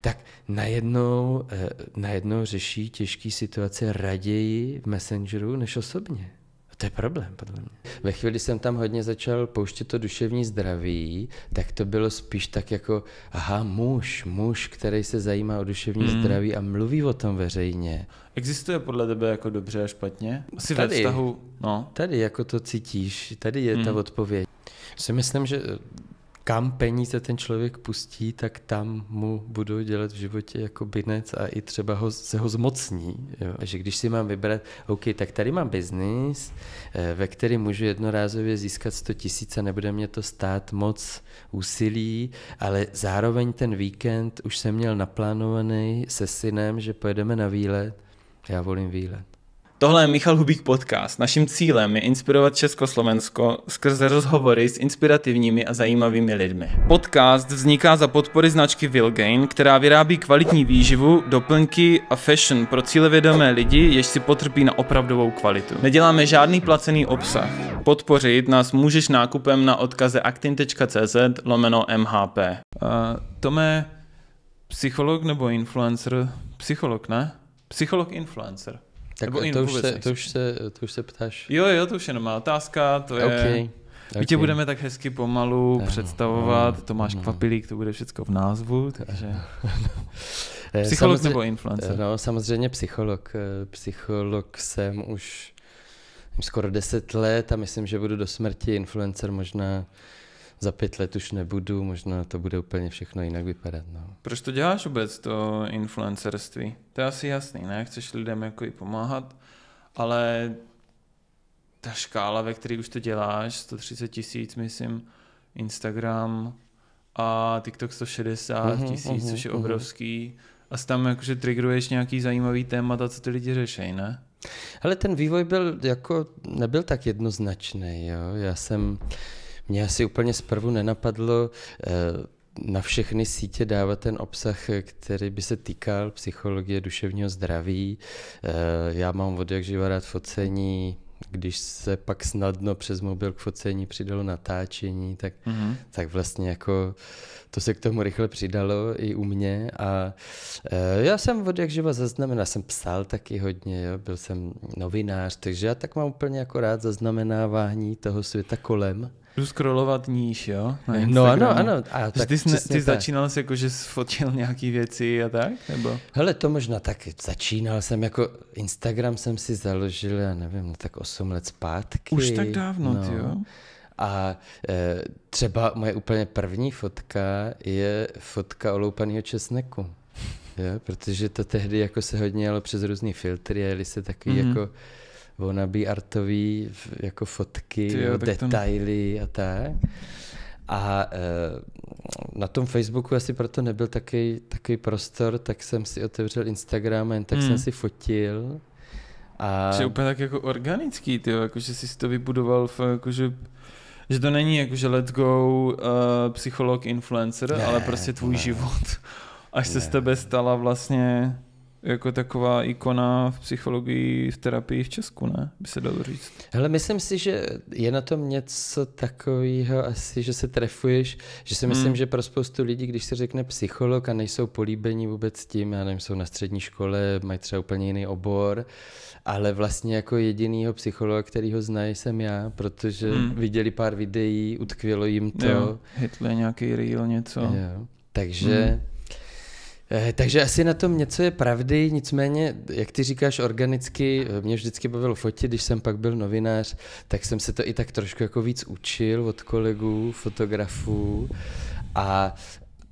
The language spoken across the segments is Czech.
tak najednou, eh, najednou řeší těžké situace raději v Messengeru než osobně. A to je problém, podle mě. Ve chvíli jsem tam hodně začal pouštět to duševní zdraví, tak to bylo spíš tak jako, aha, muž, muž, který se zajímá o duševní mm. zdraví a mluví o tom veřejně. Existuje podle tebe jako dobře a špatně? Asi tady, ve vztahu, no. Tady jako to cítíš, tady je mm. ta hmm. odpověď. Si myslím, že kam peníze ten člověk pustí, tak tam mu budou dělat v životě jako binec a i třeba ho, se ho zmocní. Jo. Že když si mám vybrat, OK, tak tady mám biznis, eh, ve který můžu jednorázově získat 100 tisíc a nebude mě to stát moc úsilí, ale zároveň ten víkend už jsem měl naplánovaný se synem, že pojedeme na výlet. Já volím výlet. Tohle je Michal Hubík podcast. Naším cílem je inspirovat Československo skrze rozhovory s inspirativními a zajímavými lidmi. Podcast vzniká za podpory značky Vilgain, která vyrábí kvalitní výživu, doplňky a fashion pro cílevědomé lidi, jež si potrpí na opravdovou kvalitu. Neděláme žádný placený obsah. Podpořit nás můžeš nákupem na odkaze actin.cz lomeno MHP. Uh, Tome, psycholog nebo influencer? Psycholog, ne? Psycholog influencer. Tak Nebo to, už se, to, už se, to už se ptáš. Jo, jo, to už je normální otázka, to je... Okay. Okay. My tě budeme tak hezky pomalu ano, představovat. Ano, Tomáš ano. Kvapilík, to bude všechno v názvu. Takže... Eh, psycholog nebo influencer? No, samozřejmě psycholog. Eh, psycholog jsem už skoro 10 let a myslím, že budu do smrti influencer možná za pět let už nebudu, možná to bude úplně všechno jinak vypadat. No. Proč to děláš vůbec, to influencerství? To je asi jasný, ne? Chceš lidem jako i pomáhat, ale ta škála, ve které už to děláš, 130 tisíc, myslím, Instagram a TikTok 160 mhm, tisíc, mm-hmm, mm-hmm, což je mhm. obrovský. Mm-hmm. A tam jakože triggeruješ nějaký zajímavý témata, co ty lidi řešejí, ne? Ale ten vývoj byl jako, nebyl tak jednoznačný, jo. Já jsem... Mm mě asi úplně zprvu nenapadlo eh, na všechny sítě dávat ten obsah, který by se týkal psychologie duševního zdraví. Eh, já mám od jak živa rád focení, když se pak snadno přes mobil k focení přidalo natáčení, tak, mm-hmm. tak vlastně jako to se k tomu rychle přidalo i u mě a eh, já jsem od jak živa zaznamenal, jsem psal taky hodně, jo, byl jsem novinář, takže já tak mám úplně jako rád zaznamenávání toho světa kolem. Můžu scrollovat níž, jo? Na no ano, ano. A tak ty jsi, ty začínal jsi jako, že fotil nějaký věci a tak? Nebo? Hele, to možná Tak Začínal jsem jako, Instagram jsem si založil, já nevím, no tak 8 let zpátky. Už tak dávno, no. jo? A e, třeba moje úplně první fotka je fotka oloupaného česneku. Jo? Protože to tehdy jako se hodně jelo přes různý filtry, jeli se takový mm-hmm. jako wannabe artový jako fotky, Ty jo, detaily tam... a tak. A e, na tom Facebooku asi proto nebyl takový, takový prostor, tak jsem si otevřel Instagram a jen tak hmm. jsem si fotil. A... Že úplně tak jako organický, tyjo, jako že jsi to vybudoval, jako že, že to není jako, že let's go uh, psycholog, influencer, ne, ale prostě tvůj ne. život. Až ne. se z tebe stala vlastně jako taková ikona v psychologii, v terapii v Česku, ne? By se dalo říct. Hele, myslím si, že je na tom něco takového asi, že se trefuješ, že si myslím, hmm. že pro spoustu lidí, když se řekne psycholog a nejsou políbení vůbec tím, já nevím, jsou na střední škole, mají třeba úplně jiný obor, ale vlastně jako jedinýho psychologa, který ho znají, jsem já, protože hmm. viděli pár videí, utkvělo jim to. Jo, hitli nějaký reel, něco. Jo. Takže... Hmm. Eh, takže asi na tom něco je pravdy, nicméně, jak ty říkáš organicky, eh, mě vždycky bavilo fotit, když jsem pak byl novinář, tak jsem se to i tak trošku jako víc učil od kolegů, fotografů a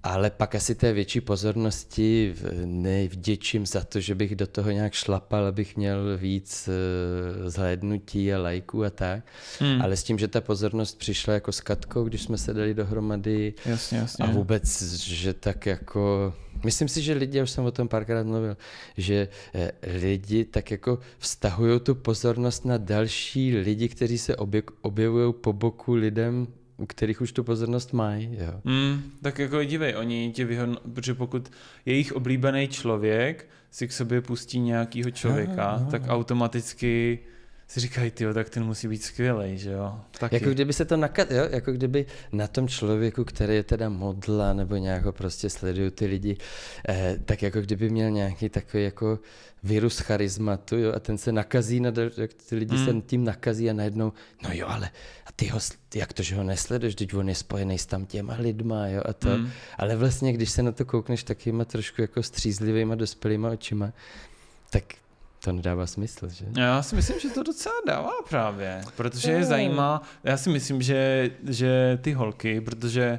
ale pak asi té větší pozornosti nevděčím za to, že bych do toho nějak šlapal, abych měl víc eh, zhlédnutí a lajků a tak. Hmm. Ale s tím, že ta pozornost přišla jako s Katkou, když jsme se dali dohromady jasně, jasně. a vůbec, že tak jako... Myslím si, že lidi, já už jsem o tom párkrát mluvil, že eh, lidi tak jako vztahují tu pozornost na další lidi, kteří se objevují po boku lidem kterých už tu pozornost mají. Jo. Mm, tak jako dívej, oni tě vyhodnou, protože pokud jejich oblíbený člověk si k sobě pustí nějakýho člověka, no, no, no. tak automaticky si říkají, ty, tak ten musí být skvělý, že jo? Taky. Jako kdyby se to naka- jo? Jako kdyby na tom člověku, který je teda modla nebo nějak prostě sledují ty lidi, eh, tak jako kdyby měl nějaký takový jako virus charizmatu, jo? A ten se nakazí, na, jak ty lidi mm. se hmm. tím nakazí a najednou, no jo, ale a ty ho, jak to, že ho nesleduješ, teď on je spojený s tam těma lidma, jo? A to. Mm. Ale vlastně, když se na to koukneš má trošku jako střízlivýma dospělýma očima, tak to nedává smysl, že? Já si myslím, že to docela dává právě, protože je hmm. zajímá, já si myslím, že, že ty holky, protože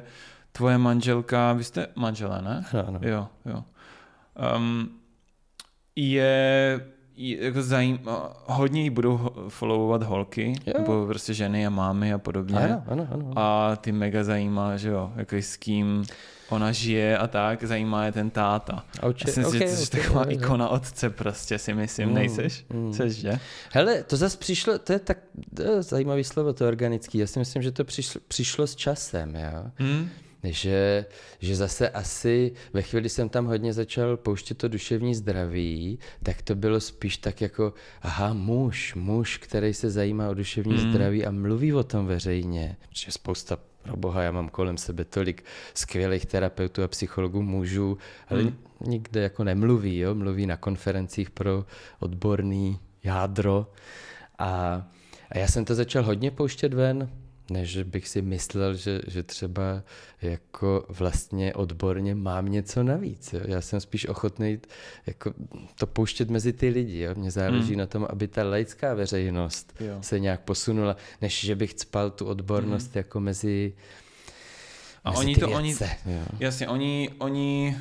tvoje manželka, vy jste manželé, ne? Ano. Jo, jo. Um, je, je jako zajímá, hodně jí budou followovat holky, jo. nebo prostě ženy a mámy a podobně. Ano, ano, ano. A ty mega zajímá, že jo, jako s kým ona žije a tak, zajímá je ten táta. Oči, Já si myslím, okay, že jsi okay, taková okay, ikona okay. otce prostě si myslím, mm, nejseš? Mm. Což, že? Hele, to zase přišlo, to je tak to je zajímavý slovo, to organický. Já si myslím, že to přišlo, přišlo s časem, jo. Mm že, že zase asi ve chvíli, kdy jsem tam hodně začal pouštět to duševní zdraví, tak to bylo spíš tak jako, aha, muž, muž, který se zajímá o duševní mm. zdraví a mluví o tom veřejně, protože spousta pro no boha, já mám kolem sebe tolik skvělých terapeutů a psychologů, mužů, ale hmm. nikde jako nemluví, jo? mluví na konferencích pro odborný jádro a, a já jsem to začal hodně pouštět ven, než bych si myslel, že, že třeba jako vlastně odborně mám něco navíc. Jo. Já jsem spíš ochotný jako to pouštět mezi ty lidi. Jo. mě záleží mm. na tom, aby ta laická veřejnost jo. se nějak posunula, než že bych cpal tu odbornost mm. jako mezi A mezi oni ty to, věce, oni, jo. jasně, oni, oni,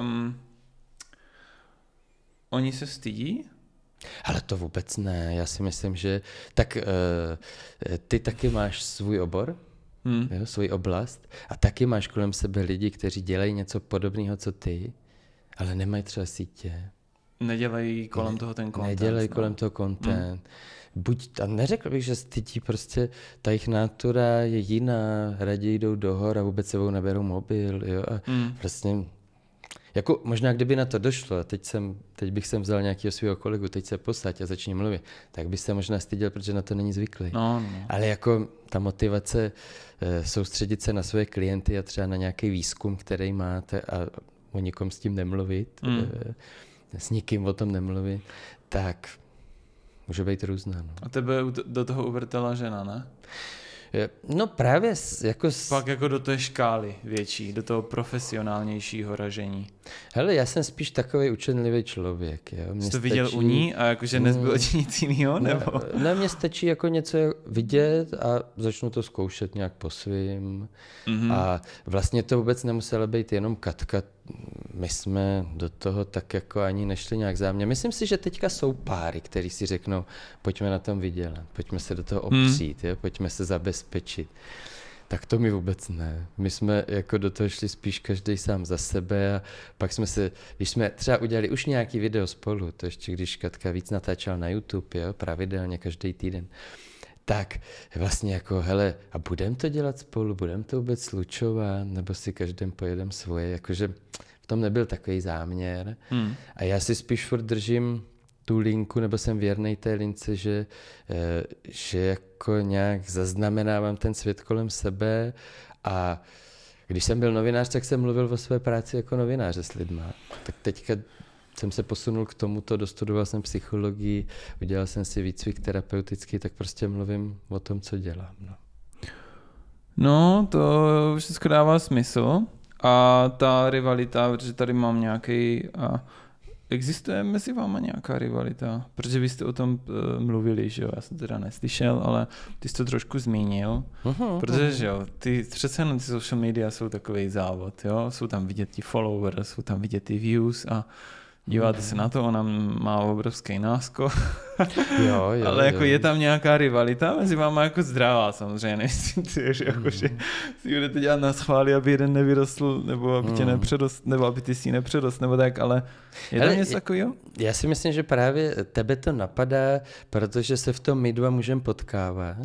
um, oni se stydí ale to vůbec ne. Já si myslím, že tak uh, ty taky máš svůj obor, hmm. jo, svůj oblast a taky máš kolem sebe lidi, kteří dělají něco podobného, co ty, ale nemají třeba sítě. Nedělají kolem ne, toho ten content. Nedělají no. kolem toho hmm. content. Hmm. Buď, a neřekl bych, že stydí, prostě ta jejich natura je jiná, raději jdou do hor a vůbec sebou neberou mobil, jo, a hmm. vlastně jako možná kdyby na to došlo, teď, jsem, teď bych sem vzal nějakého svého kolegu, teď se posaď a začni mluvit, tak by se možná styděl, protože na to není zvyklý. No, no. Ale jako ta motivace eh, soustředit se na své klienty a třeba na nějaký výzkum, který máte a o nikom s tím nemluvit, mm. s nikým o tom nemluvit, tak může být různá. No. A tebe do toho uvrtala žena, ne? No právě jako... S... Pak jako do té škály větší, do toho profesionálnějšího ražení. Hele, já jsem spíš takový učenlivý člověk. Jo. Mě Jsi to stačí... viděl u ní a jakože nezbylo ti mm. nic jiného? Nebo? Ne, ne, mně stačí jako něco vidět a začnu to zkoušet nějak po svým. Mm-hmm. A vlastně to vůbec nemuselo být jenom Katka, my jsme do toho tak jako ani nešli nějak záměr. Myslím si, že teďka jsou páry, kteří si řeknou, pojďme na tom vydělat, pojďme se do toho hmm. opřít, hmm. jo, pojďme se zabezpečit. Tak to mi vůbec ne. My jsme jako do toho šli spíš každý sám za sebe a pak jsme se, když jsme třeba udělali už nějaký video spolu, to ještě když Katka víc natáčela na YouTube, jo, pravidelně každý týden, tak vlastně jako, hele, a budem to dělat spolu, budem to vůbec slučovat, nebo si každém pojedem svoje, jakože v tom nebyl takový záměr. Hmm. A já si spíš furt držím tu linku, nebo jsem věrný té lince, že, eh, že jako nějak zaznamenávám ten svět kolem sebe a když jsem byl novinář, tak jsem mluvil o své práci jako novináře s lidma. Tak teďka jsem se posunul k tomuto, dostudoval jsem psychologii, udělal jsem si výcvik terapeutický, tak prostě mluvím o tom, co dělám. No, no to všechno dává smysl. A ta rivalita, protože tady mám nějaký... A existuje mezi váma nějaká rivalita? Protože vy jste o tom eh, mluvili, že jo, já jsem teda neslyšel, ale ty jsi to trošku zmínil, uh-huh, protože uh-huh. že jo, ty přece na ty social media jsou takový závod, jo, jsou tam vidět ti followers, jsou tam vidět ty views a uh, Díváte mhm. se na to, ona má obrovský násko. jo, jo, ale jako jo. je tam nějaká rivalita mezi váma jako zdravá samozřejmě, nejsem ty, jako, že jako, mm. že si budete dělat na schvály, aby jeden nevyrostl, nebo aby mm. tě mhm. nepřerost, nebo aby ty si nepředost, nebo tak, ale je tam něco něco takového? Já si myslím, že právě tebe to napadá, protože se v tom my dva můžeme potkávat,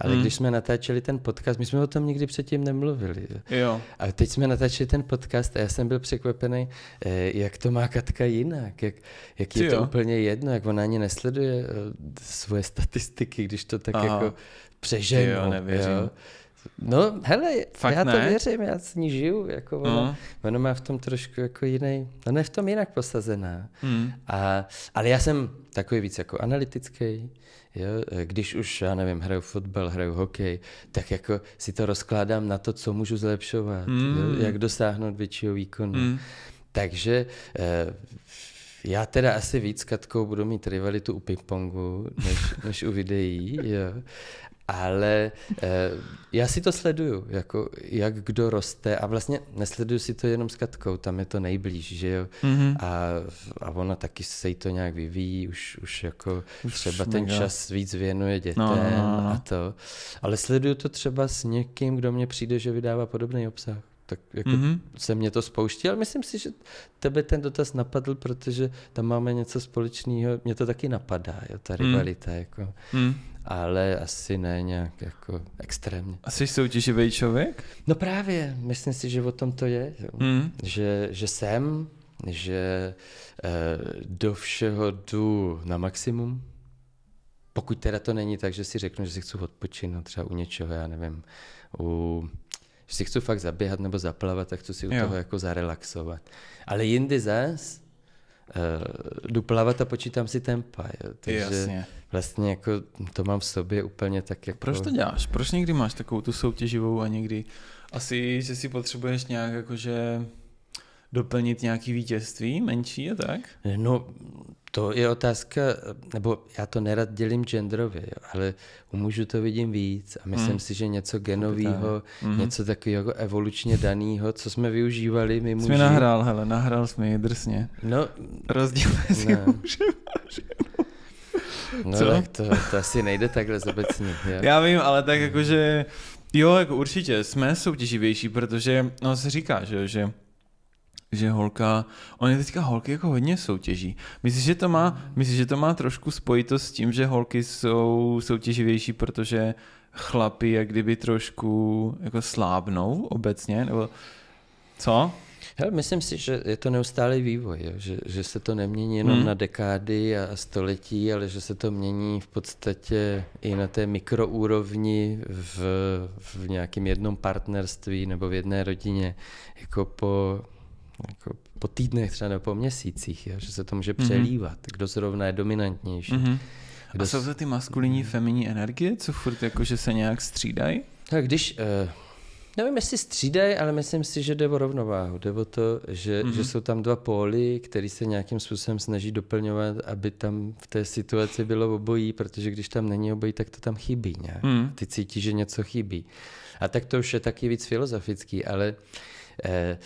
ale mm. když jsme natáčeli ten podcast, my jsme o tom nikdy předtím nemluvili. Jo. A teď jsme natáčeli ten podcast a já jsem byl překvapený, eh, jak to má Katka jiný jinak, jak, jak je to úplně jedno, jak ona ani nesleduje eh, svoje statistiky, když to tak Aha. jako přeženu. jo, nevěřím. Jo. No, hele, Fakt já ne? to věřím, já s ní žiju, jako no. ona, mm. ona má v tom trošku jako jiný, ona je v tom jinak posazená. Mm. A, ale já jsem takový víc jako analytický, jo, když už, já nevím, hraju fotbal, hraju hokej, tak jako si to rozkládám na to, co můžu zlepšovat, mm. jak dosáhnout většího výkonu. Mm. Takže eh, já teda asi víc s Katkou budu mít rivalitu u pingpongu, než, než u videí, jo. Ale eh, já si to sleduju, jako jak kdo roste a vlastně nesleduju si to jenom s Katkou, tam je to nejblíž, že jo. Mm-hmm. A, a ona taky se jí to nějak vyvíjí, už, už jako už třeba mega. ten čas víc věnuje no, no, dětem no, no, no. a to. Ale sleduju to třeba s někým, kdo mě přijde, že vydává podobný obsah tak jako mm-hmm. se mě to spouští, ale myslím si, že tebe ten dotaz napadl, protože tam máme něco společného, mě to taky napadá, jo, ta mhm. rivalita, mm. jako, mm. ale asi ne nějak jako extrémně. A jsi soutěživý člověk? No právě, myslím si, že o tom to je, jo. Mm. Že, že jsem, že eh, do všeho jdu na maximum, pokud teda to není tak, že si řeknu, že si chci odpočinout třeba u něčeho, já nevím, u že si chci fakt zaběhat nebo zaplavat, tak chci si u jo. toho jako zarelaxovat. Ale jindy zas uh, jdu plavat a počítám si tempa. Jo. Takže Jasně. vlastně jako to mám v sobě úplně tak jako... Proč to děláš? Proč někdy máš takovou tu soutěživou a někdy asi, že si potřebuješ nějak jakože doplnit nějaký vítězství menší a tak? No, to je otázka, nebo já to nerad dělím genderově, jo, ale u mužů to vidím víc a myslím mm. si, že něco genového, mm. něco hmm. takového jako evolučně daného, co jsme využívali my muži. Jsi nahrál, hele, nahrál jsme ji drsně. No. Rozdíl mezi no. No Co? tak to, to asi nejde takhle zobecně. Já vím, ale tak jakože, jo, jako určitě, jsme soutěživější, protože no, se říká, že, že že holka, on je teďka holky jako hodně soutěží. Myslíš, že to má, myslíš, že to má trošku spojitost s tím, že holky jsou soutěživější, protože chlapi jak kdyby trošku jako slábnou obecně, nebo co? Hele, myslím si, že je to neustálý vývoj, jo? Že, že se to nemění jenom hmm. na dekády a století, ale že se to mění v podstatě i na té mikroúrovni v, v nějakém jednom partnerství nebo v jedné rodině. Jako po jako po týdnech třeba nebo po měsících, jo, že se to může mhm. přelívat, mm-hmm. kdo zrovna je dominantnější. Mm-hmm. Kdo... A jsou to ty maskulinní, mhm. feminní energie, co furt jako, že se nějak střídají? Tak když, uh, nevím jestli střídají, ale myslím si, že jde o rovnováhu, jde o to, že, mm-hmm. že jsou tam dva póly, které se nějakým způsobem snaží doplňovat, aby tam v té situaci bylo obojí, protože když tam není obojí, tak to tam chybí nějak. Mm. Ty cítíš, že něco chybí. A tak to už je taky víc filozofický, ale uh, Eh,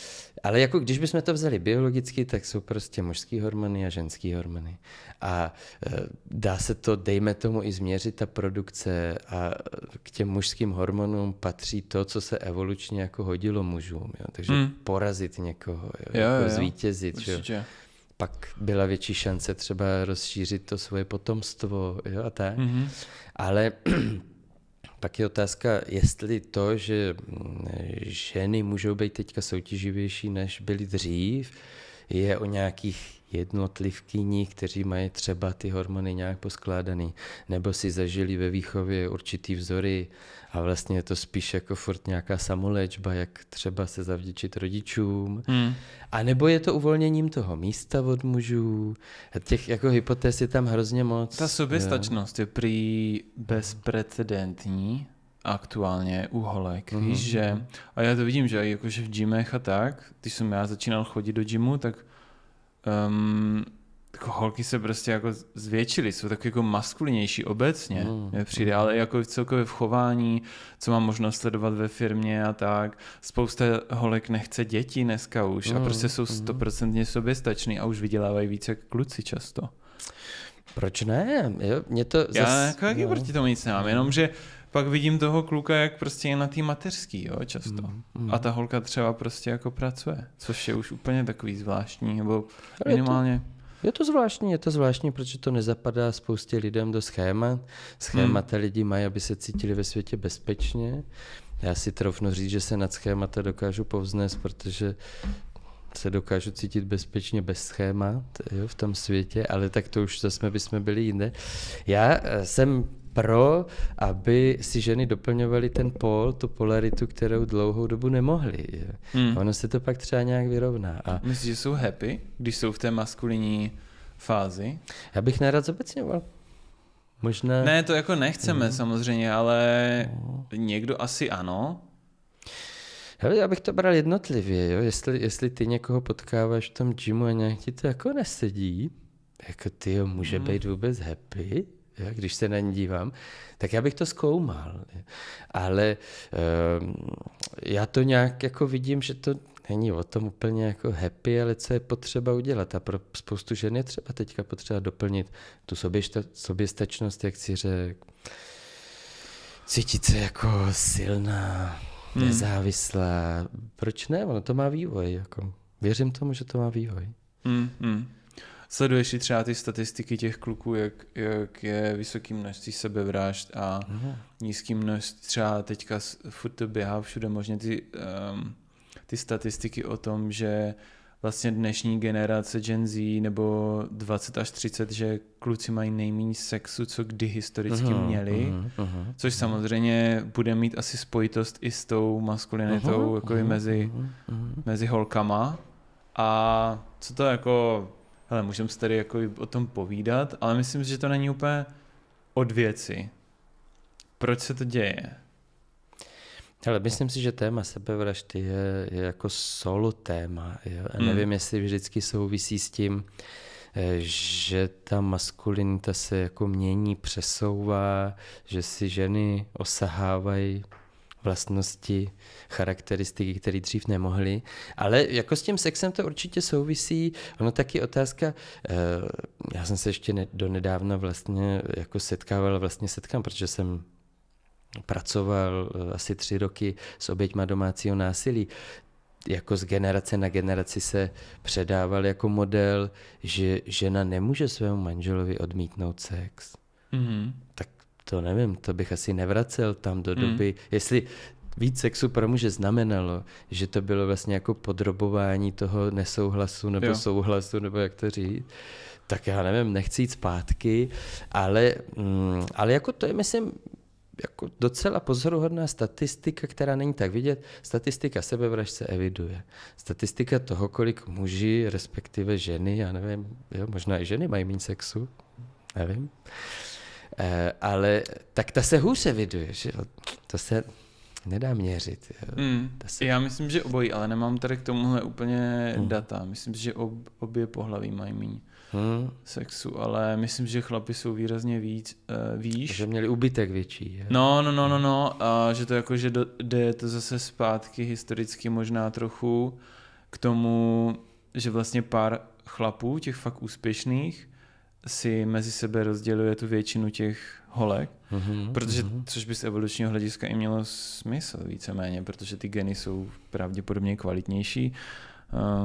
ale jako když bychom to vzali biologicky, tak jsou prostě mužský hormony a ženský hormony. A eh, dá se to, dejme tomu, i změřit ta produkce a k těm mužským hormonům patří to, co se evolučně jako hodilo mužům. Jo? Takže hmm. porazit někoho, jo? Jo, jako jo, zvítězit. Jo? pak byla větší šance třeba rozšířit to svoje potomstvo jo, a tak. Mm-hmm. Ale pak je otázka, jestli to, že mm, ženy můžou být teďka soutěživější, než byly dřív, je o nějakých jednotlivkyní, kteří mají třeba ty hormony nějak poskládaný, nebo si zažili ve výchově určitý vzory a vlastně je to spíš jako furt nějaká samoléčba, jak třeba se zavděčit rodičům, hmm. a nebo je to uvolněním toho místa od mužů, těch jako hypotéz je tam hrozně moc. Ta soběstačnost eh. je prý bezprecedentní, aktuálně u holek. Mm-hmm. Víš, mhm. že, a já to vidím, že jakože v gymech a tak, když jsem já začínal chodit do gymu, tak um, jako holky se prostě jako zvětšily, jsou tak jako maskulinější obecně, mm. mě přijde, ale jako celkově v chování, co mám možnost sledovat ve firmě a tak. Spousta holek nechce děti dneska už mm. a prostě jsou mm. stoprocentně soběstační a už vydělávají více jak kluci často. Proč ne? Jo, mě to zas... Já jako, no. proti tomu nic nemám, jenomže pak vidím toho kluka, jak prostě je na té mateřský, jo, často. Mm, mm. A ta holka třeba prostě jako pracuje, což je už úplně takový zvláštní, nebo minimálně... Je to zvláštní, je to zvláštní, protože to nezapadá spoustě lidem do schémat. Schémata hmm. lidi mají, aby se cítili ve světě bezpečně. Já si troufnu říct, že se nad schémata dokážu povznést, protože se dokážu cítit bezpečně bez schémat jo, v tom světě, ale tak to už zase bychom byli jinde. Já eh, jsem pro, aby si ženy doplňovaly ten pol, tu polaritu, kterou dlouhou dobu nemohly. Hmm. ono se to pak třeba nějak vyrovná. A... Myslíš, že jsou happy, když jsou v té maskulinní fázi? Já bych nerad zobecňoval. Možná... Ne, to jako nechceme hmm. samozřejmě, ale hmm. někdo asi ano. Hele, já bych to bral jednotlivě, jo? Jestli, jestli ty někoho potkáváš v tom gymu a nějak ti to jako nesedí, jako ty jo, může hmm. být vůbec happy, když se na ní dívám, tak já bych to zkoumal. Ale ehm, já to nějak jako vidím, že to není o tom úplně jako happy, ale co je potřeba udělat. A pro spoustu žen je třeba teďka potřeba doplnit tu soběstačnost, jak si řekl, cítit se jako silná, hmm. nezávislá. Proč ne? Ono to má vývoj. Jako. Věřím tomu, že to má vývoj. Hmm, hmm sleduješ i třeba ty statistiky těch kluků, jak, jak je vysoký množství sebevražd a mm. nízký množství, třeba teďka furt to běhá všude možně ty, um, ty statistiky o tom, že vlastně dnešní generace Gen Z nebo 20 až 30, že kluci mají nejméně sexu, co kdy historicky uh-huh, měli, uh-huh, uh-huh, což uh-huh. samozřejmě bude mít asi spojitost i s tou maskulinitou uh-huh, jako uh-huh, mezi, uh-huh. mezi holkama. A co to jako hele, můžeme se tady jako o tom povídat, ale myslím si, že to není úplně od věci. Proč se to děje? Ale myslím si, že téma sebevraždy je, je jako solo téma. Jo? A hmm. nevím, mm. jestli vždycky souvisí s tím, eh, že ta maskulinita se jako mění, přesouvá, že si ženy osahávají vlastnosti, charakteristiky, které dřív nemohly. Ale jako s tím sexem to určitě souvisí. Ono taky otázka, eh, já jsem se ještě donedávna vlastně jako setkával, vlastně setkám, protože jsem pracoval eh, asi tři roky s oběťma domácího násilí, jako z generace na generaci se předával jako model, že žena nemůže svému manželovi odmítnout sex. Mm-hmm. Tak to nevím, to bych asi nevracel tam do hmm. doby. Mm. Jestli víc sexu pro muže znamenalo, že to bylo vlastně jako podrobování toho nesouhlasu nebo jo. souhlasu, nebo jak to říct, tak já nevím, nechci jít zpátky, ale, mm, ale jako to je, myslím, jako docela pozoruhodná statistika, která není tak vidět. Statistika sebevražd se eviduje. Statistika toho, kolik muži, respektive ženy, já nevím, jo, možná i ženy mají méně sexu, nevím. Eh, ale tak ta se hůř eviduje, že jo? To se nedá měřit. Jo? Mm. Ta se... Já myslím, že obojí, ale nemám tady k tomuhle úplně mm. data. Myslím že ob, obě pohlaví mají méně hmm. sexu, ale myslím, že chlapi jsou výrazně víc, uh, eh, víš. Že měli ubytek větší. Je. No, no, no, no, no, a že to jako, že do, jde to zase zpátky historicky možná trochu k tomu, že vlastně pár chlapů, těch fakt úspěšných, si mezi sebe rozděluje tu většinu těch holek, mm-hmm, protože, mm-hmm. což by z evolučního hlediska i mělo smysl víceméně, protože ty geny jsou pravděpodobně kvalitnější,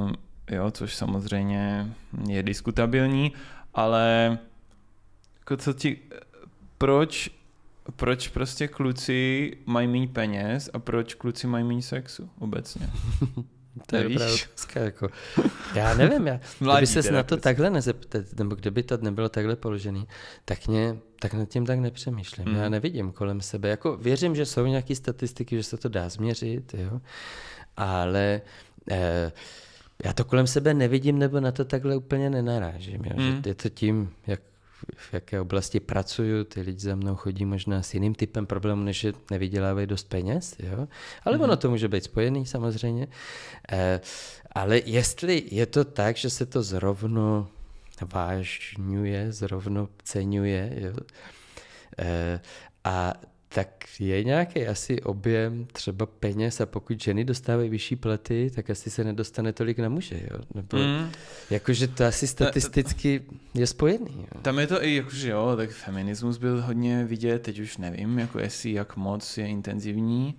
um, jo, což samozřejmě je diskutabilní, ale jako co ti, proč, proč prostě kluci mají méně peněz a proč kluci mají méně sexu obecně? To je no opravdu otázka, jako. Já nevím, já, kdyby se na to prostě. takhle nezeptat, nebo kdyby to nebylo takhle položený, tak, mě, tak nad tím tak nepřemýšlím. Mm. Já mhm. nevidím kolem sebe. Jako věřím, že jsou nějaké statistiky, že se to dá změřit, jo? ale eh, já to kolem sebe nevidím, nebo na to takhle úplně nenarážím. Jo? Mm. Že mhm. je to tím, jak v jaké oblasti pracuju, ty lidi za mnou chodí možná s jiným typem problémů, než že nevydělávají dost peněz, jo? ale mm-hmm. ono to může být spojený samozřejmě. Eh, ale jestli je to tak, že se to zrovno vážňuje, zrovno ceňuje, jo? Eh, a tak je nějaký asi objem třeba peněz a pokud ženy dostávají vyšší platy, tak asi se nedostane tolik na muže, jo? Nebo mm. jakože to asi statisticky ta, ta, je spojený. Jo? Tam je to i jakože jo, tak feminismus byl hodně vidět, teď už nevím, jako jestli jak moc je intenzivní,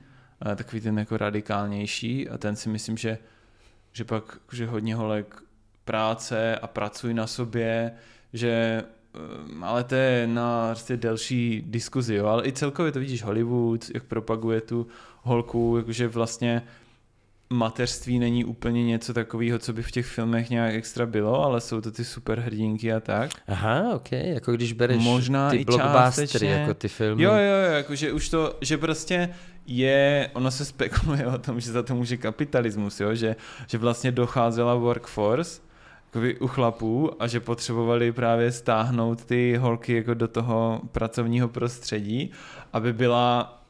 takový ten jako radikálnější a ten si myslím, že, že pak že hodně holek práce a pracuj na sobě, že Ehm, ale to je na prostě delší diskuzi, jo. ale i celkově to vidíš Hollywood, jak propaguje tu holku, že vlastně mateřství není úplně něco takového, co by v těch filmech nějak extra bylo, ale jsou to ty superhrdinky a tak. Aha, ok, jako když bereš Možná ty blockbustery, jako ty filmy. Jo, jo, jo, jakože už to, že prostě je, ono se spekuluje o tom, že za to může kapitalismus, jo, že, že vlastně docházela workforce jakoby u chlapů a že potřebovali právě stáhnout ty holky jako do toho pracovního prostředí, aby byla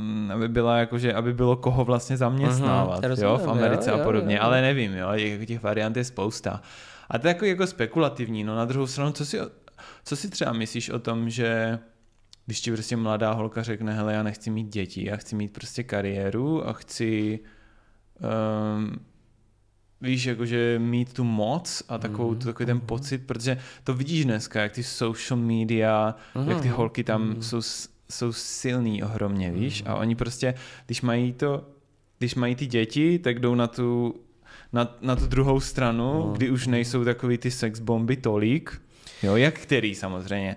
mm, aby byla jakože, aby bylo koho vlastně zaměstnávat, uh-huh, rozumím, jo, v Americe jo, jo, a podobně, jo, jo. ale nevím, jo, těch, těch variant je spousta. A to je jako, jako spekulativní, no na druhou stranu, co si, co si třeba myslíš o tom, že když ti prostě mladá holka řekne, hele, já nechci mít děti, já chci mít prostě kariéru a chci um, víš, jakože mít tu moc a takovou, mm. takový ten mhm. pocit, protože to vidíš dneska, jak ty social media, mm. jak ty holky tam mm. jsou, jsou silný ohromně, víš, mm. a oni prostě, když mají to, když mají ty děti, tak jdou na tu, na, na tu druhou stranu, mm. kdy už mhm. nejsou takový ty sexbomby tolik, jo, jak který samozřejmě,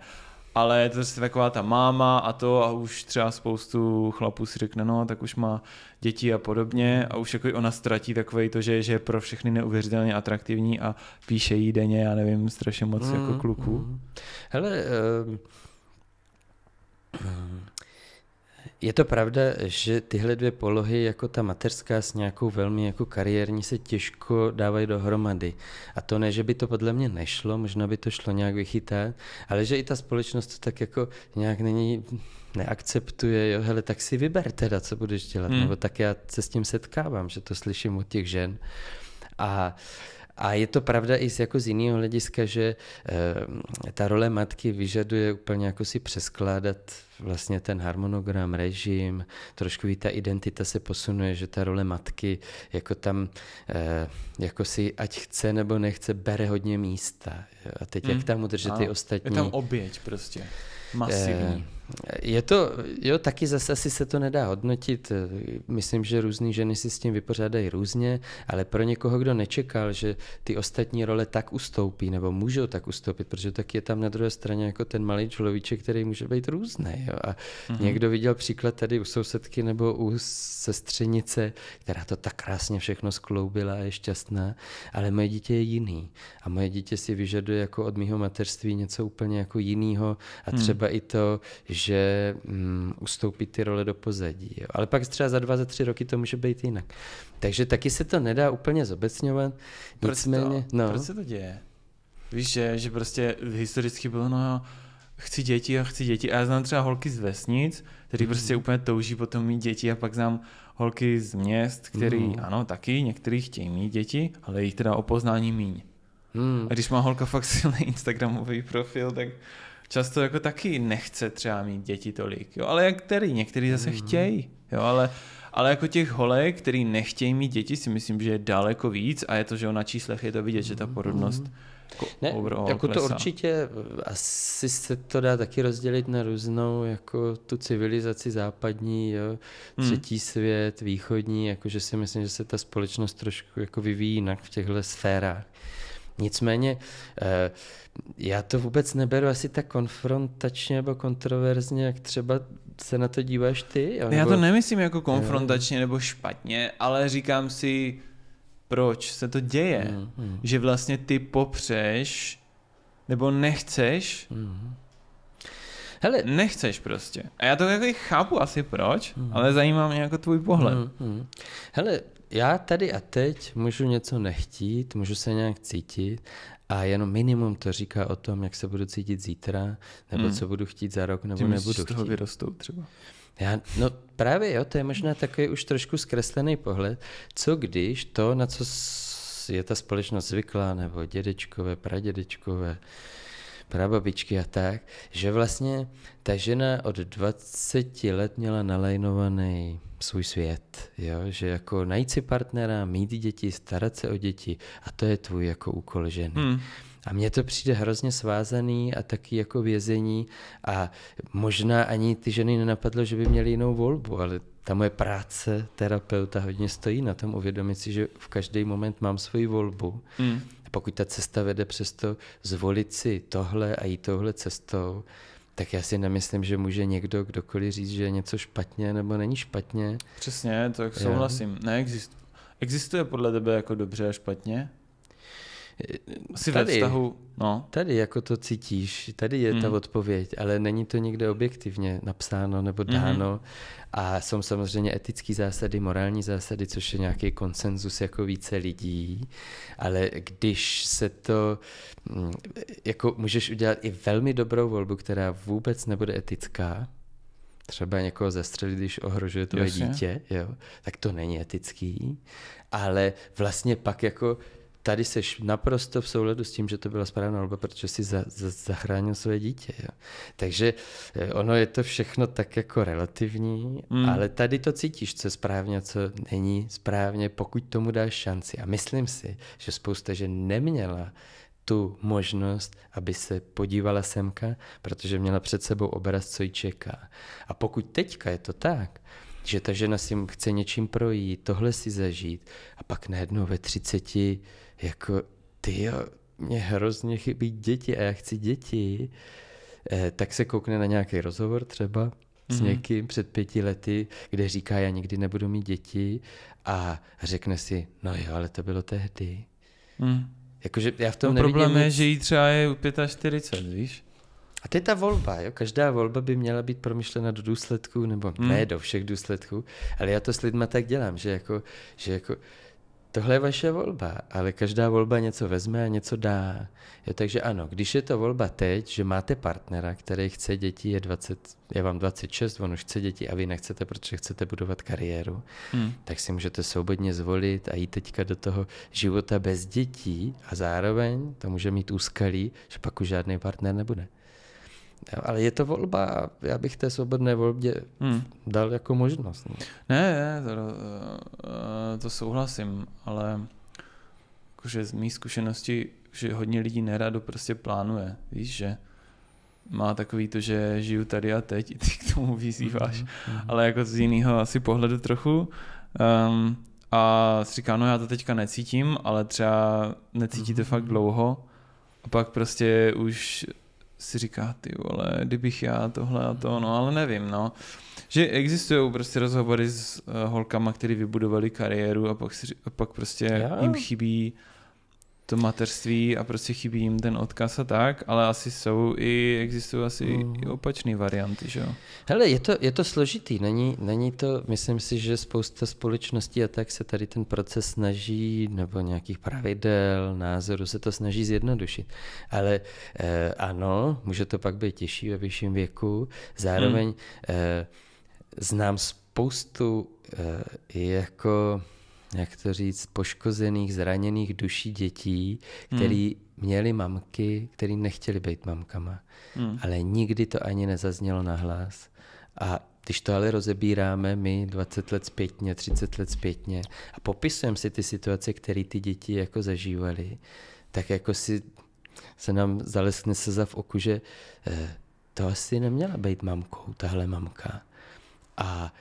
ale je to zase taková ta máma a to a už třeba spoustu chlapů si řekne, no tak už má děti a podobně a už jako ona ztratí takový to, že, že je pro všechny neuvěřitelně atraktivní a píše jí denně, já nevím, strašně moc mm, jako mm-hmm. kluků. Mm. Hele, uh... Je to pravda, že tyhle dvě polohy, jako ta mateřská s nějakou velmi jako kariérní, se těžko dávají dohromady. A to ne, že by to podle mě nešlo, možná by to šlo nějak vychytat, ale že i ta společnost to tak jako nějak není, neakceptuje, jo, hele, tak si vyber teda, co budeš dělat, hmm. nebo tak já se s tím setkávám, že to slyším od těch žen. A a je to pravda i z, jako z jiného hlediska, že e, ta role matky vyžaduje úplně jako si přeskládat vlastně ten harmonogram, režim, trošku i ta identita se posunuje, že ta role matky jako tam, eh, jako si ať chce nebo nechce, bere hodně místa. A teď mm. jak tam udržet ty ostatní. Je tam oběť prostě, masivní. Eh, je to, jo, taky zase asi se to nedá hodnotit. Myslím, že různé ženy si s tím vypořádají různě, ale pro někoho, kdo nečekal, že ty ostatní role tak ustoupí, nebo můžou tak ustoupit, protože tak je tam na druhé straně jako ten malý človíček, který může být různý. Jo. A mm-hmm. někdo viděl příklad tady u sousedky nebo u sestřenice, která to tak krásně všechno skloubila a je šťastná, ale moje dítě je jiný. A moje dítě si vyžaduje jako od mého mateřství něco úplně jako jiného a mhm. třeba mm. i to, že že um, ustoupit ty role do pozadí. Jo. Ale pak třeba za dva, za tři roky to může být jinak. Takže taky se to nedá úplně zobecňovat. Nicméně, proč, to, no. proč se to děje? Víš, že, že prostě historicky bylo, no jo, chci děti a chci děti. A já znám třeba holky z vesnic, který mm. prostě úplně touží potom mít děti a pak znám holky z měst, který mm. ano, taky, některý chtějí mít děti, ale jich teda o poznání míň. Mm. A když má holka fakt silný Instagramový profil, tak často jako taky nechce třeba mít děti tolik, jo, ale jak který, některý zase mm. chtějí, jo, ale, ale jako těch holek, který nechtějí mít děti, si myslím, že je daleko víc a je to, že na číslech je to vidět, že ta mhm. porodnost mm. Jako ne, jako klesa. to určitě, asi se to dá taky rozdělit na různou, jako tu civilizaci západní, jo, hmm. třetí mm. svět, východní, jakože si myslím, že se ta společnost trošku jako vyvíjí jinak v těchto sférách. Nicméně eh, já to vůbec neberu asi tak konfrontačně nebo kontroverzně, jak třeba se na to díváš ty. No nebo... Já to nemyslím jako konfrontačně nebo špatně, ale říkám si, proč se to děje. Mm, mm. Že vlastně ty popřeš nebo nechceš mm. Hele, nechceš prostě. A já to jako chápu asi proč, mm. ale zajímá mě jako tvůj pohled. Mm, mm. Hele, já tady a teď můžu něco nechtít, můžu se nějak cítit a jenom minimum to říká o tom, jak se budu cítit zítra, nebo hmm. co budu chtít za rok, nebo Tím nebudu chtít. z toho vyrostou třeba. Já, no právě jo, to je možná takový už trošku zkreslený pohled. Co když to, na co je ta společnost zvyklá, nebo dědečkové, pradědečkové, prababičky a tak, že vlastně ta žena od 20 let měla nalajnovaný svůj svět, jo? že jako najít si partnera, mít děti, starat se o děti a to je tvůj jako úkol ženy. Hmm. A mně to přijde hrozně svázaný a taky jako vězení a možná ani ty ženy nenapadlo, že by měly jinou volbu, ale ta moje práce terapeuta hodně stojí na tom uvědomit si, že v každý moment mám svoji volbu. Hmm pokud ta cesta vede přes to zvolit si tohle a jít tohle cestou, tak já si nemyslím, že může někdo, kdokoliv říct, že je něco špatně nebo není špatně. Přesně, tak souhlasím. Neexistuje. Existuje podle tebe jako dobře a špatně? si tady, ve vztahu... No. Tady jako to cítíš, tady je mm. ta mhm. odpověď, ale není to nikde objektivně napsáno nebo mhm. dáno. Mm. A jsou samozřejmě etické zásady, morální zásady, což je nějaký konsenzus jako více lidí, ale když se to, mm, jako můžeš udělat i velmi dobrou volbu, která vůbec nebude etická, třeba někoho zastřelit, když ohrožuje tvoje dítě, jo, tak to není etický, ale vlastně pak jako tady seš naprosto v souladu s tím, že to byla správná volba, protože si za, za, zachránil své dítě. Jo. Takže eh, ono je to všechno tak jako relativní, mm. ale tady to cítíš, co je správně, co není správně, pokud tomu dáš šanci. A myslím si, že spousta žen neměla tu možnost, aby se podívala semka, protože měla před sebou obraz, co ji čeká. A pokud teďka je to tak, že ta žena si chce něčím projít, tohle si zažít a pak najednou ve 30 jako ty jo, mě hrozně chybí děti a já chci děti, eh, tak se koukne na nějaký rozhovor třeba s mm-hmm. někým před pěti lety, kde říká, já nikdy nebudu mít děti a řekne si, no jo, ale to bylo tehdy. Mm. Jakože já v tom no problém je, nic. že jí třeba je 45, víš? A to je ta volba, jo? každá volba by měla být promyšlena do důsledků, nebo mm. ne do všech důsledků, ale já to s lidma tak dělám, že jako, že jako tohle je vaše volba, ale každá volba něco vezme a něco dá. Jo, takže ano, když je to volba teď, že máte partnera, který chce děti, je, 20, je vám 26, on už chce děti a vy nechcete, protože chcete budovat kariéru, hmm. tak si můžete svobodně zvolit a jít teďka do toho života bez dětí a zároveň to může mít úskalí, že pak už žádný partner nebude ale je to volba, já bych té svobodné volbě hmm. dal jako možnost. Ne, no. ne, ne to, eh, to souhlasím, ale jakože z mý zkušenosti, že hodně lidí nerado prostě plánuje, víš, že má takový to, že žiju tady a teď, ty k tomu vyzýváš, mm-hmm. ale jako z jiného asi pohledu trochu. Um, a říká, no já to teďka necítím, ale třeba necítíte mm-hmm. fakt dlouho a pak prostě už si říká, ty vole, kdybych já tohle a to, no ale nevím, no. Že existují prostě rozhovory s eh, holkama, který vybudovali kariéru a pak, si, a pak prostě já. jim chybí to mateřství a prostě chybí jim ten odkaz a tak, ale asi jsou i, existují asi mm. i mhm. opačné varianty, že jo? Hele, je to, je to složitý, není, není to, myslím si, že spousta společností a tak se tady ten proces snaží, nebo nějakých pravidel, názorů se to snaží zjednodušit. Ale eh, ano, může to pak být těžší ve vyšším věku, zároveň mm. eh, znám spoustu eh, jako jak to říct, poškozených, zraněných duší dětí, hmm. který hmm. měli mamky, který nechtěli být mamkama. Hmm. Ale nikdy to ani nezaznělo na hlas. A když to ale rozebíráme my 20 let zpětně, 30 let zpětně a popisujeme si ty situace, které ty děti jako zažívaly, tak jako si se nám zaleskne se za v oku, že eh, to asi neměla být mamkou, tahle mamka. A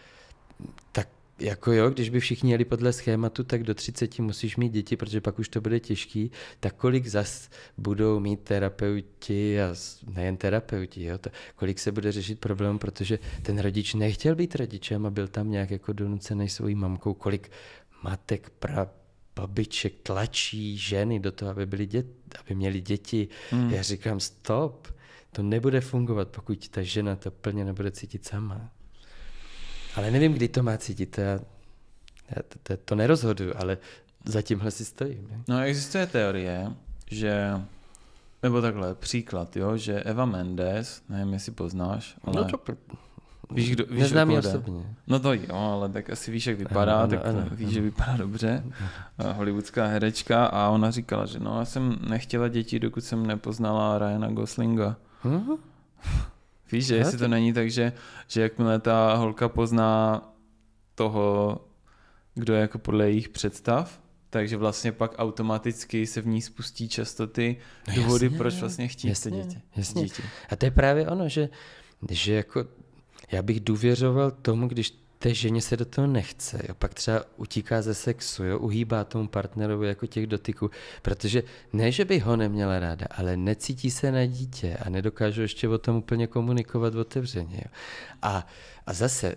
tak jako jo, když by všichni jeli podle schématu, tak do 30 musíš mít děti, protože pak už to bude těžký, tak kolik zas budou mít terapeuti a nejen terapeuti, jo, to, kolik se bude řešit problém, protože ten rodič nechtěl být rodičem a byl tam nějak jako donucený svojí mamkou, kolik matek, pra, babiček tlačí ženy do toho, aby, byly dět, aby měli děti. Hmm. Já říkám stop, to nebude fungovat, pokud ta žena to plně nebude cítit sama. Ale nevím, kdy to má cítit. Já, já to, to, to nerozhoduju, ale tímhle si stojím. Ne? No existuje teorie, že nebo takhle, příklad, jo, že Eva Mendes, nevím, jestli poznáš, ale... No to... Víš, kdo, víš, Neznám ji osobně. No to jo, ale tak asi víš, jak vypadá, ano, tak ano, víš, ano. že vypadá dobře. Eh, hollywoodská herečka a ona říkala, že no já jsem nechtěla děti, dokud jsem nepoznala Ryana Goslinga. Uh-huh. Víš, že jestli to není tak, že, že jakmile ta holka pozná toho, kdo je jako podle jejich představ, takže vlastně pak automaticky se v ní spustí často ty no důvody, jasně, proč vlastně chtít jasně, dítě. Jasně. A to je právě ono, že, že jako já bych důvěřoval tomu, když té ženě se do toho nechce, jo. pak třeba utíká ze sexu, jo. uhýbá tomu partnerovi jako těch dotyků, protože ne, že by ho neměla ráda, ale necítí se na dítě a nedokážu ještě o tom úplně komunikovat otevřeně. Jo. A, a zase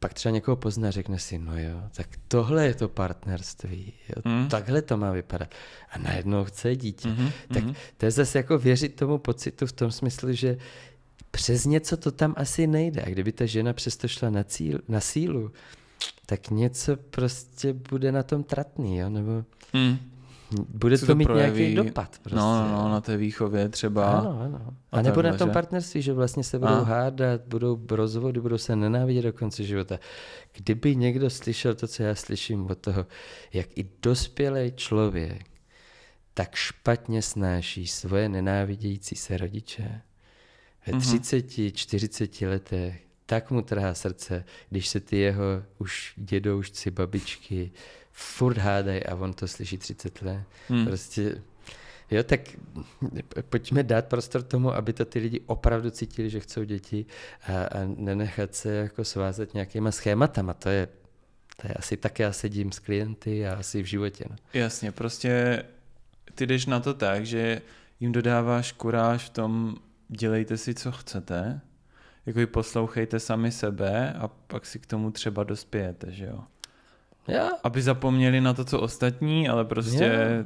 pak třeba někoho pozná, řekne si, no jo, tak tohle je to partnerství, jo, mm. takhle to má vypadat. A najednou chce dítě. Mm-hmm, tak mm-hmm. to je zase jako věřit tomu pocitu v tom smyslu, že přes něco to tam asi nejde. A kdyby ta žena přesto šla na, cíl, na sílu, tak něco prostě bude na tom tratný, jo? nebo hmm. bude to, to mít projeví... nějaký dopad. No, prostě. No, no, na té výchově třeba. Ano, ano. A, a nebo na tom že? partnerství, že vlastně se budou a. hádat, budou rozvody, budou se nenávidět do konce života. Kdyby někdo slyšel to, co já slyším od toho, jak i dospělý člověk tak špatně snáší svoje nenávidějící se rodiče, ve mm-hmm. 30, 40 letech tak mu trhá srdce, když se ty jeho už dědoušci, babičky furt hádají a on to slyší 30 let. Mm. Prostě Jo, tak pojďme dát prostor tomu, aby to ty lidi opravdu cítili, že chcou děti a, a nenechat se jako svázat nějakýma schématama. To je, to je asi tak, já sedím s klienty a asi v životě. No. Jasně, prostě ty jdeš na to tak, že jim dodáváš kuráž v tom, dělejte si, co chcete, jako poslouchejte sami sebe a pak si k tomu třeba dospějete, že jo. Já? Aby zapomněli na to, co ostatní, ale prostě Já.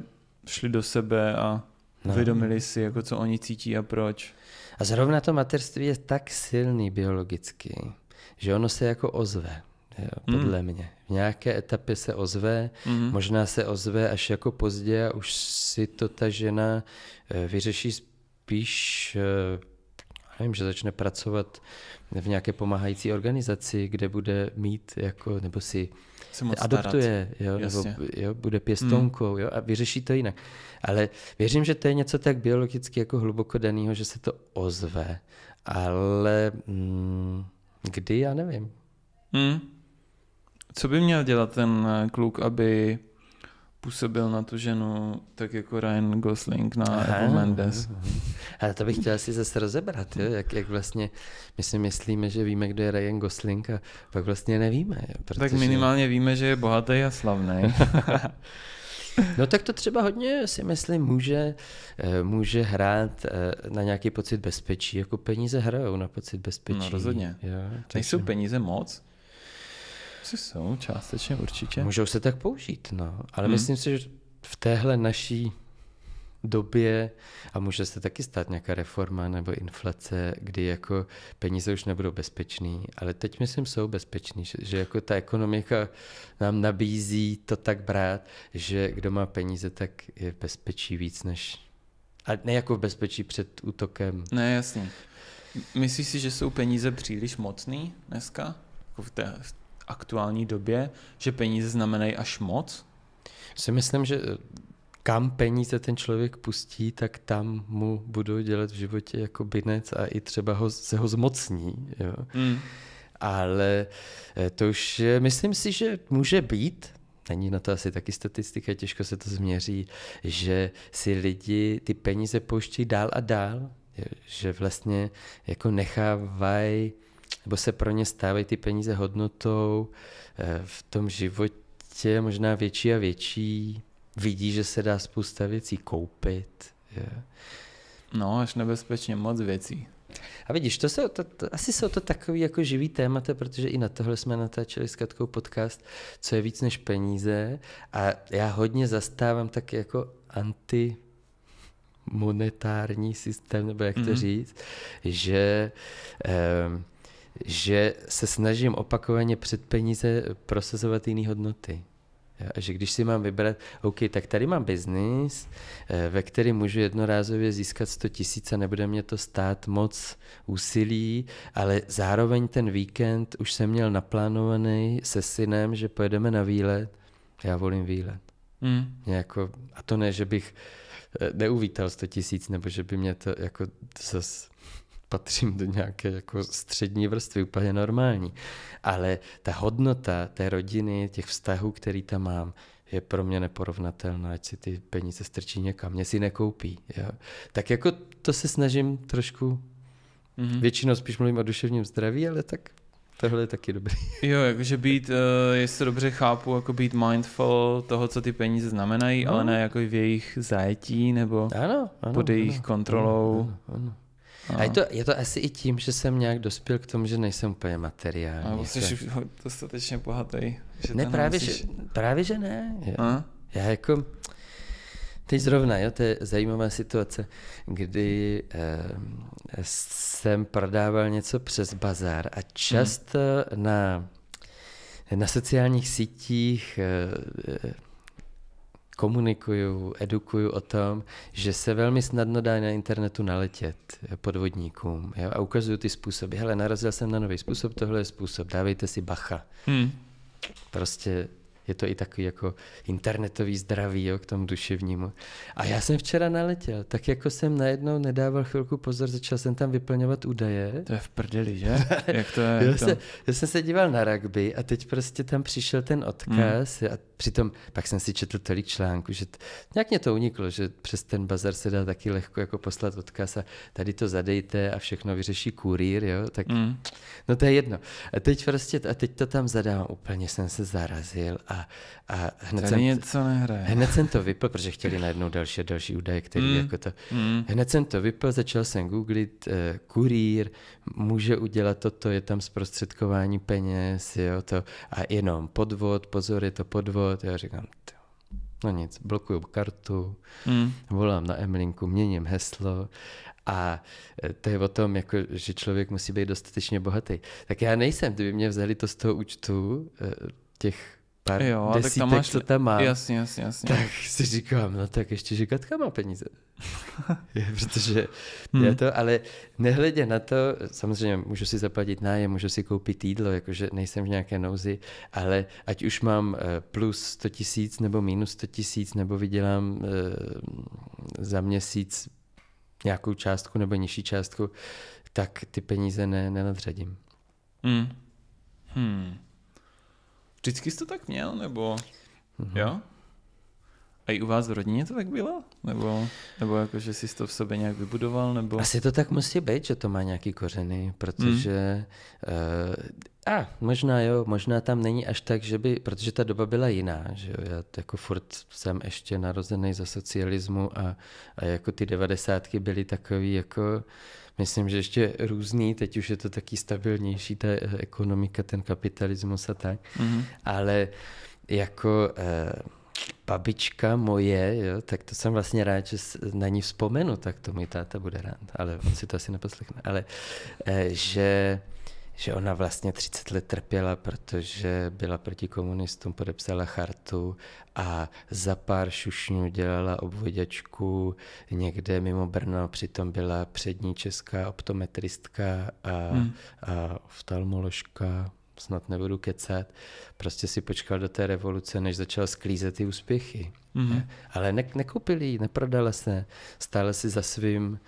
šli do sebe a no. uvědomili si, jako co oni cítí a proč. A zrovna to materství je tak silný biologicky, že ono se jako ozve. Jo, hmm. podle mm. mě. V nějaké etapě se ozve, mm. možná se ozve až jako pozdě a už si to ta žena eh, vyřeší spíš eh, nevím, že začne pracovat v nějaké pomáhající organizaci, kde bude mít jako, nebo si adoptuje, jo, nebo jo, bude pěstounkou hmm. jo, a vyřeší to jinak. Ale věřím, že to je něco tak biologicky jako hluboko daného, že se to ozve, ale mm, kdy, já nevím. Hmm. Co by měl dělat ten eh, kluk, aby působil na tu ženu tak jako Ryan Gosling na aha, Evo no, Mendes. No, no. Ale to bych chtěl asi zase rozebrat, jo? Jak, jak vlastně my si myslíme, že víme, kdo je Ryan Gosling a pak vlastně nevíme. Jo? Protože... Tak minimálně víme, že je bohatý a slavný. No tak to třeba hodně si myslím může, eh, může hrát eh, na nějaký pocit bezpečí, jako peníze hrajou na pocit bezpečí. No rozhodně. Jo, Nejsou peníze moc? Asi jsou, částečně určitě. Můžou se tak použít, no. Ale hmm. myslím si, že v téhle naší době a může se taky stát nějaká reforma nebo inflace, kdy jako peníze už nebudou bezpečný, ale teď myslím jsou bezpečný, že, že jako ta ekonomika nám nabízí to tak brát, že kdo má peníze, tak je bezpečí víc než a ne jako v bezpečí před útokem. Ne, jasně. Myslíš si, že jsou peníze příliš mocný dneska? Jako v, té, v aktuální době, že peníze znamenají až moc? Si myslím, že eh, kam peníze ten člověk pustí, tak tam mu budou dělat v životě jako binec a i třeba ho, se ho zmocní. Jo? Mm. Ale eh, to už myslím si, že může být, není na to asi taky statistika, těžko se to změří, že si lidi ty peníze pouští dál a dál, že vlastně jako nechávají nebo se pro ně stávají ty peníze hodnotou eh, v tom životě možná větší a větší. Vidí, že se dá spousta věcí koupit. Je. No, až nebezpečně moc věcí. A vidíš, to jsou to, to, asi jsou to takový jako živý témata, protože i na tohle jsme natáčeli s Katkou podcast, co je víc než peníze. A já hodně zastávám tak jako anti monetární systém, nebo jak to mm-hmm. říct, že um, že se snažím opakovaně před peníze prosazovat jiné hodnoty. Ja, že když si mám vybrat, OK, tak tady mám biznis, eh, ve který můžu jednorázově získat 100 tisíc a nebude mě to stát moc úsilí, ale zároveň ten víkend už jsem měl naplánovaný se synem, že pojedeme na výlet. Já volím výlet. Mm. Jako, a to ne, že bych eh, neuvítal 100 tisíc, nebo že by mě to jako zase patřím do nějaké jako střední vrstvy, úplně normální. Ale ta hodnota té rodiny, těch vztahů, který tam mám, je pro mě neporovnatelná, ať si ty peníze strčí někam, mě si nekoupí. Jo? Tak jako to se snažím trošku, mm-hmm. většinou spíš mluvím o duševním zdraví, ale tak Tohle je taky dobrý. Jo, jakože být, uh, jestli to dobře chápu, jako být mindful toho, co ty peníze znamenají, no. ale ne jako v jejich zajetí nebo ano, ano, pod jejich ano, kontrolou. Ano, ano, ano. A je no. to, je to asi i tím, že jsem nějak dospěl k tomu, že nejsem úplně materiální. Ale jsi dostatečně bohatý. Že ne, právě, musíš... že, právě že ne. Já, já jako... Teď zrovna, jo, to je zajímavá situace, kdy eh, jsem prodával něco přes bazar a často hmm. na, na sociálních sítích eh, eh komunikuju, edukuju o tom, že se velmi snadno dá na internetu naletět podvodníkům jo, a ukazuju ty způsoby. Hele, narazil jsem na nový způsob, tohle je způsob, dávejte si bacha. Hmm. Prostě je to i takový jako internetový zdraví jo, k tomu duševnímu. A já jsem včera naletěl, tak jako jsem najednou nedával chvilku pozor, začal jsem tam vyplňovat údaje. To je v prdeli, že? jak to je? Já, jsem, já jsem se díval na rugby a teď prostě tam přišel ten odkaz hmm. a přitom pak jsem si četl tolik článků, že t... nějak mě to uniklo, že přes ten bazar se dá taky lehko jako poslat odkaz a tady to zadejte a všechno vyřeší kurýr, jo, tak hmm. no to je jedno. A teď prostě, a teď to tam zadám, úplně jsem se zarazil a a, a hned, jsem, něco hned jsem to vypl, protože chtěli najednou další další údaje, který mm. jako to. Mm. Hned jsem to vypl, začal jsem googlit, uh, kurýr může udělat toto, je tam zprostředkování peněz, jo, to a jenom podvod, pozor, je to podvod. Já říkám, tjo, no nic, blokuju kartu, mm. volám na Emlinku, měním heslo a eh, to je o tom, jako, že člověk musí být dostatečně bohatý. Tak já nejsem, kdyby mě vzali to z toho účtu eh, těch pár jo, desítek, tak tam máš... co tam má. Jasně, jasně, jasně. Tak si říkám, no tak ještě, že Katka má peníze. Protože hmm. já to, ale nehledě na to, samozřejmě můžu si zaplatit nájem, můžu si koupit jídlo, jakože nejsem v nějaké nouzi, ale ať už mám eh, plus 100 tisíc nebo minus 100 tisíc, nebo vydělám eh, za měsíc nějakou částku nebo nižší částku, tak ty peníze ne, nenadřadím. Hmm. Hmm. Vždycky jsi to tak měl, nebo mm-hmm. jo? A i u vás v rodině to tak bylo? Nebo, nebo jako, že jsi to v sobě nějak vybudoval? Nebo... Asi to tak musí být, že to má nějaký kořeny, protože... Mm. Uh, a možná jo, možná tam není až tak, že by... Protože ta doba byla jiná, že jo? Já jako furt jsem ještě narozený za socialismu a, a jako ty devadesátky byly takový jako... Uh, myslím, že ještě různý, teď už je to taky stabilnější, ta eh, ekonomika, ten kapitalismus a tak, mm-hmm. ale jako eh, babička moje, jo, tak to jsem vlastně rád, že na ní vzpomenu, tak to můj táta bude rád, ale on si to asi neposlechne, ale eh, že že ona vlastně 30 let trpěla, protože byla proti komunistům, podepsala chartu a za pár šušňů dělala obvoděčku někde mimo Brno, přitom byla přední česká optometristka a, hmm. a oftalmoložka, snad nebudu kecat, prostě si počkal do té revoluce, než začal sklízet ty úspěchy. hmm Ale ne, nekoupili ji, neprodala se, stále si za svým,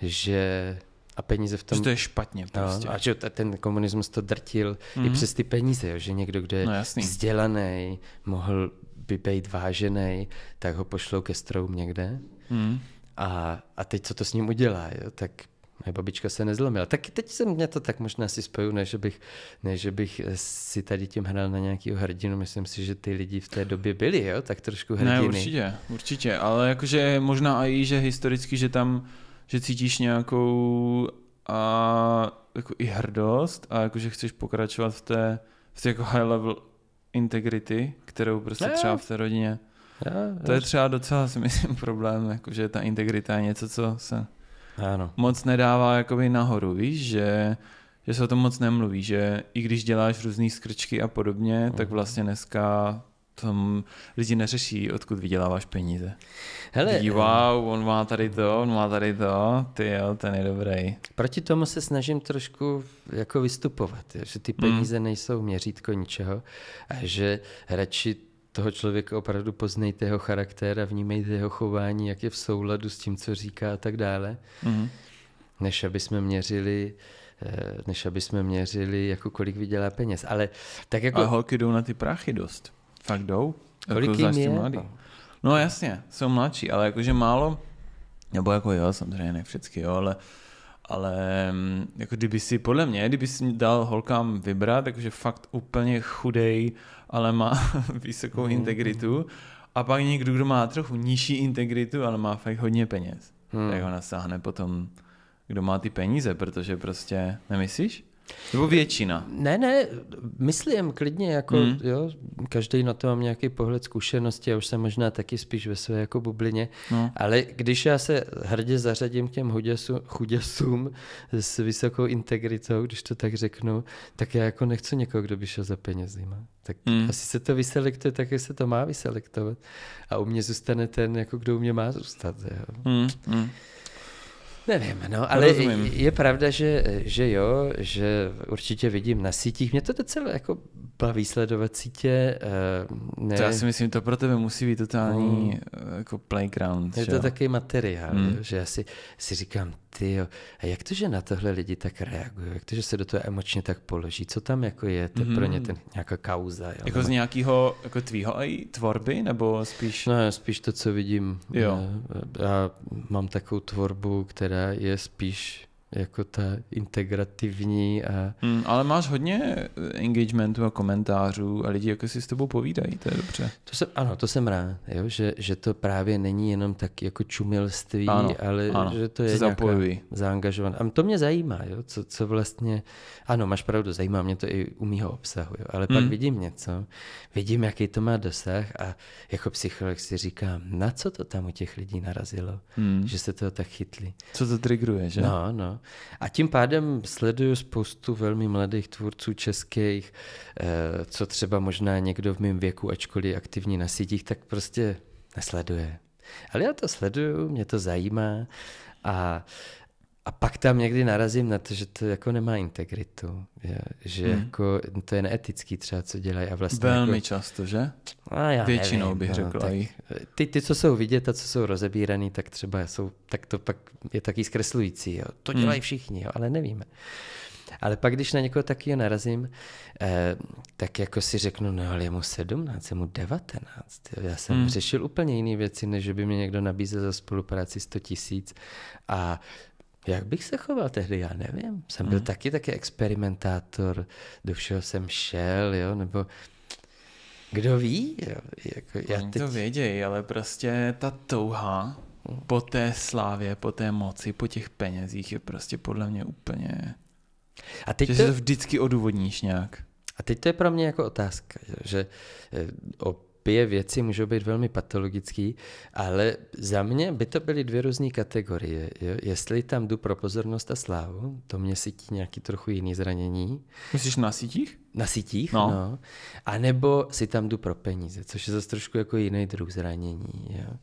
že a peníze v tom... Že to je špatně no, prostě. No, a že ten komunismus to drtil mm-hmm. i mhm. přes ty peníze, jo, že někdo, kdo je no, vzdělaný, mohl by být vážený, tak ho pošlou ke stroum někde. Mm. A, a teď co to s ním udělá, jo? tak moje babička se nezlomila. Tak teď se mě to tak možná si spoju, než bych, než bych si tady tím hrál na nějakého hrdinu. Myslím si, že ty lidi v té době byli, jo? tak trošku hrdiny. Ne, určitě, určitě. Ale jakože možná i, že historicky, že tam že cítíš nějakou a jako i hrdost a jako, že chceš pokračovat v té, v té jako high level integrity, kterou prostě ne. třeba v té rodině. Ne, to je třeba docela si myslím problém, jako, že ta integrita je něco, co se ano. moc nedává jakoby nahoru, víš, že, že se o tom moc nemluví, že i když děláš různé skrčky a podobně, uh-huh. tak mhm. vlastně dneska tam lidi neřeší, odkud vyděláváš peníze. Hele, Vidí, eh, wow, on má tady to, on má tady to, ty jo, ten je dobrý. Proti tomu se snažím trošku jako vystupovat, jo, že ty hmm. peníze mm. nejsou měřítko ničeho a že radši toho člověka opravdu poznejte jeho charakter a vnímejte jeho chování, jak je v souladu s tím, co říká a tak dále, mm. než aby jsme měřili eh, než aby jsme měřili, jako kolik vydělá peněz. Ale tak jako... A holky jdou na ty prachy dost. Fakt jdou? Kolik jako jim je? Mladý. No jasně, jsou mladší, ale jakože málo, nebo jako jo, samozřejmě ne vždycky, jo, ale ale mm, jako kdyby si, podle mě, kdyby si dal holkám vybrat, jakože fakt úplně chudej, ale má vysokou mm. integritu a pak někdo, kdo má trochu nižší integritu, ale má fakt hodně peněz, mm. tak ho nasáhne potom, kdo má ty peníze, protože prostě, nemyslíš? Nebo většina? Ne, ne, myslím klidně, jako mm. jo, každý na to mám nějaký pohled zkušenosti, já už jsem možná taky spíš ve své jako bublině, no. ale když já se hrdě zařadím k těm chuděsu, chuděsům s vysokou integritou, když to tak řeknu, tak já jako nechci někoho, kdo by šel za penězima. Tak mm. asi se to vyselektuje tak, jak se to má vyselektovat. A u mě zůstane ten, jako kdo u mě má zůstat. Jo. Mm. Mm. Nevím, no, ale Rozumím. je pravda, že, že jo, že určitě vidím na sítích. Mě to docela jako baví sledovat sítě. Eh, ne. To já si myslím, to pro tebe musí být totální mm. jako playground. Je že? to takový materiál, mm. že já si, si říkám, ty jo, a jak to, že na tohle lidi tak reagují, jak to, že se do toho emočně tak položí, co tam jako je, to mm-hmm. pro ně mhm. ten, nějaká kauza. Jo, jako z nějakého jako tvýho aj tvorby, nebo spíš? No, spíš to, co vidím. Jo. Já mám takovou tvorbu, která je spíš jako ta integrativní. A... Mm, ale máš hodně eh, engagementu a komentářů a lidi jako si s tebou povídají, to je dobře. To jsem, ano, to jsem rád, jo? Že, že to právě není jenom tak jako čumilství, ano, ale ano, že to je zapojují. zaangažované. A to mě zajímá, jo? Co, co vlastně, ano, máš pravdu, zajímá mě to i u mýho obsahu, jo? ale mm. pak hmm. vidím něco, vidím, jaký to má dosah a jako psycholog si říkám, na co to tam u těch lidí narazilo, mm. že se toho tak chytli. Co to trigruje, že? No, no. A tím pádem sleduju spoustu velmi mladých tvůrců českých, eh, co třeba možná někdo v mém věku, ačkoliv aktivní na sítích, tak prostě nesleduje. Ale já to sleduju, mě to zajímá a a pak tam někdy narazím na to, že to jako nemá integritu, je, že hmm. jako to je neetický třeba, co dělají a vlastně Velmi jako, často, že? A no, já Většinou nevím, bych no, řekl. Tak, ty, ty, co jsou vidět a co jsou rozebíraný, tak třeba jsou, tak to pak je taky zkreslující, jo. To mhm. dělají hmm. všichni, jo, ale nevíme. Ale pak, když na někoho takového narazím, eh, tak jako si řeknu, no ale je mu 17, je mu 19. Já jsem hmm. řešil úplně jiné věci, než by mě někdo nabízel za spolupráci 100 tisíc a jak bych se choval tehdy, já nevím. Jsem byl hmm. taky taky experimentátor, do všeho jsem šel, jo, nebo kdo ví. Jo, jako já teď... to vědějí, ale prostě ta touha hmm. po té slávě, po té moci, po těch penězích je prostě podle mě úplně... A teď že to... to vždycky odůvodníš nějak. A teď to je pro mě jako otázka, že eh, o pije věci můžou být velmi patologický, ale za mě by to byly dvě různé kategorie. Jo? Jestli tam jdu pro pozornost a slávu, to mě sítí nějaký trochu jiný zranění. Myslíš na sítích? Na sítích, no. no. A nebo si tam jdu pro peníze, což je zase trošku jako jiný druh zranění. Jo?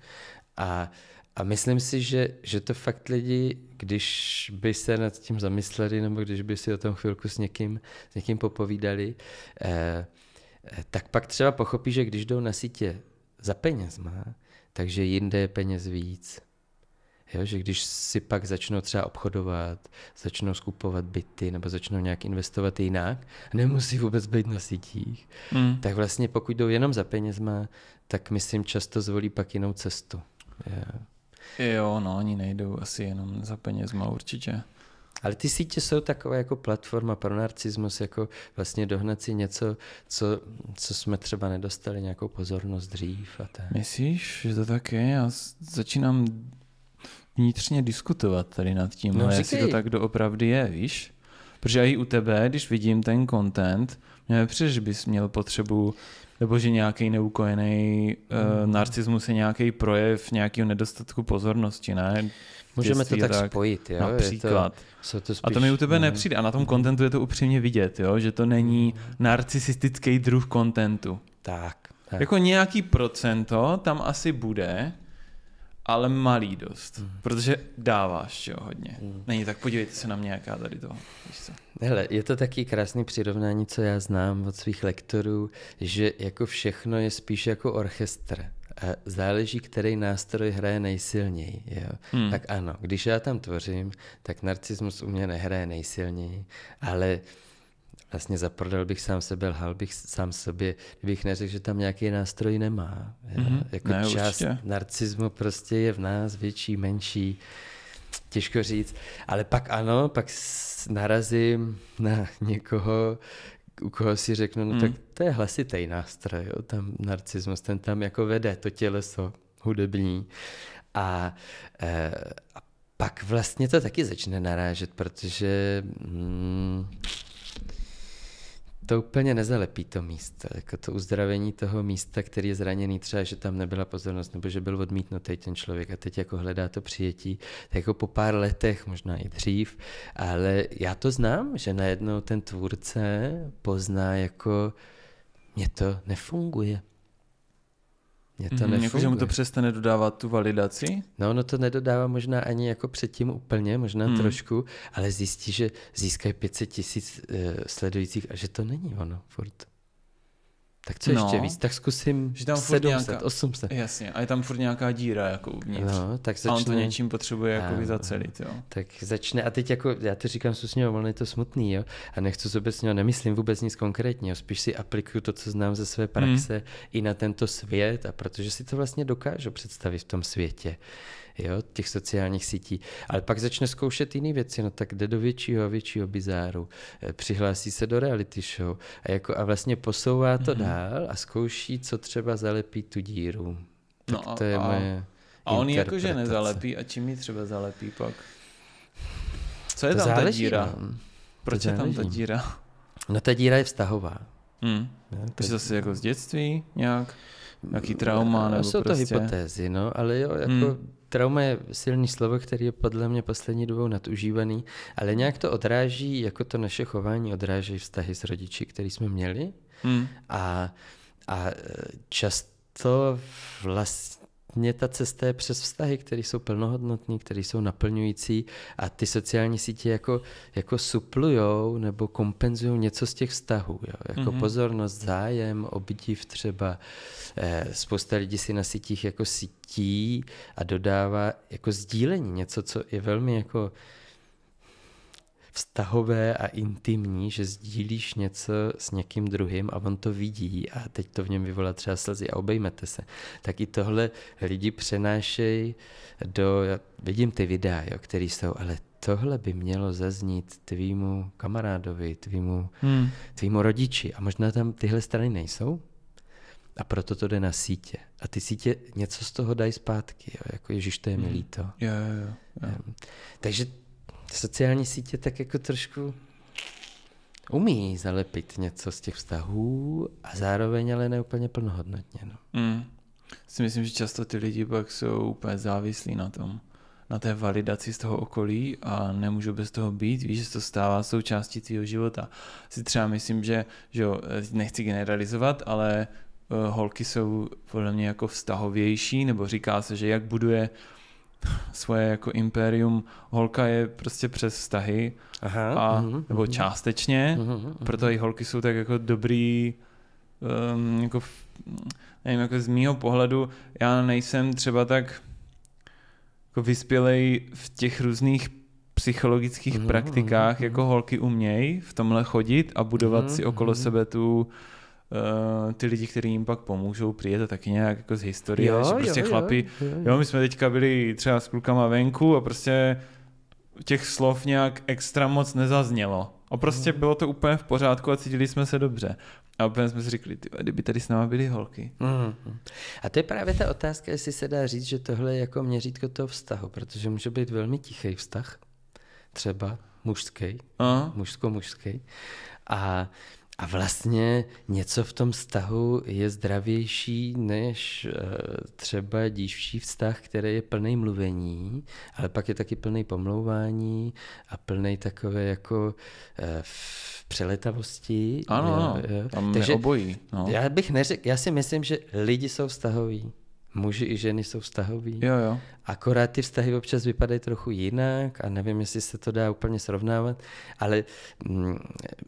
A a myslím si, že, že to fakt lidi, když by se nad tím zamysleli, nebo když by si o tom chvilku s někým, s někým popovídali, eh, Eh, tak pak třeba pochopí, že když jdou na sítě za penězma, takže jinde je peněz víc. Jo, že když si pak začnou třeba obchodovat, začnou skupovat byty nebo začnou nějak investovat jinak, nemusí vůbec být na sítích, mm. tak vlastně pokud jdou jenom za penězma, tak myslím často zvolí pak jinou cestu. Jo, jo no, oni nejdou asi jenom za penězma určitě. Ale ty sítě jsou taková jako platforma pro narcismus, jako vlastně dohnat si něco, co, co jsme třeba nedostali nějakou pozornost dřív. A tak. Myslíš, že to tak je? Já začínám vnitřně diskutovat tady nad tím, no, no jestli to tak doopravdy je, víš? Protože i u tebe, když vidím ten content, mě přijde, že bys měl potřebu, nebo že nějaký neukojený eh, mm. uh, narcismus je nějaký projev nějakého nedostatku pozornosti, ne? Můžeme to tak, tak spojit, jo? Například. Je to, to spíš, a to mi u tebe ne. No. nepřijde. A na tom kontentu je to upřímně vidět, jo? že to není narcisistický druh kontentu. Tak, tak. Jako nějaký procento tam asi bude, ale malý dost, mm. protože dáváš jo, hodně. Mm. Není tak, podívejte se na mě, jaká tady to. Hele, je to taky krásný přirovnání, co já znám od svých lektorů, že jako všechno je spíš jako orchestr záleží, který nástroj hraje nejsilněji. Jo? Hmm. Tak ano, když já tam tvořím, tak narcismus u mě nehraje nejsilněji, ale vlastně zaprodal bych sám sebe, lhal bych sám sobě, kdybych neřekl, že tam nějaký nástroj nemá. Jo? hmm Jako ne, část určitě. narcismu prostě je v nás větší, menší, těžko říct. Ale pak ano, pak narazím na někoho, u koho si řeknu, no mm. tak hmm. to je hlasitý nástroj, jo? tam narcismus, ten tam jako vede to těleso hudební a, eh, a pak vlastně to taky začne narážet, protože mm, to úplně nezalepí to místo, jako to uzdravení toho místa, který je zraněný, třeba, že tam nebyla pozornost, nebo že byl odmítnutý ten člověk a teď jako hledá to přijetí, tak jako po pár letech, možná i dřív, ale já to znám, že najednou ten tvůrce pozná jako, mě to nefunguje, mě to mm, nefunguje. Jako, že mu to přestane dodávat tu validaci? No, ono to nedodává možná ani jako předtím úplně, možná mm. trošku, ale zjistí, že získají 500 tisíc uh, sledujících a že to není ono furt. Tak co no, ještě víc? Tak zkusím že tam 700, nějaká, 800. Jasně, a je tam furt nějaká díra jako uvnitř. No, tak začne, a on to něčím potřebuje jako zacelit, jo. Tak začne, a teď jako, já to říkám susně, ale je to smutný, jo. A nechci obecního, no, nemyslím vůbec nic konkrétního, spíš si aplikuju to, co znám ze své praxe hmm. i na tento svět, a protože si to vlastně dokážu představit v tom světě jo, těch sociálních sítí. Ale pak začne zkoušet jiné věci, no tak jde do většího a většího bizáru, eh, přihlásí se do reality show a, jako, a vlastně posouvá to mm-hmm. dál a zkouší, co třeba zalepí tu díru. Tak no a, to je a, moje A on jakože nezalepí a čím ji třeba zalepí pak? Co je to tam záleží, ta díra? No. Proč je tam ta díra? No ta díra je vztahová. Hmm. No, to je zase jako z dětství nějak? Nějaký mm, trauma? No, nebo jsou prostě... to hypotézy, no, ale jo, jako hmm trauma je silný slovo, který je podle mě poslední dobou nadužívaný, ale nějak to odráží, jako to naše chování odráží vztahy s rodiči, který jsme měli. Hmm. A, a e, často vlastně mě ta cesta je přes vztahy, které jsou plnohodnotné, které jsou naplňující a ty sociální sítě jako, jako suplujou nebo kompenzují něco z těch vztahů. Jo? Jako mm-hmm. pozornost, zájem, obdiv třeba. Eh, spousta lidí si na sítích jako sítí a dodává jako sdílení, něco, co je velmi jako vztahové a intimní, že sdílíš něco s někým druhým a on to vidí a teď to v něm vyvolá třeba slzy a obejmete se, tak i tohle lidi přenášejí do, já vidím ty videa, jo, které jsou, ale tohle by mělo zaznít tvýmu kamarádovi, tvýmu, hmm. tvýmu rodiči a možná tam tyhle strany nejsou, a proto to jde na sítě. A ty sítě něco z toho dají zpátky. Jo? Jako Ježíš, to je mi líto. Yeah, yeah, yeah. Takže sociální sítě tak jako trošku umí zalepit něco z těch vztahů a zároveň ale neúplně plnohodnotně. No. Mm. Si myslím, že často ty lidi pak jsou úplně závislí na tom, na té validaci z toho okolí a nemůžu bez toho být, víš, že to stává součástí tvého života. Si třeba myslím, že, že jo, nechci generalizovat, ale eh, holky jsou podle mě jako vztahovější, nebo říká se, že jak buduje uh, svoje jako impérium. Holka je prostě přes vztahy, Aha, a, uh-huh, nebo uh-huh. částečně, uh-huh, uh-huh. proto i holky jsou tak jako dobrý, um, jako, nevím, jako z mýho pohledu, já nejsem třeba tak jako vyspělej v těch různých psychologických uh-huh, praktikách, jako holky umějí v tomhle chodit a budovat uh-huh, si okolo sebe tu Eh, ty lidi, kteří jim pak pomůžou, přijet to taky nějak jako z historie, jo, že prostě jo, chlapi, jo, jo. jo, my jsme teďka byli třeba s klukama venku a prostě těch slov nějak extra moc nezaznělo. A prostě mm. bylo to úplně v pořádku a cítili jsme se dobře. A úplně jsme si řekli, ty, kdyby tady s náma byly holky. Mm. A to je právě ta otázka, jestli se dá říct, že tohle je jako měřítko toho vztahu, protože může být velmi tichý vztah, třeba mužský, mužsko-mužský. A a vlastně něco v tom vztahu je zdravější než eh, třeba dívší vztah, který je plný mluvení, ale pak je taky plný pomlouvání a plný takové jako eh, v přeletavosti. Ano, jo, jo. tam Takže obojí. No. Já bych neřekl, já si myslím, že lidi jsou vztahoví muži i ženy jsou vztahoví. Jo, jo. Akorát ty vztahy občas vypadají trochu jinak a nevím, jestli se to dá úplně srovnávat, ale mm,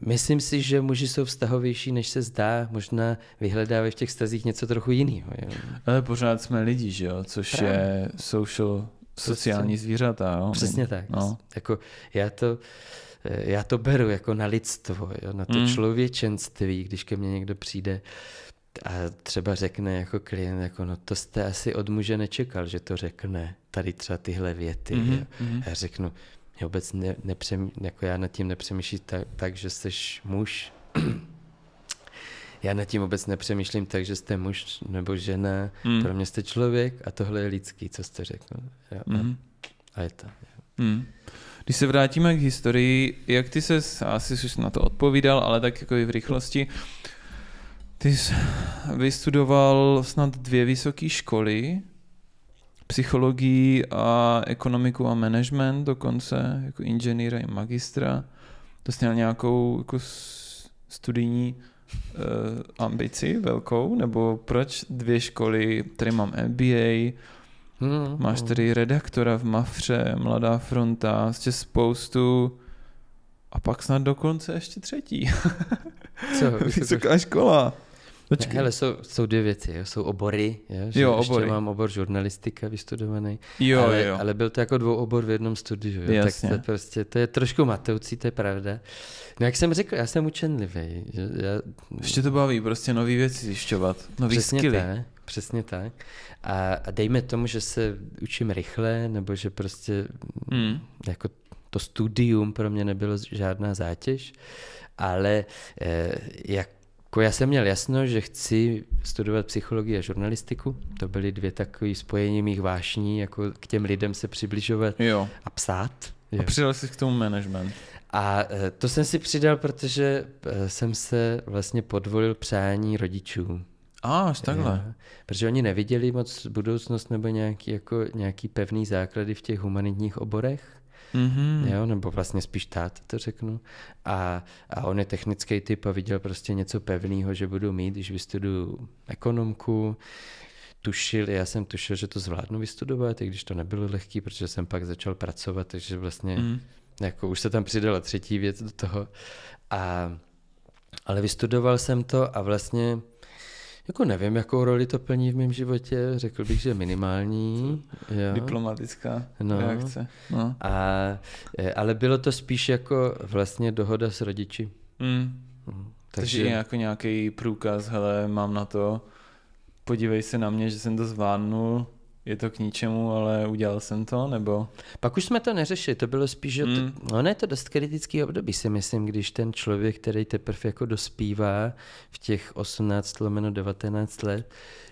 myslím si, že muži jsou vztahovější, než se zdá. Možná vyhledávají v těch vztazích něco trochu jiného. Ale pořád jsme lidi, že jo? což Právě. je social, sociální Přesně. zvířata. Jo? Přesně tak. No. Jako já to já to beru jako na lidstvo, jo? na to mm. člověčenství, když ke mně někdo přijde a třeba řekne jako klient, jako no to jste asi od muže nečekal, že to řekne, tady třeba tyhle věty. Mm-hmm. Jo. Mhm. A já řeknu, já vůbec ne, nepřem, jako já nad tím nepřemýšlím tak, tak že jsi muž. já nad tím vůbec nepřemýšlím tak, že jste muž nebo žena, mm. pro mě jste člověk a tohle je lidský, co jste řekl. Jo. Mm. A, mhm. a je to. Jo. Mm. Když se vrátíme k historii, jak ty se, asi jsi na to odpovídal, ale tak jako i v rychlosti, ty jsi vystudoval snad dvě vysoké školy, psychologii a ekonomiku a management dokonce, jako inženýra i magistra. To jsi měl nějakou jako studijní uh, ambici velkou, nebo proč dvě školy, tady mám MBA, hmm, máš hmm. tady redaktora v Mafře, Mladá fronta, ještě spoustu a pak snad dokonce ještě třetí. Co, vysoká škola. Počkej. Hele, jsou, jsou dvě věci, jo. jsou obory, jo, že jo obory. ještě mám obor žurnalistika vystudovaný, jo, ale, jo. ale byl to jako dvou obor v jednom studiu, jo. Jasně. tak to, prostě, to je trošku matoucí, to je pravda. No jak jsem řekl, já jsem učenlivý. já... Ještě to baví, prostě nové věci zjišťovat, nový Přesně skilly. Tak. Přesně tak. A, a dejme tomu, že se učím rychle, nebo že prostě hmm. jako to studium pro mě nebylo žádná zátěž, ale eh, jak jako já jsem měl jasno, že chci studovat psychologii a žurnalistiku. To byly dvě takové spojení mých vášní, jako k těm lidem se přibližovat jo. a psát. Jo. A přidal jsi k tomu management. A eh, to jsem si přidal, protože eh, jsem se vlastně podvolil přání rodičů. A, až takhle. Jo, protože oni neviděli moc budoucnost nebo nějaký, jako, nějaký pevný základy v těch humanitních oborech mm-hmm. jo, nebo vlastně spíš tát to řeknu. A, a on je technický typ a viděl prostě něco pevného, že budu mít, když vystuduju ekonomku, tušil, já jsem tušil, že to zvládnu vystudovat, i když to nebylo lehký, protože jsem pak začal pracovat, takže vlastně mm. jako už se tam přidala třetí věc do toho. A, ale vystudoval jsem to a vlastně jako nevím, jakou roli to plní v mém životě, řekl bych, že minimální. Jo. Diplomatická no. reakce. No. A, e, ale bylo to spíš jako vlastně dohoda s rodiči. Mm. Takže, je jako nějaký průkaz, hele, mám na to, podívej se na mě, že jsem to zvládnul, je to k ničemu, ale udělal jsem to, nebo... Pak už jsme to neřešili, to bylo spíš, že mm. to, hmm. no ne, to dost kritický období si myslím, když ten člověk, který teprve jako dospívá v těch 18 lomeno 19 let,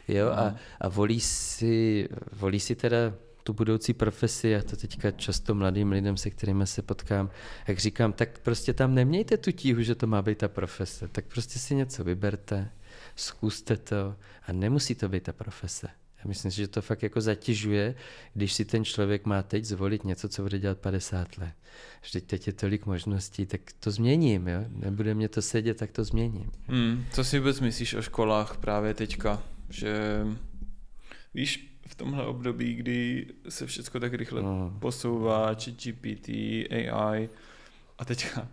jo, mm. a, hmm. a volí si, volí si teda tu budoucí profesi, a to teďka často mladým lidem, se kterými se potkám, jak říkám, tak prostě tam nemějte tu tíhu, že to má být ta profese, tak prostě si něco vyberte, zkuste to a nemusí to být ta profese. A myslím si, že to fakt jako zatěžuje, když si ten člověk má teď zvolit něco, co bude dělat 50 let. Vždyť teď je tolik možností, tak to změním, jo? Nebude mě to sedět, tak to změním. Hmm, co si vůbec myslíš o školách právě teďka? Že víš, v tomhle období, kdy se všechno tak rychle no. posouvá, či GPT, AI, a teďka,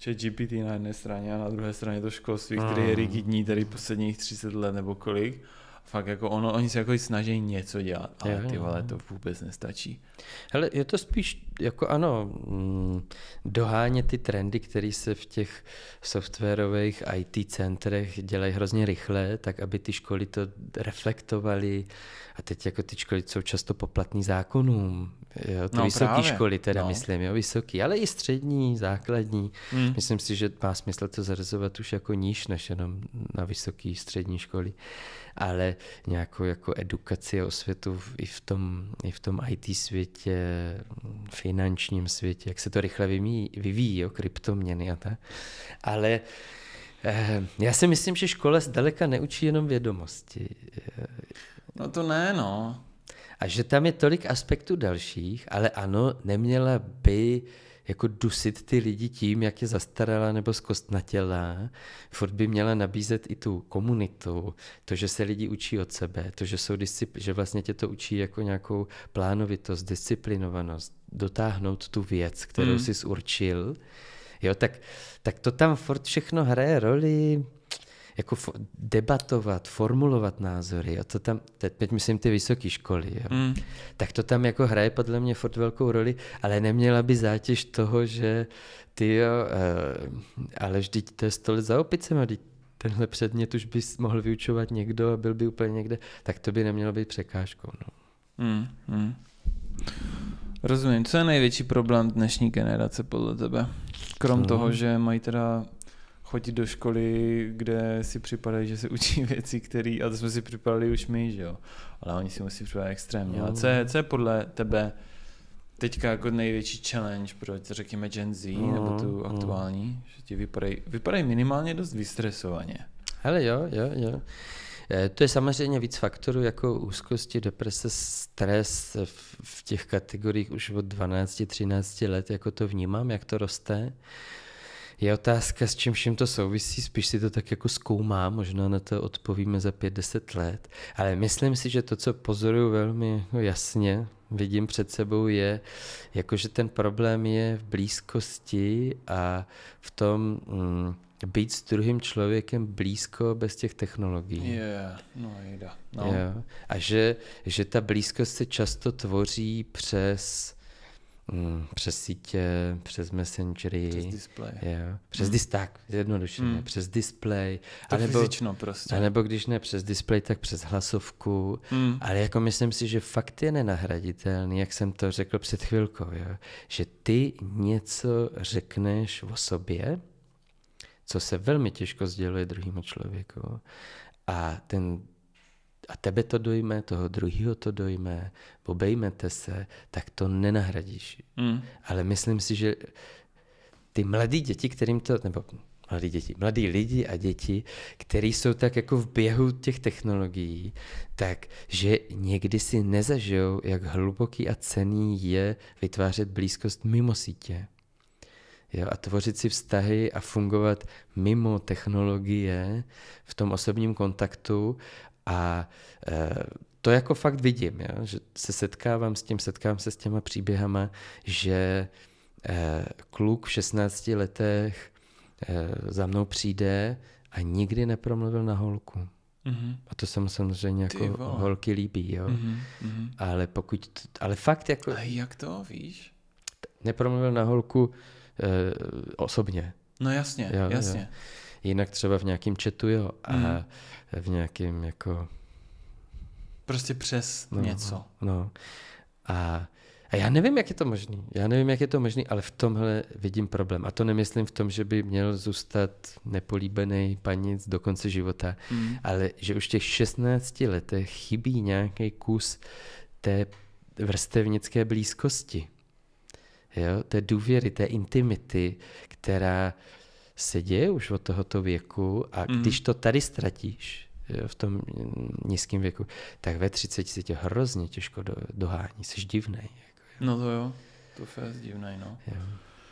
že GPT na jedné straně a na druhé straně to školství, které je hmm. rigidní tady posledních 30 let nebo kolik, fakt jako ono, oni se jako snaží něco dělat, ale jo, ty vole, to vůbec nestačí. Hele, je to spíš jako ano, mm, dohánět ty trendy, které se v těch softwarových IT centrech dělají hrozně rychle, tak aby ty školy to reflektovaly. A teď jako ty školy jsou často poplatní zákonům. Jo, ty no, vysoké školy teda no. myslím, jo, vysoký, ale i střední, základní. Mm. Myslím si, že má smysl to zarazovat už jako níž, než jenom na vysoké střední školy. Ale nějakou jako edukaci a osvětu i v tom, i v tom IT světě světě, finančním světě, jak se to rychle vyvíjí, jo, kryptoměny a tak. Ale eh, já si myslím, že škola zdaleka neučí jenom vědomosti. No to ne, no. A že tam je tolik aspektů dalších, ale ano, neměla by jako dusit ty lidi tím, jak je zastarala nebo zkostnatělá, furt by měla nabízet i tu komunitu, to, že se lidi učí od sebe, to, že, jsou discipl- že vlastně tě to učí jako nějakou plánovitost, disciplinovanost, dotáhnout tu věc, kterou mm. jsi určil, jo, tak, tak to tam furt všechno hraje roli, jako debatovat, formulovat názory, a to tam, teď, myslím ty vysoké školy, jo, mm. tak to tam jako hraje podle mě fort velkou roli, ale neměla by zátěž toho, že ty jo, eh, ale vždyť to je sto let za a tenhle předmět už bys mohl vyučovat někdo a byl by úplně někde, tak to by nemělo být překážkou. No. Mm, mm. Rozumím. Co je největší problém dnešní generace podle tebe? Krom toho, že mají teda chodit do školy, kde si připadají, že se učí věci, které, a to jsme si připadali už my, že jo. Ale oni si musí připadat extrémně. Mm. A no. co je, co je podle tebe teďka jako největší challenge pro, řekněme, Gen Z, mm. nebo mhm, tu mhm. aktuální, mm. že ti vypadají, vypadají minimálně dost vystresovaně. Hele jo, jo, jo. E, to je samozřejmě víc faktorů jako úzkosti, deprese, stres v těch kategoriích už od 12-13 let, jako to vnímám, jak to roste. Je otázka, s čím vším to souvisí, spíš si to tak jako zkoumá. možná na to odpovíme za 5-10 let, ale myslím si, že to, co pozoruju velmi no, jasně, vidím před sebou, je, jakože ten problém je v blízkosti a v tom mm, být s druhým člověkem blízko bez těch technologií. Yeah. No, jde. No. Jo. A že, že ta blízkost se často tvoří přes Mm, přes sítě, přes messengery. Přes display. Jo. Přes mm. dis, tak, jednoduše, mm. přes display. To anebo, fyzično prostě. A nebo když ne přes display, tak přes hlasovku. Mm. Ale jako myslím si, že fakt je nenahraditelný, jak jsem to řekl před chvilkou, jo. že ty něco řekneš o sobě, co se velmi těžko sděluje druhému člověku. A ten a tebe to dojme, toho druhého to dojme, obejmete se, tak to nenahradíš. Mm. Ale myslím si, že ty mladí děti, kterým to, nebo mladí děti, mladí lidi a děti, kteří jsou tak jako v běhu těch technologií, tak že někdy si nezažijou, jak hluboký a cený je vytvářet blízkost mimo sítě. Jo, a tvořit si vztahy a fungovat mimo technologie v tom osobním kontaktu a e, to jako fakt vidím, jo? že se setkávám s tím, setkávám se s těma příběhama, že e, kluk v 16 letech e, za mnou přijde a nikdy nepromluvil na holku. Mm-hmm. A to se mu samozřejmě Ty jako vole. holky líbí, jo. Mm-hmm. Ale pokud, ale fakt jako... A jak to víš? Nepromluvil na holku e, osobně. No jasně, jo, jasně. Jo jinak třeba v nějakém chatu, jo, a mm. v nějakém jako... Prostě přes no, něco. No. A, a já nevím, jak je to možný. Já nevím, jak je to možný, ale v tomhle vidím problém. A to nemyslím v tom, že by měl zůstat nepolíbený panic do konce života, mm. ale že už v těch 16 letech chybí nějaký kus té vrstevnické blízkosti, jo? té důvěry, té intimity, která se děje už od tohoto věku a mm. když to tady ztratíš eh, v tom nízkém věku, tak ve 30 se tě hrozně těžko do, dohání, jsi divnej. Jako, jo. No to jo, to je divnej, no. Jo.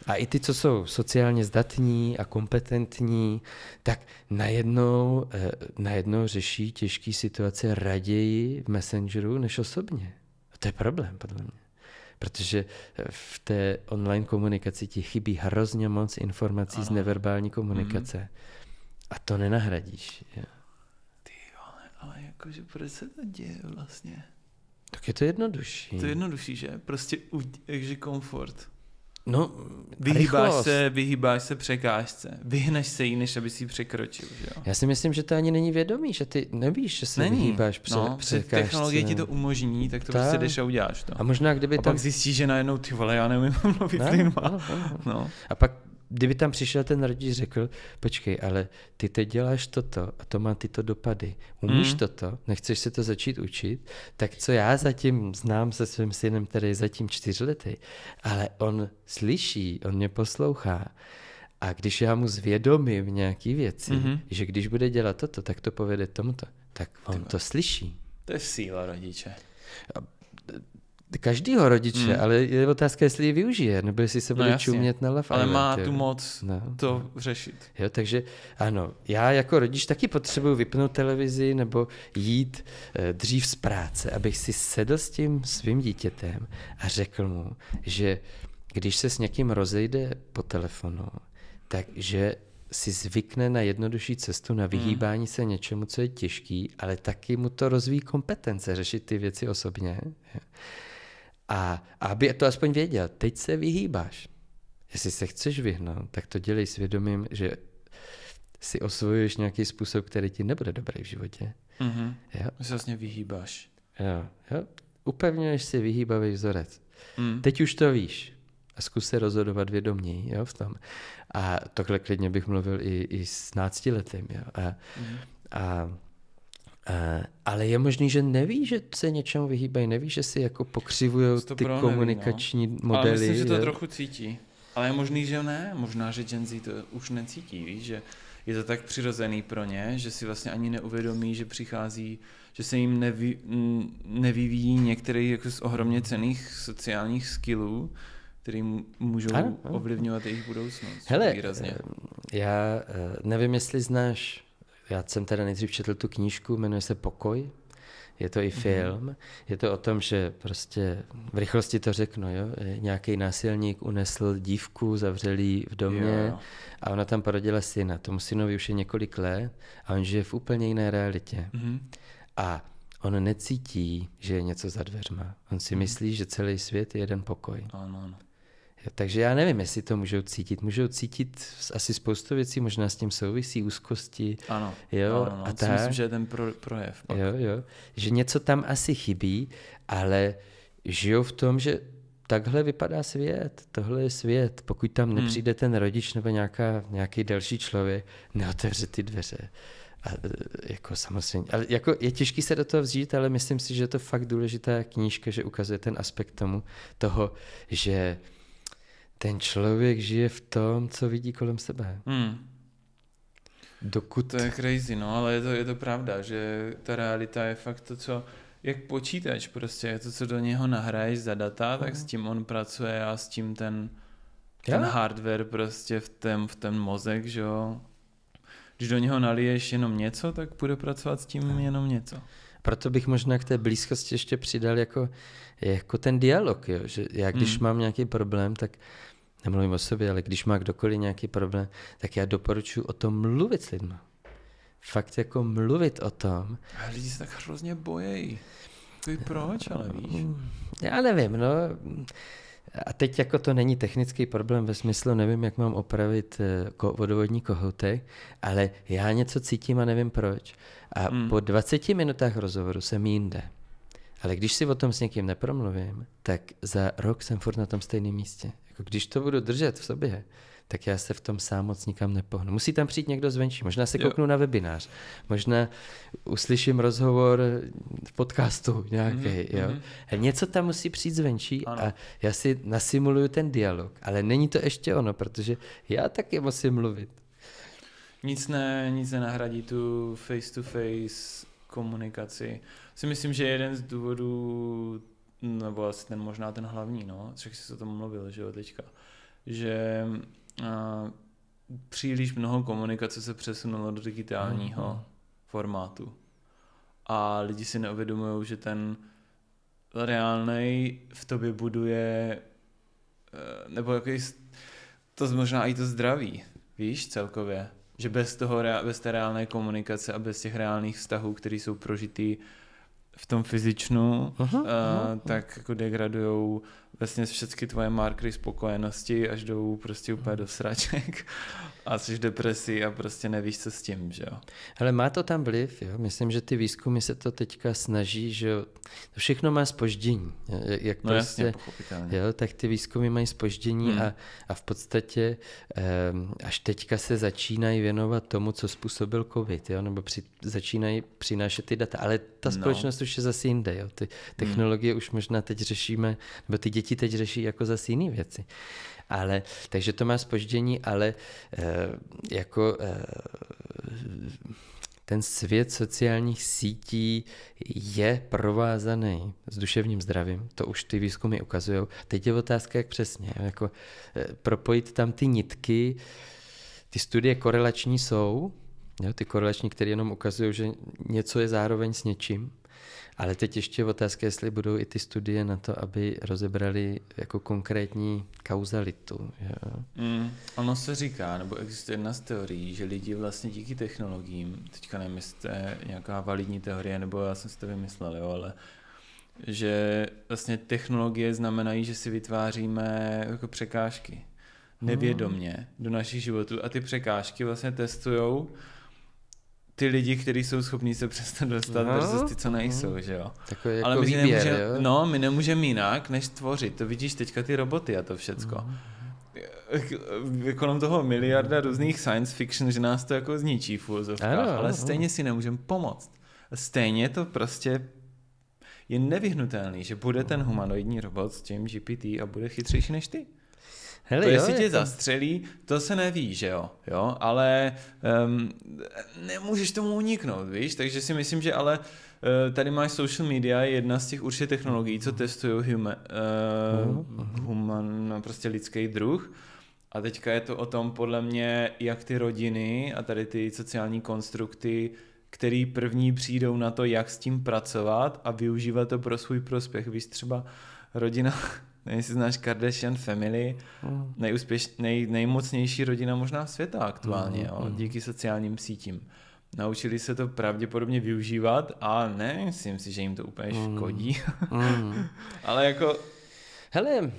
A i ty, co jsou sociálně zdatní a kompetentní, tak najednou, eh, najednou řeší těžké situace raději v Messengeru než osobně. A to je problém, podle mě protože eh, v té online komunikaci ti chybí hrozně moc informací ano. z neverbální komunikace. Mm. A to nenahradíš. Je. Ty ale, ale jakože proč se to děje vlastně? Tak je to jednodušší. To je jednodušší, že? Prostě, jakže komfort. No, vyhýbáš se, vyhýbáš se překážce. Vyhneš se jí, než aby si ji překročil. Že jo? Já si myslím, že to ani není vědomí, že ty nevíš, že se není. vyhýbáš pře- no, překážce. technologie ti to umožní, tak to Ta. prostě jdeš a uděláš to. A možná kdyby a tam... pak zjistíš, že najednou ty vole, já neumím mluvit ne, no, no, no. no. A pak kdyby tam přišel ten rodič, řekl, počkej, ale ty teď děláš toto a to má tyto dopady. Umíš mm. toto, nechceš se to začít učit, tak co já zatím znám se svým synem, který je zatím čtyřletý, ale on slyší, on mě poslouchá. A když já mu zvědomím nějaký věci, mm-hmm. že když bude dělat toto, tak to povede tomuto, tak on to slyší. To je síla rodiče každýho rodiče, hmm. ale je otázka, jestli ji využije, nebo jestli se no bude no, čumět na Love Ale Island, má jo. tu moc no. to řešit. Jo, takže ano, já jako rodič taky potřebuji vypnout televizi nebo jít eh, dřív z práce, abych si sedl s tím svým dítětem a řekl mu, že když se s někým rozejde po telefonu, takže si zvykne na jednodušší cestu, na hmm. vyhýbání hmm. se něčemu, co je těžký, ale taky mu to rozvíjí kompetence řešit ty věci osobně. Jo. A aby to aspoň věděl, teď se vyhýbáš. Jestli se chceš vyhnout, tak to dělej svědomím, že si osvojuješ nějaký způsob, který ti nebude dobrý v životě. Mm-hmm. Jo? Se vlastně vyhýbáš. Jo, jo. Upevňuješ si vyhýbavý vzorec. Mm. Teď už to víš. A zkus se rozhodovat vědoměji jo, v tom. A tohle klidně bych mluvil i, i s náctiletým. Jo. A, mm. a Eh, ale je možný, že neví, že se něčemu vyhýbají, neví, že si jako pokřivují ty no. komunikační nevím, no. modely. Ale myslím, že to je... Eh. trochu cítí. Ale je možný, že ne. Možná, že Gen Z to už necítí, víš, že je to tak přirozený pro ně, že si vlastně ani neuvědomí, že přichází, že se jim nevy, nevyvíjí některý jako z ohromně cených sociálních skillů, který můžou ano, ano. ovlivňovat jejich budoucnost. Hele, výrazně. Eh, já nevím, jestli znáš já jsem teda nejdřív četl tu knížku, jmenuje se Pokoj, je to i mhm. film, mm-hmm. je to o tom, že prostě v rychlosti to řeknu, jo, e, nějaký násilník unesl dívku, zavřeli v domě yeah. a ona tam porodila syna. Tomu synovi už je několik let a on žije v úplně jiné realitě. Mm-hmm. A on necítí, že je něco za dveřma. On si mm-hmm. myslí, že celý svět je jeden pokoj. Ano, ano. Takže já nevím, jestli to můžou cítit. Můžou cítit asi spoustu věcí, možná s tím souvisí úzkosti. Ano, jo, ano, ano. a tak. myslím, že je ten pro, projev. Pak. Jo, jo. Že něco tam asi chybí, ale žijou v tom, že takhle vypadá svět, tohle je svět. Pokud tam hmm. nepřijde hmm. ten rodič nebo nějaká, nějaký další člověk, neotevře ty dveře. A, e, jako samozřejmě, ale jako je těžký se do toho vzít, ale myslím si, že je to fakt důležitá knížka, že ukazuje ten aspekt tomu, toho, že ten člověk žije v tom, co vidí kolem sebe. Hmm. Dokud... To je crazy, no, ale je to, je to pravda, že ta realita je fakt to, co jak počítač prostě, to, co do něho nahraješ za data, tak mhm. s tím on pracuje a s tím ten, ten hardware prostě v ten, v ten mozek, že jo. Když do něho naliješ jenom něco, tak bude pracovat s tím jenom něco. Proto bych možná k té blízkosti ještě přidal jako, jako ten dialog, jo? že já když hmm. mám nějaký problém, tak nemluvím o sobě, ale když má kdokoliv nějaký problém, tak já doporučuji o tom mluvit s lidmi. Fakt jako mluvit o tom. A lidi se tak hrozně bojejí. Ty proč, ale víš? Mm, já nevím, no. A teď jako to není technický problém ve smyslu, nevím, jak mám opravit eh, vodovodní kohoutek, ale já něco cítím a nevím proč. A mm. po 20 minutách rozhovoru jsem jinde. Ale když si o tom s někým nepromluvím, tak za rok jsem furt na tom stejném místě. Jako když to budu držet v sobě, tak já se v tom sám moc nikam nepohnu. Musí tam přijít někdo zvenčí, možná se kouknu jo. na webinář, možná uslyším rozhovor v podcastu nějaký. Mm-hmm. Jo. A mhm. něco tam musí přijít zvenčí ano. a já si nasimuluju ten dialog, ale není to ještě ono, protože já taky musím mluvit. Nic, ne, nic nenahradí tu face-to-face komunikaci. Si myslím, že jeden z důvodů nebo asi ten možná ten hlavní, no, třeba jsi o tom mluvil, že jo, teďka, že a, příliš mnoho komunikace se přesunulo do digitálního mm-hmm. formátu a lidi si neuvědomují, že ten reálný v tobě buduje e, nebo jaký to možná i to zdraví, víš, celkově. Že bez toho, bez té reálné komunikace a bez těch reálných vztahů, které jsou prožitý v tom fyzičnu, huh uh, tak jako degradujou vlastně všechny tvoje markery spokojenosti až jdou prostě úplně do sraček a jsi v depresi a prostě nevíš, co s tím, že jo. Ale má to tam vliv, jo. Myslím, že ty výzkumy se to teďka snaží, že to všechno má spoždění. Jak no prostě, jasně, Jo, tak ty výzkumy mají spoždění hmm. a, a v podstatě um, až teďka se začínají věnovat tomu, co způsobil covid, jo, nebo při, začínají přinášet ty data. Ale ta no. společnost no. už je zase jinde, jo. Ty hmm. technologie hmm. už možná teď řešíme, nebo ty děti děti teď řeší jako zase jiné věci. Ale, takže to má spoždění, ale eh, jako eh, ten svět sociálních sítí je provázaný s duševním zdravím, to už ty výzkumy ukazují. Teď je otázka, jak přesně, jako eh, propojit tam ty nitky, ty studie korelační jsou, jo, ty korelační, které jenom ukazují, že něco je zároveň s něčím, ale teď ještě otázka, jestli budou i ty studie na to, aby rozebrali jako konkrétní kauzalitu. Jo? Mm, ono se říká, nebo existuje jedna z teorií, že lidi vlastně díky technologiím, teďka nevím, jestli nějaká validní teorie, nebo já jsem si to vymyslel, jo, ale že vlastně technologie znamenají, že si vytváříme jako překážky hmm. nevědomně do našich životů a ty překážky vlastně testujou ty lidi, kteří jsou schopní se přestat dostat no, versus ty, co nejsou, no. že jo. Takový jako Ale my výběr, nemůžem, jo? No, my nemůžeme jinak, než tvořit. To vidíš teďka ty roboty a to všecko. Mm. Kolem toho miliarda různých science fiction, že nás to jako zničí v no, ale no. stejně si nemůžeme pomoct. Stejně to prostě je nevyhnutelný, že bude ten humanoidní robot s tím GPT a bude chytřejší než ty. Hele, to jestli jo, tě to... Jako- zastřelí, to se neví, že jo, jo, ale um, nemůžeš tomu uniknout, víš, takže si myslím, že ale uh, tady máš social media, jedna z těch určitě technologií, co testují eh, human, uh, no, human, prostě lidský druh a teďka je to o tom podle mě, jak ty rodiny a tady ty sociální konstrukty který první přijdou na to, jak s tím pracovat a využívat to pro svůj prospěch. Víš, třeba rodina nevím, jestli znáš Kardashian Family, mm. nejúspěš, nej, nejmocnější rodina možná světa aktuálně, mm. jo, hmm. díky sociálním sítím. Naučili se to pravděpodobně využívat a ne, myslím si, že jim to úplně hmm. škodí. Mm. Ale jako... Hele,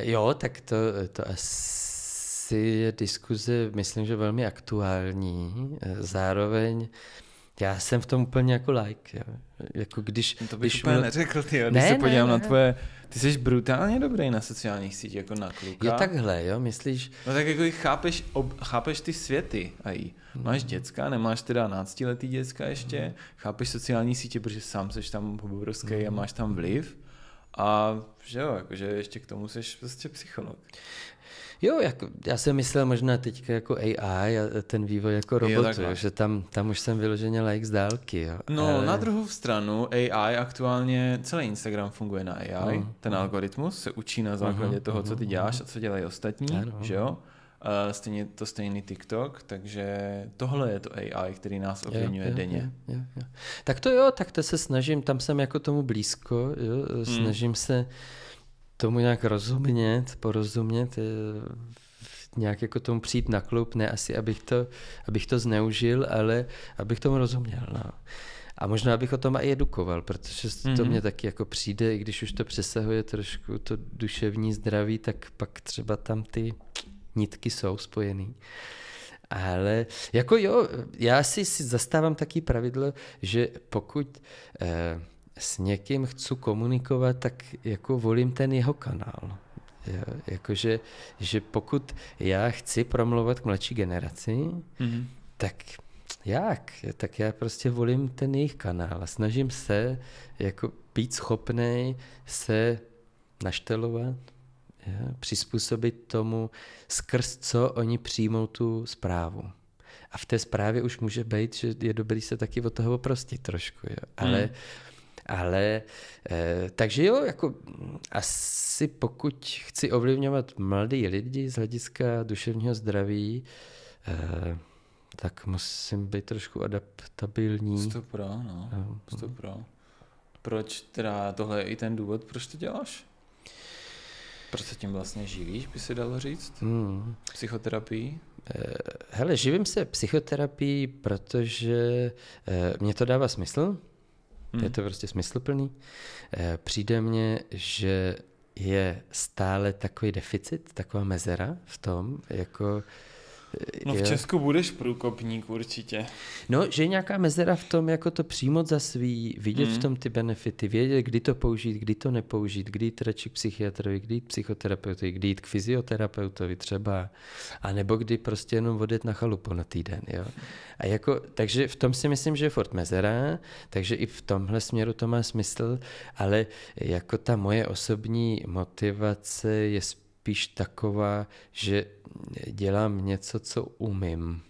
jo, tak to, to asi je diskuze, myslím, že velmi aktuální. Zároveň já jsem v tom úplně jako like. Jo. Jako když, no to bych když úplně mluv... neřekl, ty, jo. když se ne, podívám ne, na tvoje... Ty jsi brutálně dobrý na sociálních sítích, jako na kluka. Jo takhle, jo, myslíš... No tak jako chápeš, ob, chápeš ty světy a jí. Máš hmm. děcka, nemáš teda náctiletý děcka ještě, hmm. chápeš sociální sítě, protože sám jsi tam obrovský hmm. a mm. máš tam vliv. A že jo, jakože ještě k tomu jsi prostě psycholog. Jo, jak, já jsem myslel možná teď jako AI a ten vývoj jako robotu, jo, že tam, tam už jsem vyloženě like z dálky. Jo. No, Ale... na druhou stranu AI aktuálně, celý Instagram funguje na AI, no. ten mhm. algoritmus se učí na základě uh-huh, toho, co ty mhm. děláš a co dělají ostatní, ano. že jo? Uh, stejně to stejný TikTok, takže tohle je to AI, který nás ovlivňuje denně. Jo, jo. Tak to jo, tak to se snažím, tam jsem jako tomu blízko, jo, hmm. snažím mm. se tomu nějak rozumět, porozumět, eh, nějak jako tomu přijít na klub, ne asi, abych to, abych to zneužil, ale abych tomu rozuměl. No. A možná bych o tom i edukoval, protože to mm-hmm. mě taky jako přijde, i když už to přesahuje trošku to duševní zdraví, tak pak třeba tam ty nitky jsou spojený. Ale jako jo, já si, si zastávám taký pravidlo, že pokud eh, s někým chci komunikovat, tak jako volím ten jeho kanál. Jo, jakože, že pokud já chci promluvat k mladší generaci, mm-hmm. tak jak? Tak já prostě volím ten jejich kanál a snažím se jako být schopný se naštelovat, jo, přizpůsobit tomu, skrz co oni přijmou tu zprávu. A v té zprávě už může být, že je dobrý se taky od toho oprostit trošku. Jo. Ale mm. Ale eh, takže jo, jako asi pokud chci ovlivňovat mladý lidi z hlediska duševního zdraví, eh, tak musím být trošku adaptabilní. To pro, no. no. To pro. Proč teda tohle je i ten důvod, proč to děláš? Proč se tím vlastně živíš, by se dalo říct? Hmm. Psychoterapii? Eh, hele, živím se psychoterapií, protože eh, mě to dává smysl. Mm. Je mhm. to prostě smysluplný. Eh, přijde mně, že je stále takový deficit, taková mezera v tom, jako No v jo. Česku budeš průkopník určitě. No, že je nějaká mezera v tom, jako to přijmout za svý, vidět mm. v tom ty benefity, vědět, kdy to použít, kdy to nepoužít, kdy jít radši k psychiatrovi, kdy jít k psychoterapeutovi, kdy jít k fyzioterapeutovi třeba, a nebo kdy prostě jenom odjet na chalupu na týden. Jo? A jako, takže v tom si myslím, že je fort mezera, takže i v tomhle směru to má smysl, ale jako ta moje osobní motivace je spíš spíš taková, že dělám něco, co umím.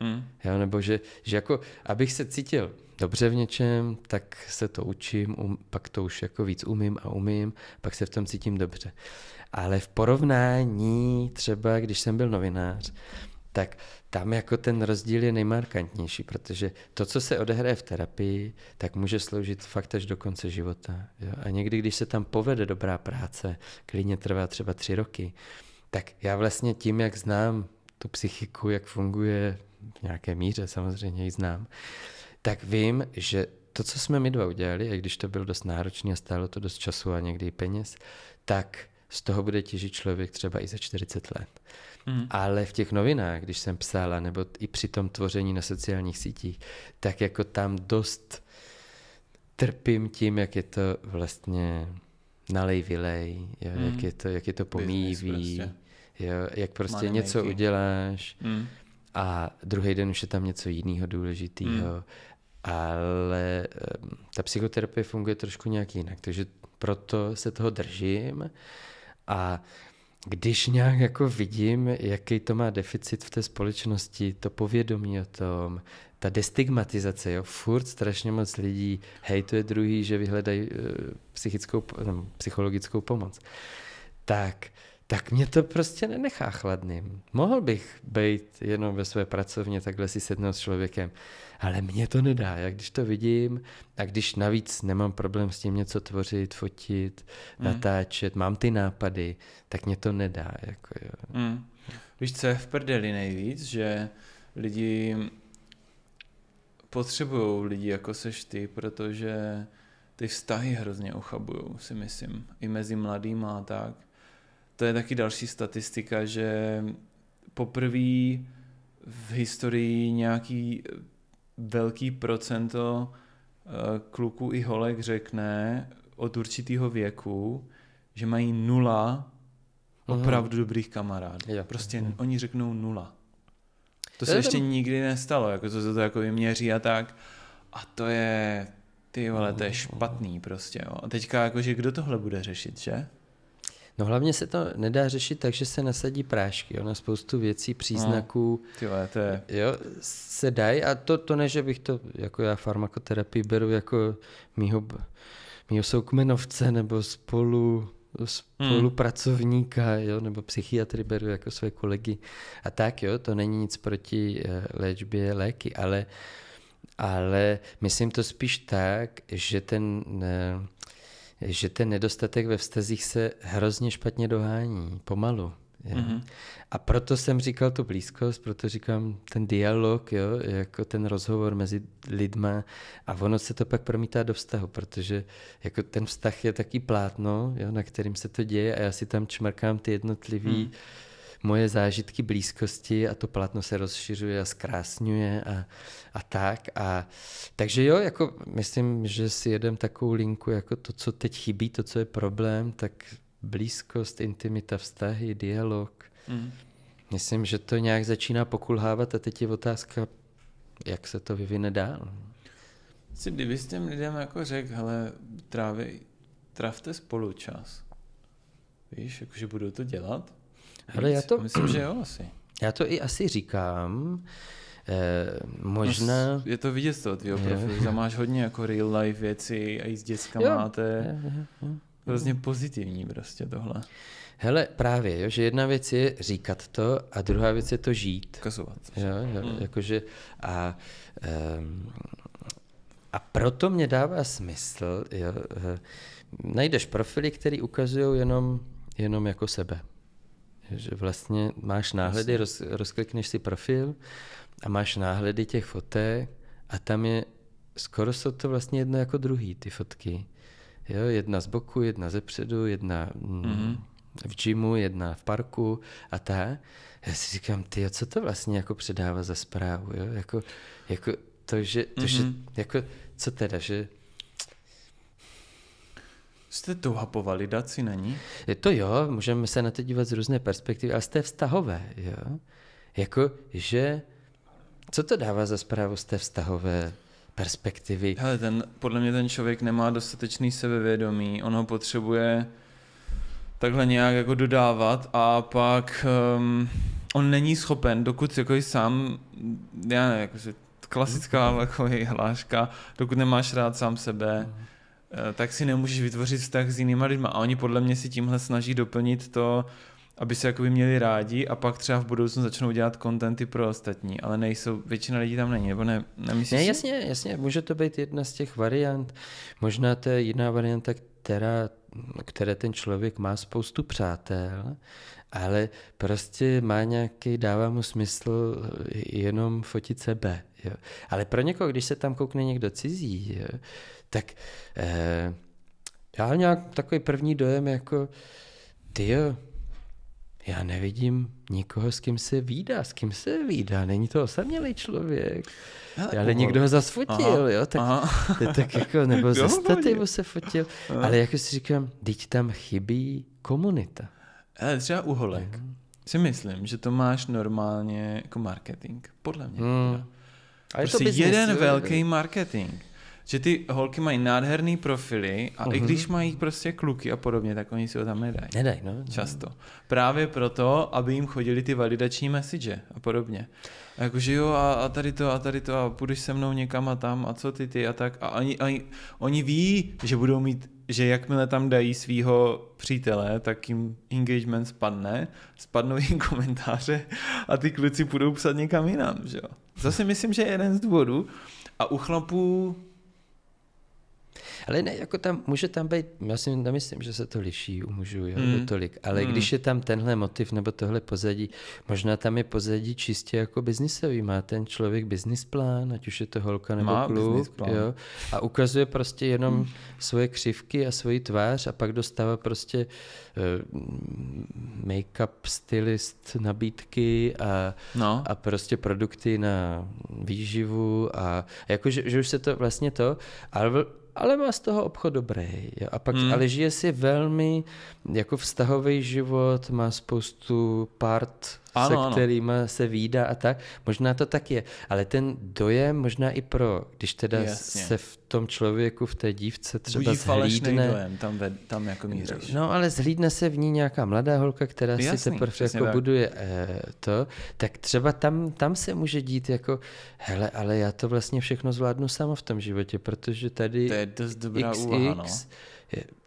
Hmm. Jo, nebo že, že jako, abych se cítil dobře v něčem, tak se to učím, um, pak to už jako víc umím a umím, pak se v tom cítím dobře. Ale v porovnání třeba, když jsem byl novinář, tak tam jako ten rozdíl je nejmarkantnější, protože to, co se odehraje v terapii, tak může sloužit fakt až do konce života. Jo? A někdy, když se tam povede dobrá práce, klidně trvá třeba tři roky, tak já vlastně tím, jak znám tu psychiku, jak funguje, v nějaké míře samozřejmě ji znám, tak vím, že to, co jsme my dva udělali, i když to bylo dost náročné a stálo to dost času a někdy i peněz, tak z toho bude těžit člověk třeba i za 40 let. Mm. Ale v těch novinách, když jsem psala, nebo i při tom tvoření na sociálních sítích, tak jako tam dost trpím tím, jak je to vlastně nalej vylej, jo, mm. jak, mhm. je to, jak je to pomývý, prostě. jo, jak prostě Money něco making. uděláš mm. a druhý den už je tam něco jiného důležitého. Mm. Ale ta psychoterapie funguje trošku nějak jinak, takže proto se toho držím a když nějak jako vidím, jaký to má deficit v té společnosti, to povědomí o tom, ta destigmatizace, jo, furt strašně moc lidí hejtuje druhý, že vyhledají eh, psychickou, psychologickou pomoc, tak, tak mě to prostě nenechá chladným. Mohl bych být jenom ve své pracovně takhle si sednout s člověkem, ale mě to nedá. Já když to vidím a když navíc nemám problém s tím něco tvořit, fotit, mm. natáčet, mám ty nápady, tak mě to nedá. Jako, jo. Mm. Víš, co je v prdeli nejvíc, že lidi potřebují lidi jako seš ty, protože ty vztahy hrozně ochabují, si myslím. I mezi mladýma a tak. To je taky další statistika, že poprvé v historii nějaký velký procento eh, kluků i holek řekne od určitého věku, že mají nula opravdu mm. dobrých kamarádů. Jo. Prostě mm. oni řeknou nula. To se je ještě ten... nikdy nestalo, jako to se to jako vyměří a tak. A to je, ty vole, to je špatný prostě. Jo. A teďka jakože kdo tohle bude řešit, že? No hlavně se to nedá řešit tak, že se nasadí prášky. Jo? Na spoustu věcí, příznaků no, tyhle, to je... jo, se dají. A to, to ne, že bych to, jako já farmakoterapii beru jako mýho, mýho soukmenovce nebo spolu hmm. spolupracovníka, jo, nebo psychiatry beru jako své kolegy. A tak, jo, to není nic proti eh, léčbě léky, ale, ale myslím to spíš tak, že ten eh, že ten nedostatek ve vztazích se hrozně špatně dohání, pomalu. Mm-hmm. A proto jsem říkal tu blízkost, proto říkám ten dialog, jo, jako ten rozhovor mezi lidma a ono se to pak promítá do vztahu, protože jako ten vztah je taky plátno, jo, na kterým se to děje a já si tam čmrkám ty jednotlivý mm moje zážitky blízkosti a to platno se rozšiřuje a zkrásňuje a, a tak. A, takže jo, jako myslím, že si jedem takovou linku, jako to, co teď chybí, to, co je problém, tak blízkost, intimita, vztahy, dialog. Mm. Myslím, že to nějak začíná pokulhávat a teď je otázka, jak se to vyvine dál. Si kdyby s těm lidem jako řekl, hele, trávej, trávte spolu čas. Víš, jakože budou to dělat, Hele, já to... Myslím, že jo asi. Já to i asi říkám. Eh, možná... No, je to vidět z toho tvýho profilu. máš hodně jako real life věci a i s dětskama jo. máte. Hrozně pozitivní prostě tohle. Hele, právě, jo, že jedna věc je říkat to a druhá věc je to žít. Ukazovat. Jo, jo, hmm. jakože a, um, a proto mě dává smysl, jo, eh, najdeš profily, které ukazují jenom, jenom jako sebe že vlastně máš náhledy, roz, rozklikneš si profil a máš náhledy těch fotek a tam je skoro jsou to vlastně jedno jako druhý ty fotky. Jo, jedna z boku, jedna ze předu, jedna mm-hmm. v gymu, jedna v parku a ta. Já si říkám, ty, co to vlastně jako předává za zprávu, jo? Jako, jako to, že, to, mm-hmm. že mhm. jako, co teda, že Jste touha validaci, není? To jo, můžeme se na to dívat z různé perspektivy, ale jste vztahové, jo. Jako, že co to dává za zprávu z té vztahové perspektivy? Hele, ten, podle mě ten člověk nemá dostatečný sebevědomí, on ho potřebuje takhle nějak jako dodávat a pak um, on není schopen, dokud jako i sám, já ne, jakože klasická jako hláška, dokud nemáš rád sám sebe, mm Eh, tak si nemůžeš vytvořit vztah s jinýma lidma. A oni podle mě si tímhle snaží doplnit to, aby se jakoby měli rádi a pak třeba v budoucnu začnou dělat kontenty pro ostatní, ale nejsou, většina lidí tam není, nebo ne, nemyslíš? Ne, jasně, jasně, může to být jedna z těch variant, možná to je jedna varianta, která, které ten člověk má spoustu přátel, ale prostě má nějaký, dává mu smysl jenom fotit sebe. Jo. Ale pro někoho, když se tam koukne někdo cizí, jo, tak eh, já nějak takový první dojem jako ty já nevidím nikoho, s kým se výdá, s kým se výdá, není to osamělý člověk. Ale, ale někdo ho zasfotil, aha, jo, tak, aha. tak jako, nebo ze no, stativu se fotil, aha. ale jako si říkám, teď tam chybí komunita. Ale třeba uholek. Mhm. Si myslím, že to máš normálně jako marketing, podle mě. Hmm. A je to prostě business, jeden jo, velký jako- marketing že ty holky mají nádherný profily a uh-huh. i mhm. když mají prostě kluky a podobně, tak oni si ho tam nedají. Nedají, no. Často. Právě proto, aby jim chodili ty validační message a podobně. A jakože jo a, a tady to a tady to a půjdeš se mnou někam a tam a co ty ty a tak. A oni, oni, oni ví, že budou mít že jakmile tam dají svého přítele, tak jim engagement spadne, spadnou jim komentáře a ty kluci budou psat někam jinam, že jo. Zase myslím, že je jeden z důvodů. A u chlapů ale ne, jako tam, může tam být, já si nemyslím, že se to liší u mužů, jo, mm. tolik, ale mm. když je tam tenhle motiv nebo tohle pozadí, možná tam je pozadí čistě jako biznisový, má ten člověk business plán, ať už je to holka nebo má kluk, jo, a ukazuje prostě jenom mm. svoje křivky a svoji tvář a pak dostává prostě uh, make-up stylist nabídky a, no. a prostě produkty na výživu a jakože že už se to vlastně to, ale ale má z toho obchod dobrý. Jo. A pak, hmm. Ale žije si velmi jako vztahový život, má spoustu part ano, se kterým se výdá a tak. Možná to tak je, ale ten dojem možná i pro, když teda Jasně. se v tom člověku, v té dívce třeba Budí zhlídne. dojem, tam, ve, tam jako míříš. No ale zhlídne se v ní nějaká mladá holka, která Jasný, si teprve jako tak. buduje eh, to, tak třeba tam, tam se může dít jako, hele, ale já to vlastně všechno zvládnu samo v tom životě, protože tady to je dost dobrá XX, úloha, no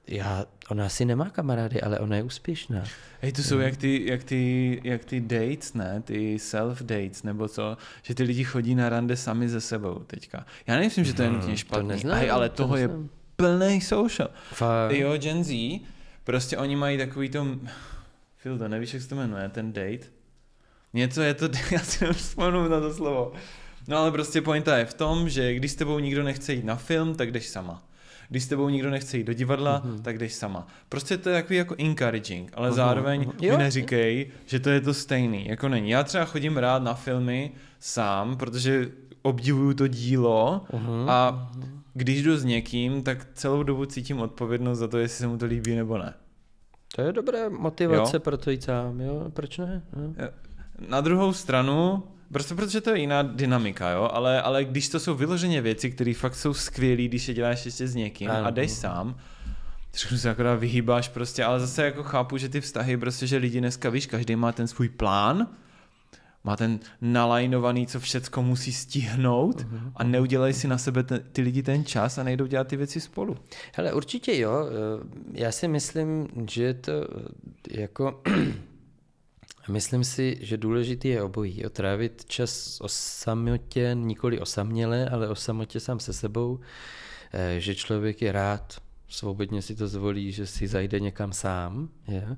já, ona asi nemá kamarády, ale ona je úspěšná. Hej, to jsou jak ty, jak, ty, jak ty dates, ne? Ty self-dates, nebo co? Že ty lidi chodí na rande sami ze sebou teďka. Já nemyslím, že to je no, nutně špatný, to neznám, Hej, ale to toho neznám. je plný social. Fakt. Jo, Gen Z, prostě oni mají takový to... Filda, nevíš, jak se to jmenuje, ten date? Něco je to, já si nevzpomenu na to slovo. No ale prostě pointa je v tom, že když s tebou nikdo nechce jít na film, tak jdeš sama když s tebou nikdo nechce jít do divadla, mm-hmm. tak jdeš sama. Prostě to je takový jako encouraging, ale uh-huh, zároveň uh-huh. mi neříkej, že to je to stejný, jako není. Já třeba chodím rád na filmy sám, protože obdivuju to dílo uh-huh, a když jdu s někým, tak celou dobu cítím odpovědnost za to, jestli se mu to líbí nebo ne. To je dobré motivace jo? pro to jít sám, jo? Proč ne? Jo. No. Na druhou stranu, Prostě protože to je jiná dynamika, jo, ale, ale když to jsou vyloženě věci, které fakt jsou skvělé, když je děláš ještě s někým ano. a jdeš sám, trošku se akorát vyhýbáš prostě, ale zase jako chápu, že ty vztahy, prostě, že lidi dneska, víš, každý má ten svůj plán, má ten nalajnovaný, co všecko musí stihnout uh-huh. a neudělají si na sebe ten, ty lidi ten čas a nejdou dělat ty věci spolu. Hele, určitě jo. Já si myslím, že to jako Myslím si, že důležitý je obojí. Otrávit čas o samotě, nikoli osaměle, ale o samotě sám se sebou, eh, že člověk je rád, svobodně si to zvolí, že si zajde někam sám. Je?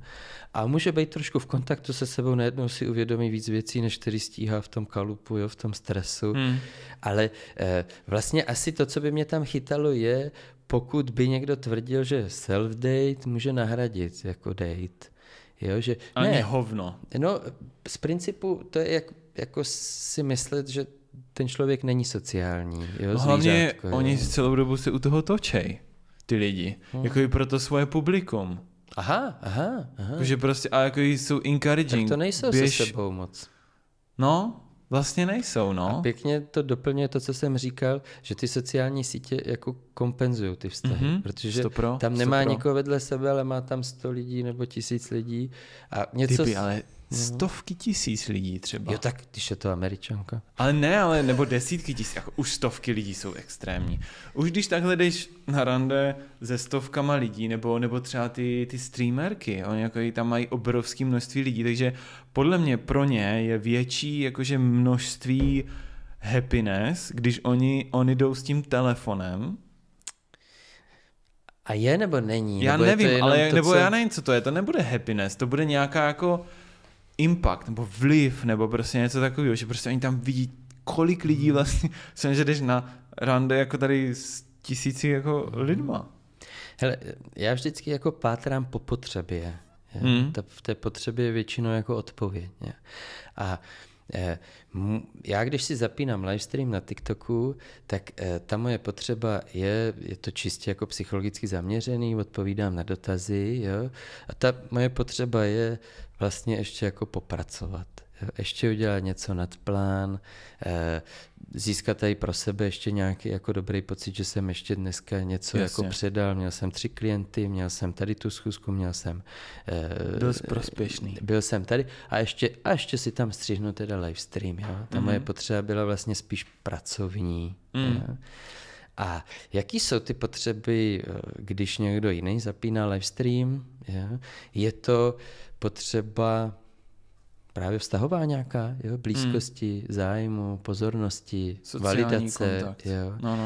A může být trošku v kontaktu se sebou, najednou si uvědomí víc věcí, než který stíhá v tom kalupu, jo, v tom stresu. Hmm. Ale eh, vlastně asi to, co by mě tam chytalo, je, pokud by někdo tvrdil, že self-date může nahradit jako date Jo, že, Ani ne, hovno. No, z principu to je jak, jako si myslet, že ten člověk není sociální. Jo, no, hlavně zvířátko, oni celou dobu se u toho točej, ty lidi. Hmm. Jako i pro to svoje publikum. Aha, aha, aha. Že prostě, a jako jsou encouraging. Tak to nejsou Běž... se sebou moc. No, Vlastně nejsou, no. A pěkně to doplňuje to, co jsem říkal, že ty sociální sítě jako kompenzují ty vztahy, mm-hmm. protože pro, tam nemá pro. někoho vedle sebe, ale má tam 100 lidí nebo tisíc lidí a něco... Typy, ale No. stovky tisíc lidí třeba. Jo, tak když je to američanka. Ale ne, ale nebo desítky tisíc, jako už stovky lidí jsou extrémní. Už když takhle jdeš na rande se stovkama lidí, nebo, nebo třeba ty, ty streamerky, oni jako tam mají obrovské množství lidí, takže podle mě pro ně je větší jakože množství happiness, když oni, oni jdou s tím telefonem, a je nebo není? Já nebo nevím, je to ale to, nebo co... já nevím, co to je. To nebude happiness, to bude nějaká jako impact nebo vliv nebo prostě něco takového, že prostě oni tam vidí, kolik lidí hmm. vlastně, jsem, že jdeš na rande jako tady s tisíci jako hmm. lidma. Hele, já vždycky jako pátrám po potřebě. Je? Hmm. Ta, v té potřebě je většinou jako odpověď. Je? A eh, já když si zapínám livestream na TikToku, tak eh, ta moje potřeba je, je to čistě jako psychologicky zaměřený, odpovídám na dotazy, jo? a ta moje potřeba je vlastně ještě jako popracovat, ještě udělat něco nad plán, eh, získat tady pro sebe ještě nějaký jako dobrý pocit, že jsem ještě dneska něco jako Jasně. jako předal, měl jsem tři klienty, měl jsem tady tu schůzku, měl jsem... Byl eh, jsi prospěšný. Byl jsem tady a ještě, a ještě si tam střihnu teda live stream, jo? ta mm-hmm. moje mhm. potřeba byla vlastně spíš pracovní. Mm. A jaký jsou ty potřeby, eh, když někdo jiný zapíná livestream? Je to potřeba právě vztahová nějaká, jo? Hmm. blízkosti, hmm. zájmu, pozornosti, Sociální validace. Kontakt. Jo? No, no,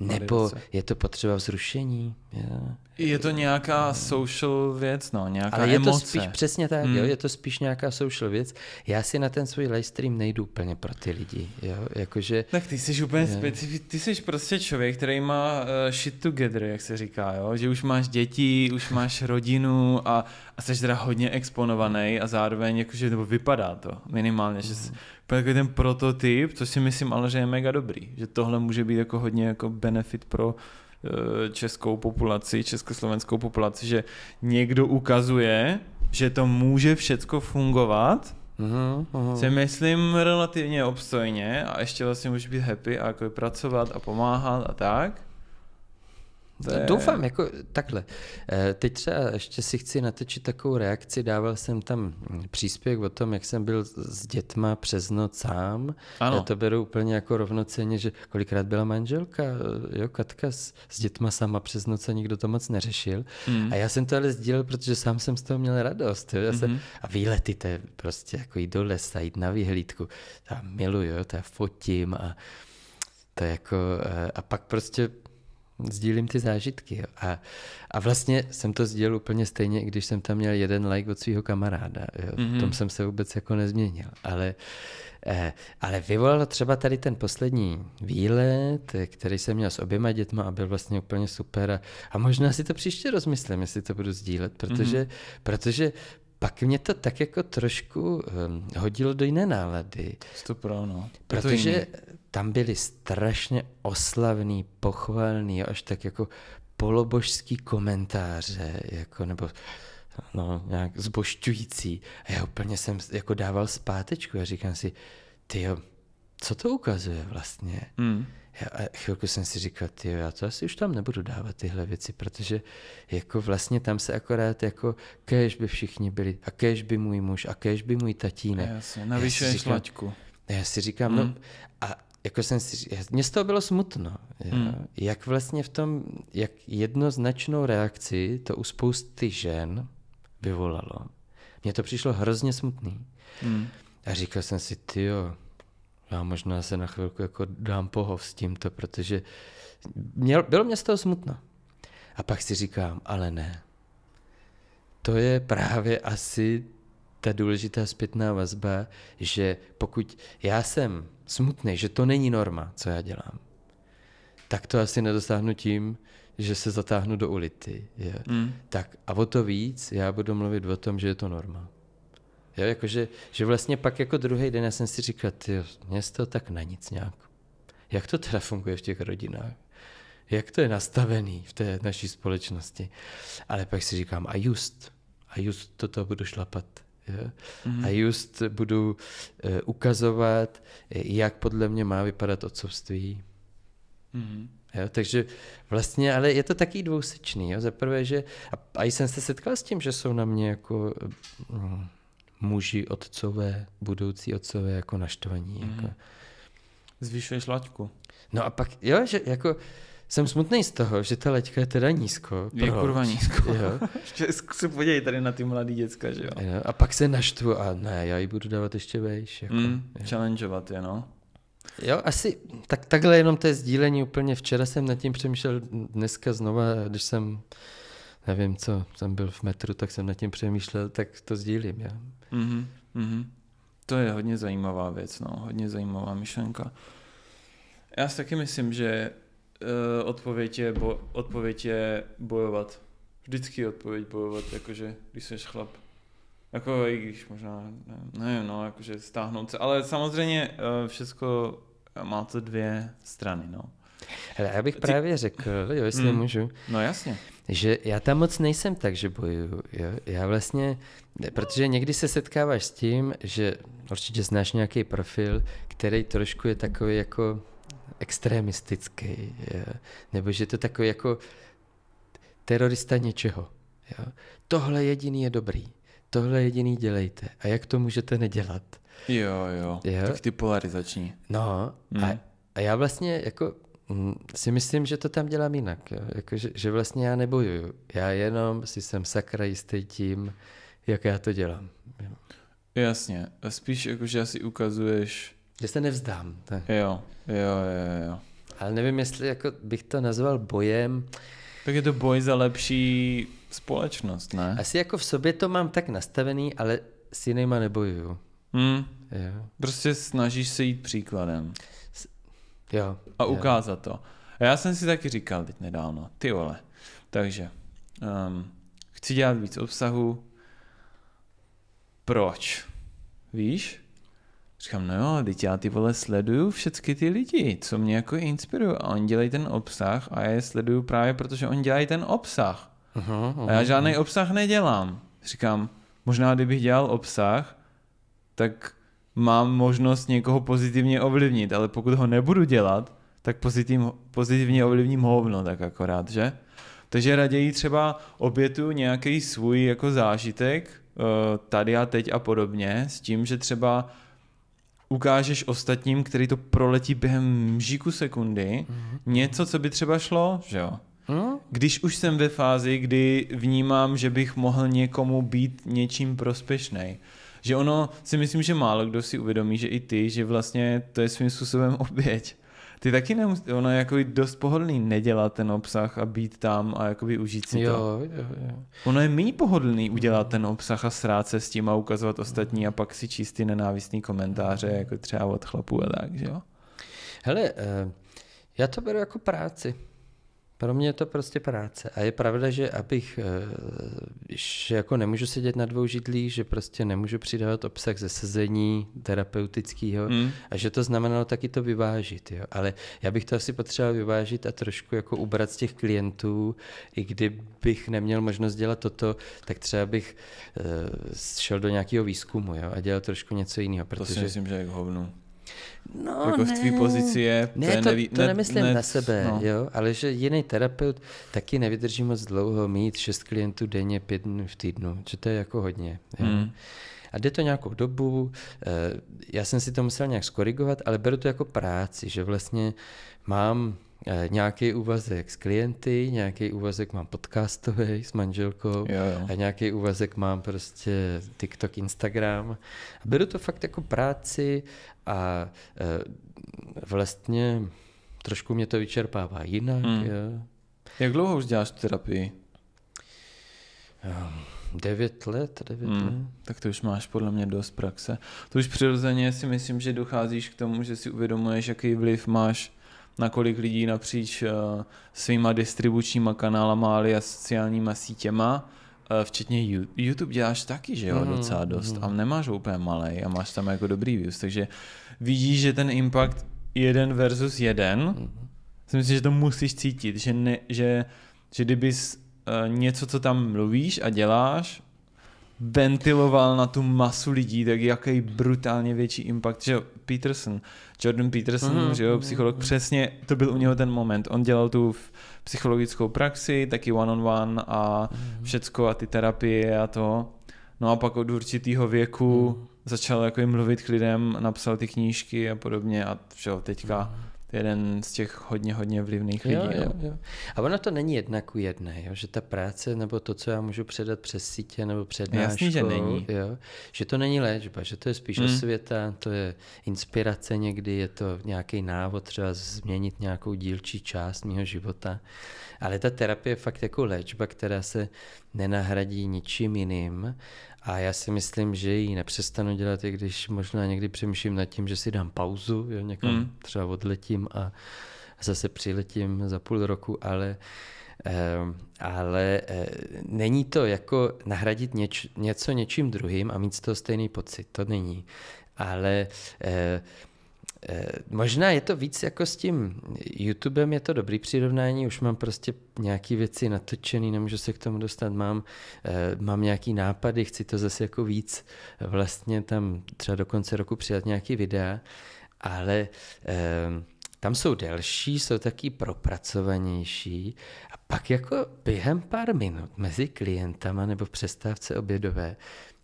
no. Nebo validace. je to potřeba vzrušení. Jo? Je to nějaká no. social věc, no, nějaká Ale je emoce. to spíš přesně tak, hmm. jo? je to spíš nějaká social věc. Já si na ten svůj livestream nejdu úplně pro ty lidi. Jo? Jakože, tak ty jsi úplně, spě- ty, ty jsi prostě člověk, který má uh, shit together, jak se říká, jo? že už máš děti, už máš rodinu a, a jsi teda hodně exponovaný a zároveň jakože, nebo vypadá vypadá to minimálně, že mm. takový ten prototyp, co si myslím ale, že je mega dobrý, že tohle může být jako hodně jako benefit pro eh, českou populaci, československou populaci, že někdo ukazuje, že to může všecko fungovat, Uhum, uhum. Si myslím relativně obstojně a ještě vlastně můžu být happy a jako pracovat a pomáhat a tak je... Doufám, jako takhle. Eh, teď třeba ještě si chci natočit takovou reakci. Dával jsem tam příspěvek o tom, jak jsem byl s dětma přes noc sám. Ano. Já to beru úplně jako rovnoceně, že kolikrát byla manželka, jo, Katka s, s dětma sama přes noc a nikdo to moc neřešil. Mm. A já jsem to ale sdílel, protože sám jsem z toho měl radost. Jo. Já mm-hmm. jsem, hmm. a výlety, to je prostě jako jít do lesa, jít na vyhlídku. Já miluju, jo, to já fotím a to jako, eh, a pak prostě sdílím ty zážitky. Jo. A, a vlastně jsem to sdílel úplně stejně, když jsem tam měl jeden like od svého kamaráda. Jo. Mm-hmm. V mhm. tom jsem se vůbec jako nezměnil. Ale, eh, ale vyvolalo třeba tady ten poslední výlet, který jsem měl s oběma dětma a byl vlastně úplně super. A, a možná si to příště rozmyslím, jestli to budu sdílet, protože, mm-hmm. protože pak mě to tak jako trošku ehm, hodilo do jiné nálady. No. To pro, no. Protože, tam byly strašně oslavný, pochvalný, až tak jako polobožský komentáře, jako, nebo no, nějak zbošťující. A já úplně jsem jako dával zpátečku a říkám si, ty co to ukazuje vlastně? Mm. Já, a chvilku jsem si říkal, ty já to asi už tam nebudu dávat tyhle věci, protože jako vlastně tam se akorát jako kež by všichni byli a kež by můj muž a kež by můj tatínek. Jasně, navyšuješ Já si říkám, mm. no hmm. a jako jsem si, mě z toho bylo smutno. hmm. Jak vlastně v tom, jak jednoznačnou reakci to u spousty žen vyvolalo. Mně to přišlo hrozně smutný. Hmm. A říkal jsem si, ty jo, já možná se na chvilku jako dám pohov s tímto, protože měl, bylo mě z toho smutno. A pak si říkám, ale ne. To je právě asi ta důležitá zpětná vazba, že pokud já jsem smutný, že to není norma, co já dělám, tak to asi nedosáhnu tím, že se zatáhnu do ulity. Je. Mm. Tak a o to víc já budu mluvit o tom, že je to norma. Jo, jakože, že vlastně pak jako druhý den já jsem si říkal, ty město tak na nic nějak. Jak to teda funguje v těch rodinách? Jak to je nastavený v té naší společnosti? Ale pak si říkám, a just, a just toto budu šlapat Jo? Mm-hmm. A mhm. just budu eh, ukazovat, eh, jak podle mě má vypadat otcovství. Mm-hmm. Jo, takže vlastně, ale je to taky dvousečný. Jo? Zaprvé, prvé, že, a, a jsem se setkal s tím, že jsou na mě jako no, muži otcové, budoucí otcové jako naštvaní. Mm-hmm. Jako. Mhm. Zvyšuješ laťku. No a pak, jo, že jako, jsem smutný z toho, že ta laťka je teda nízko. Je proč? kurva nízko. Jo. se podívej tady na ty mladý děcka, že jo. jo. A pak se naštvu a ne, já ji budu dávat ještě vejš. Jako, mm, challengeovat je, no. Jo, asi tak, takhle jenom to je sdílení úplně. Včera jsem nad tím přemýšlel, dneska znova, když jsem, nevím co, jsem byl v metru, tak jsem nad tím přemýšlel, tak to sdílím, já. Mm-hmm, mm-hmm. To je hodně zajímavá věc, no, hodně zajímavá myšlenka. Já si taky myslím, že Uh, odpověď, je bo, odpověď je bojovat. Vždycky je odpověď bojovat, jakože když jsi chlap. Jako i když možná, ne, nevím, no, jakože stáhnout se. Ale samozřejmě uh, eh, všechno má to dvě strany, no. Hele, já bych Ty... právě řekl, jo, jestli mm. můžu. No jasně. Že já tam moc nejsem tak, že bojuju. Jo? Já vlastně, protože někdy se setkáváš s tím, že určitě znáš nějaký profil, který trošku je takový jako extremistický, nebo že to takový jako terorista něčeho. Jo? Tohle jediný je dobrý, tohle jediný dělejte. A jak to můžete nedělat? Jo, jo, jo? tak ty polarizační. No, hmm. a, a já vlastně jako mm, si myslím, že to tam dělám jinak. Jo? Jako, že, že vlastně já nebojuju. Já jenom si jsem sakra jistý tím, jak já to dělám. Jo? Jasně. A spíš jako, že asi ukazuješ že se nevzdám. Tak. Jo, jo, jo, jo. Ale nevím, jestli jako bych to nazval bojem. Tak je to boj za lepší společnost, ne? Asi jako v sobě to mám tak nastavený, ale s jinýma nebojuju. Hmm. Jo. Prostě snažíš se jít příkladem. S... Jo. A ukázat jo. to. A já jsem si taky říkal teď nedávno, ty vole. Takže, um, chci dělat víc obsahu. Proč? Víš? Říkám, no teď já ty vole sleduju všechny ty lidi, co mě jako inspirují a oni dělají ten obsah a já je sleduju právě protože oni dělají ten obsah. uh-huh. a já žádný obsah nedělám. Říkám, možná kdybych dělal obsah, tak mám možnost někoho pozitivně ovlivnit, ale pokud ho nebudu dělat, tak pozitiv, pozitivně ovlivním hovno, tak akorát, že? Takže raději třeba obětu nějaký svůj jako zážitek eh, tady a teď a podobně, s tím, že třeba ukážeš ostatním, který to proletí během mžíku sekundy, mm-hmm. něco, co by třeba šlo, že jo? Hmm? Když už jsem ve fázi, kdy vnímám, že bych mohl někomu být něčím prospěšný, že ono si myslím, že málo kdo si uvědomí, že i ty, že vlastně to je svým způsobem oběť. Ty taky nemusíš, ono je jako dost pohodlný nedělat ten obsah a být tam a jakoby užít si jo, to. Jo, jo. Ono je méně pohodlný udělat mhm. ten obsah a srát se s tím a ukazovat ostatní a pak si číst ty nenávistný komentáře, jako třeba od chlapů a tak, že jo? Hele, eh, já to beru jako práci. Pro mě je to prostě práce. A je pravda, že abych, eh, že jako nemůžu sedět na dvou židlích, že prostě nemůžu přidávat obsah ze sezení terapeutického mm. a že to znamenalo taky to vyvážit. Jo. Ale já bych to asi potřeboval vyvážit a trošku jako ubrat z těch klientů, i kdybych neměl možnost dělat toto, tak třeba bych eh, šel do nějakého výzkumu jo, a dělal trošku něco jiného. Protože... To si myslím, že je hovnu. No, jako ne, v tvý pozici je. Ne, to, to, to ne, nemyslím ne, na sebe, no. jo, ale že jiný terapeut taky nevydrží moc dlouho mít šest klientů denně, pět dnů v týdnu, že to je jako hodně. Jo? Hmm. A jde to nějakou dobu, eh, já jsem si to musel nějak skorigovat, ale beru to jako práci, že vlastně mám Eh, nějaký úvazek s klienty, nějaký úvazek mám podcastový s manželkou jo, jo. a nějaký úvazek mám prostě TikTok, Instagram. A beru to fakt jako práci a eh, vlastně trošku mě to vyčerpává jinak. Hmm. Jo. Jak dlouho už děláš terapii? Ehm, devět let, devět hmm. let. Tak to už máš podle mě dost praxe. To už přirozeně si myslím, že docházíš k tomu, že si uvědomuješ, jaký vliv máš nakolik lidí napříč eh, svýma distribučníma kanálama, a sociálníma sítěma, eh, včetně YouTube děláš taky, že jo, mhm, docela mhm. dost a nemáš úplně malý a máš tam jako dobrý views, takže vidíš, že ten impact jeden versus jeden, mhm. si myslím, že to musíš cítit, že, ne, že, že kdybys eh, něco, co tam mluvíš a děláš, ventiloval na tu masu lidí, tak jaký brutálně větší impact, že Peterson, Jordan Peterson, mm-hmm. že jo, mhm, psycholog, mm-hmm. přesně to byl u něho ten moment, on dělal tu psychologickou praxi, taky one-on-one a mm-hmm. všecko a ty terapie a to, no a pak od určitého věku mm-hmm. začal jako mluvit k lidem, napsal ty knížky a podobně a všeho teďka mm-hmm jeden z těch hodně, hodně vlivných lidí. Jo, jo, no. jo. A ono to není jedna ku jedné, jo? že ta práce nebo to, co já můžu předat přes sítě nebo přednáškou, Jasný, že, není. Jo? že to není léčba, že to je spíš mm. osvěta, to je inspirace někdy, je to nějaký návod třeba změnit nějakou dílčí část mého života. Ale ta terapie je fakt jako léčba, která se nenahradí ničím jiným a já si myslím, že ji nepřestanu dělat, i když možná někdy přemýšlím nad tím, že si dám pauzu, jo, někam mm. třeba odletím a zase přiletím za půl roku, ale eh, ale eh, není to jako nahradit něč, něco něčím druhým a mít z toho stejný pocit, to není. Ale eh, Eh, možná je to víc jako s tím YouTubem, je to dobrý přirovnání, už mám prostě nějaké věci natočené, nemůžu se k tomu dostat, mám, eh, mám nějaký nápady, chci to zase jako víc vlastně tam třeba do konce roku přidat nějaký videa, ale eh, tam jsou delší, jsou taky propracovanější a pak jako během pár minut mezi klientama nebo v přestávce obědové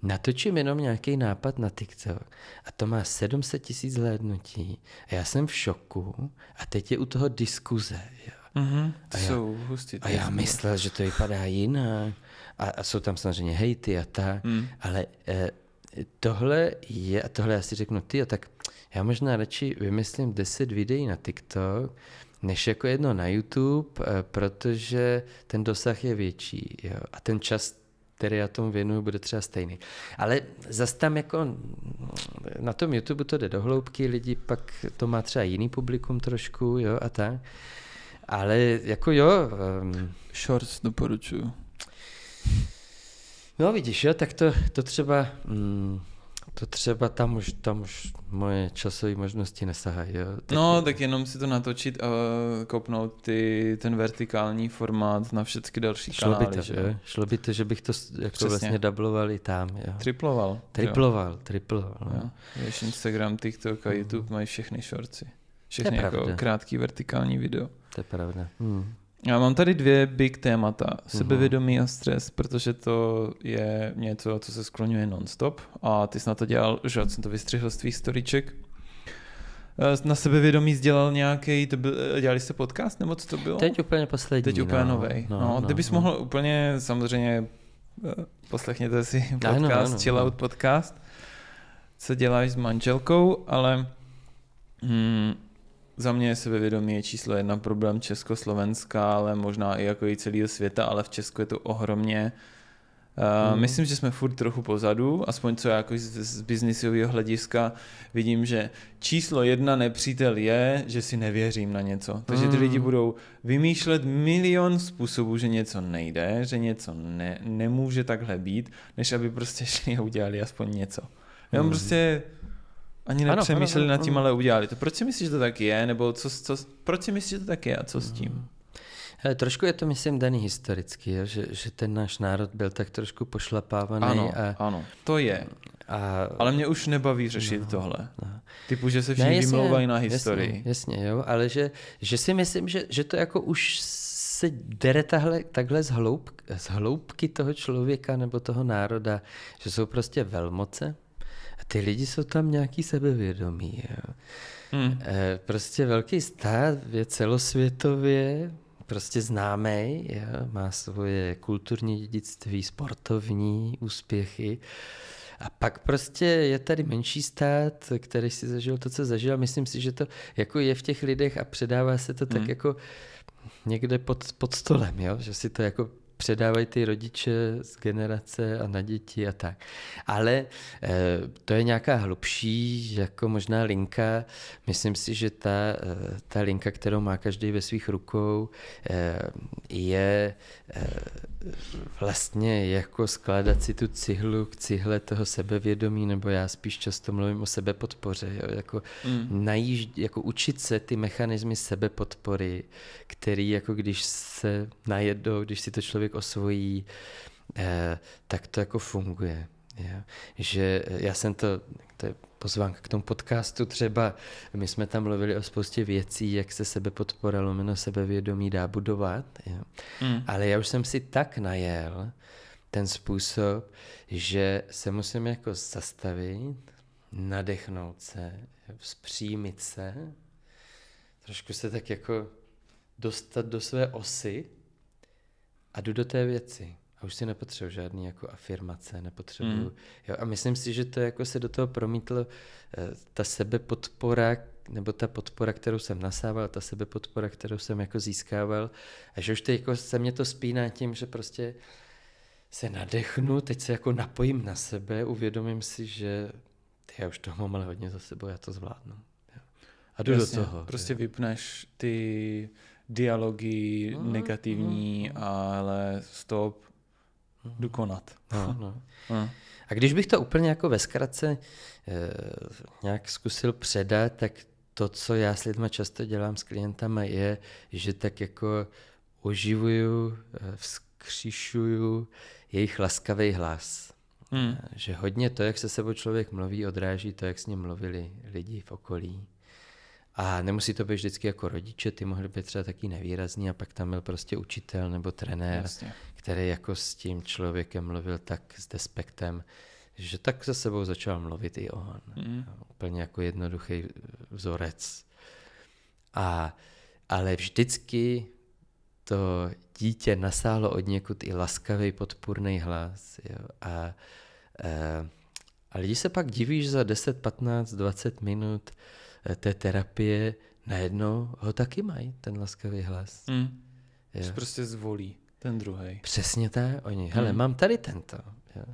natočím jenom nějaký nápad na TikTok a to má 700 tisíc hlédnutí a já jsem v šoku a teď je u toho diskuze. Jo. Mm-hmm. A, já, jsou hustý, a já myslel, že to vypadá jinak a, a jsou tam samozřejmě hejty a tak, mm. ale e, tohle je, a tohle já si řeknu, ty, tak já možná radši vymyslím 10 videí na TikTok, než jako jedno na YouTube, eh, protože ten dosah je větší jo, a ten čas který já tomu věnuju, bude třeba stejný. Ale zase tam jako na tom YouTube to jde do hloubky, lidi pak to má třeba jiný publikum trošku, jo, a tak. Ale jako jo... Um... Shorts doporučuju. No vidíš, jo, tak to, to třeba... Um... To třeba tam už, tam už moje časové možnosti nesahají. No, tak jenom si to natočit a kopnout ty, ten vertikální formát na všechny další šlo kanály. By to, že? Šlo by to, že bych to jako Přesně. vlastně dubloval i tam. Jo? Triploval. Triploval, jo. triploval. No. Jo. Instagram, TikTok a mm. YouTube mají všechny shortsy. Všechny jako krátký vertikální video. To je pravda. Hmm. Já mám tady dvě big témata. Sebevědomí mhm. a stres, protože to je něco, co se skloňuje nonstop. A ty jsi na to dělal, že jsem to vystřihl z tvých storyček. Eh, na sebevědomí sdělal nějaký, to byl, eh, dělali jste podcast, nebo co to bylo? Teď úplně poslední. Teď úplně no, novej. No, no, no, kdybys no. mohl úplně, samozřejmě, eh, poslechněte si podcast, no, no, chill out no. podcast, co děláš s manželkou, ale hmm, za mě sebevědomí je číslo jedna problém Československa, ale možná i jako i celého světa, ale v Česku je to ohromně. Uh, mm. Myslím, že jsme furt trochu pozadu, aspoň co já jako z, z biznisového hlediska vidím, že číslo jedna nepřítel je, že si nevěřím na něco. Takže ty lidi mhm. budou vymýšlet milion způsobů, že něco nejde, že něco ne, nemůže takhle být, než aby prostě šli a udělali aspoň něco. Jenom mm. prostě ani nepřemýšleli nad tím, ano. ale udělali to. Proč si myslíš, že to tak je? Nebo co, co, proč si myslíš, že to tak je a co s hmm. tím? Hele, trošku je to, myslím, daný historicky, jo? Že, že ten náš národ byl tak trošku pošlapávaný. Ano, a, ano, to je. A, ale mě už nebaví řešit no, tohle. No. Typu, že se všichni ne, jasně, vymlouvají na historii. Jasně, jasně jo, ale že, že si myslím, že, že to jako už se dere tahle, takhle z, hloub, z hloubky toho člověka nebo toho národa, že jsou prostě velmoce, ty lidi jsou tam nějaký sebevědomí. Jo. Hmm. E, prostě velký stát je celosvětově prostě známý, jo. má svoje kulturní dědictví, sportovní úspěchy. A pak prostě je tady menší stát, který si zažil to, co zažil. myslím si, že to jako je v těch lidech a předává se to tak hmm. jako někde pod, pod stolem, jo? že si to jako předávají ty rodiče z generace a na děti a tak. Ale eh, to je nějaká hlubší jako možná linka. Myslím si, že ta, eh, ta linka, kterou má každý ve svých rukou, eh, je vlastně jako skládat si tu cihlu k cihle toho sebevědomí, nebo já spíš často mluvím o sebepodpoře, jo? jako mm. najížd, jako učit se ty mechanismy sebepodpory, který jako když se najedou, když si to člověk osvojí, eh, tak to jako funguje. Jo? Že já jsem to, to je pozvánka k tomu podcastu třeba. My jsme tam mluvili o spoustě věcí, jak se sebe podporalo, lomeno sebevědomí dá budovat. Jo. Mm. Ale já už jsem si tak najel ten způsob, že se musím jako zastavit, nadechnout se, vzpřímit se, trošku se tak jako dostat do své osy a jdu do té věci už si nepotřebuji žádný jako afirmace, nepotřebuji. Mm. Jo, a myslím si, že to jako se do toho promítlo eh, ta sebepodpora, nebo ta podpora, kterou jsem nasával, ta sebepodpora, kterou jsem jako získával a že už teď jako se mě to spíná tím, že prostě se nadechnu, teď se jako napojím na sebe, uvědomím si, že já už toho mám ale hodně za sebou, já to zvládnu. Jo. A jdu Jasně, do toho. Prostě že? vypneš ty dialogy mm, negativní, mm, ale stop, Dokonat. No, no. No. A když bych to úplně jako ve zkratce eh, nějak zkusil předat, tak to, co já s lidmi často dělám s klientama, je, že tak jako oživuju, eh, vzkříšuju jejich laskavý hlas. Hmm. Eh, že hodně to, jak se sebou člověk mluví, odráží to, jak s ním mluvili lidi v okolí. A nemusí to být vždycky jako rodiče, ty mohly být třeba taky nevýrazný a pak tam byl prostě učitel nebo trenér, Jasně. který jako s tím člověkem mluvil tak s despektem, že tak za sebou začal mluvit i on. Mm. Úplně jako jednoduchý vzorec. A, ale vždycky to dítě nasálo od někud i laskavý podpůrný hlas. Jo? A, a, eh, a lidi se pak diví, že za 10, 15, 20 minut Eh, té terapie, najednou ho taky mají, ten laskavý hlas. Mm. Jo. Prostě zvolí ten druhý. Přesně tak, oni, hele, mm. mám tady tento. Jo.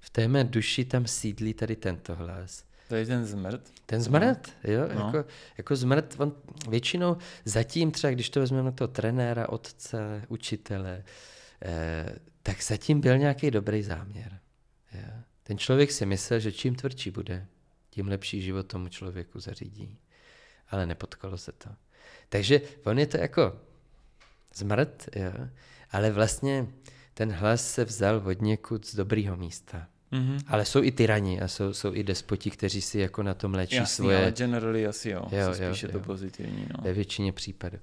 V té mé duši tam sídlí tady tento hlas. To je ten zmrt? Ten zmrt, no. jo. No. Jako, jako zmrt, on většinou zatím třeba, když to vezmeme na toho trenéra, otce, učitele, eh, tak zatím byl nějaký dobrý záměr. Jo. Ten člověk si myslel, že čím tvrdší bude, tím lepší život tomu člověku zařídí. Ale nepotkalo se to. Takže on je to jako zmrt, jo? ale vlastně ten hlas se vzal od někud z dobrého místa. Mm-hmm. Ale jsou i tyrani a jsou, jsou i despoti, kteří si jako na tom léčí Jasný, svoje... ale generally asi jo, jo jo spíše jo, to pozitivní. No. Ve většině případů.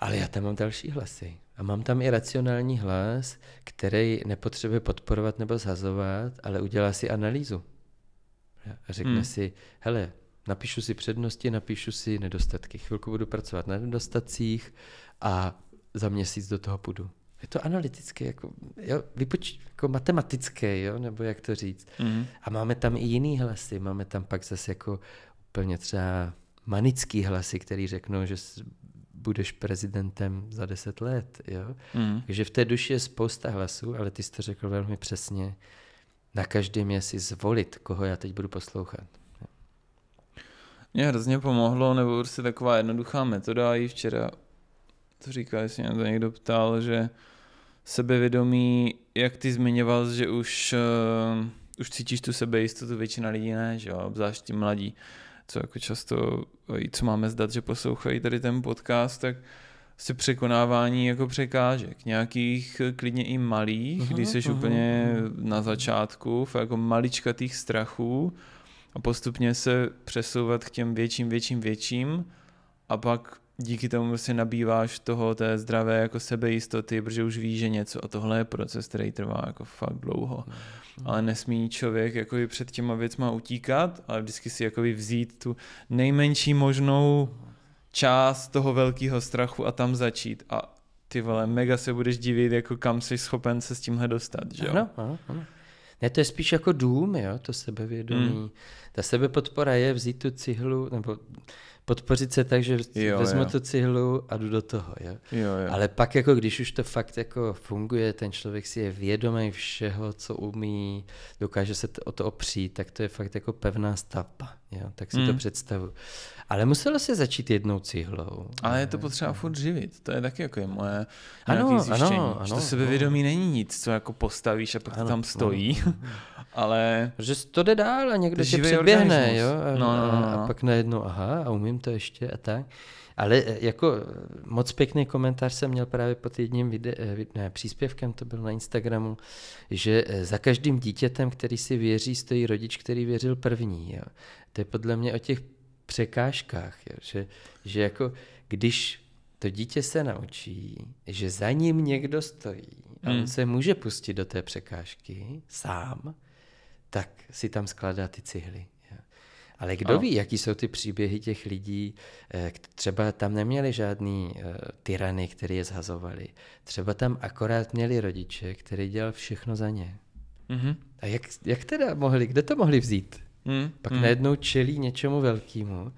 Ale já tam mám další hlasy. A mám tam i racionální hlas, který nepotřebuje podporovat nebo zhazovat, ale udělá si analýzu. Řekne hmm. si, hele, napíšu si přednosti, napíšu si nedostatky. Chvilku budu pracovat na nedostatcích a za měsíc do toho půjdu. Je to analytické, jako, jo, vypoč, jako matematické, jo, nebo jak to říct. Mm. A máme tam i jiný hlasy, máme tam pak zase jako úplně třeba manický hlasy, který řeknou, že budeš prezidentem za deset let, jo. Mm. Takže v té duši je spousta hlasů, ale ty jsi to řekl velmi přesně, na každém je si zvolit, koho já teď budu poslouchat. Mě hrozně pomohlo, nebo prostě taková jednoduchá metoda, i včera to říkal, jestli mě to někdo ptal, že sebevědomí, jak ty zmiňoval, že už, uh, už cítíš tu sebejistotu, většina lidí ne, že jo, obzvlášť ti mladí, co jako často, co máme zdat, že poslouchají tady ten podcast, tak uh, si překonávání jako překážek, nějakých eh, klidně i malých, uh-huh, když jsi uh-huh. úplně mhm. na začátku, v jako maličkatých strachů a postupně se přesouvat k těm větším, větším, větším a pak díky tomu si nabýváš toho té zdravé jako sebejistoty, protože už víš, že něco a tohle je proces, který trvá jako fakt dlouho. Ale nesmí člověk jako před těma věcma utíkat, ale vždycky si jako vzít tu nejmenší možnou část toho velkého strachu a tam začít a ty vole, mega se budeš divit, jako kam jsi schopen se s tímhle dostat, že jo? Ano, ano, ano. Ne, to je spíš jako dům, jo, to sebevědomí. Mm. Ta sebepodpora je vzít tu cihlu, nebo podpořit se tak, že jo, vezmu jo. tu cihlu a jdu do toho. Jo? Jo, jo. Ale pak, jako když už to fakt jako funguje, ten člověk si je vědomý všeho, co umí, dokáže se to o to opřít, tak to je fakt jako pevná stavba. Jo? Tak si mm. to hmm. představu. Ale muselo se začít jednou cihlou. Ale je to potřeba furt živit. To je taky jako je moje ano, zjištění. Ano, ano, že to sebevědomí ano. není nic, co jako postavíš a pak ano, to tam stojí. Ano. ale... Že to jde dál a někdo tě přeběhne, jo? A, no, no, no. a no. pak najednou, aha, a umím to ještě a tak. Ale e, jako e, moc pěkný komentář jsem měl právě pod jedním vide, e, ne, příspěvkem, to byl na Instagramu, že za každým dítětem, který si věří, stojí rodič, který věřil první. Jo. To je podle mě o těch překážkách. Jo? Že, že jako když to dítě se naučí, že za ním někdo stojí a hmm. on se může pustit do té překážky sám, tak si tam skládá ty cihly. Ale kdo ano. ví, jaký jsou ty příběhy těch lidí, eh, třeba tam neměli žádný eh, tyrany, který je zhazovali. Třeba tam akorát měli rodiče, který dělal všechno za ně. Mm-hmm. A jak, jak teda mohli, kde to mohli vzít? Hmm, Pak mm. najednou čelí něčemu velkému.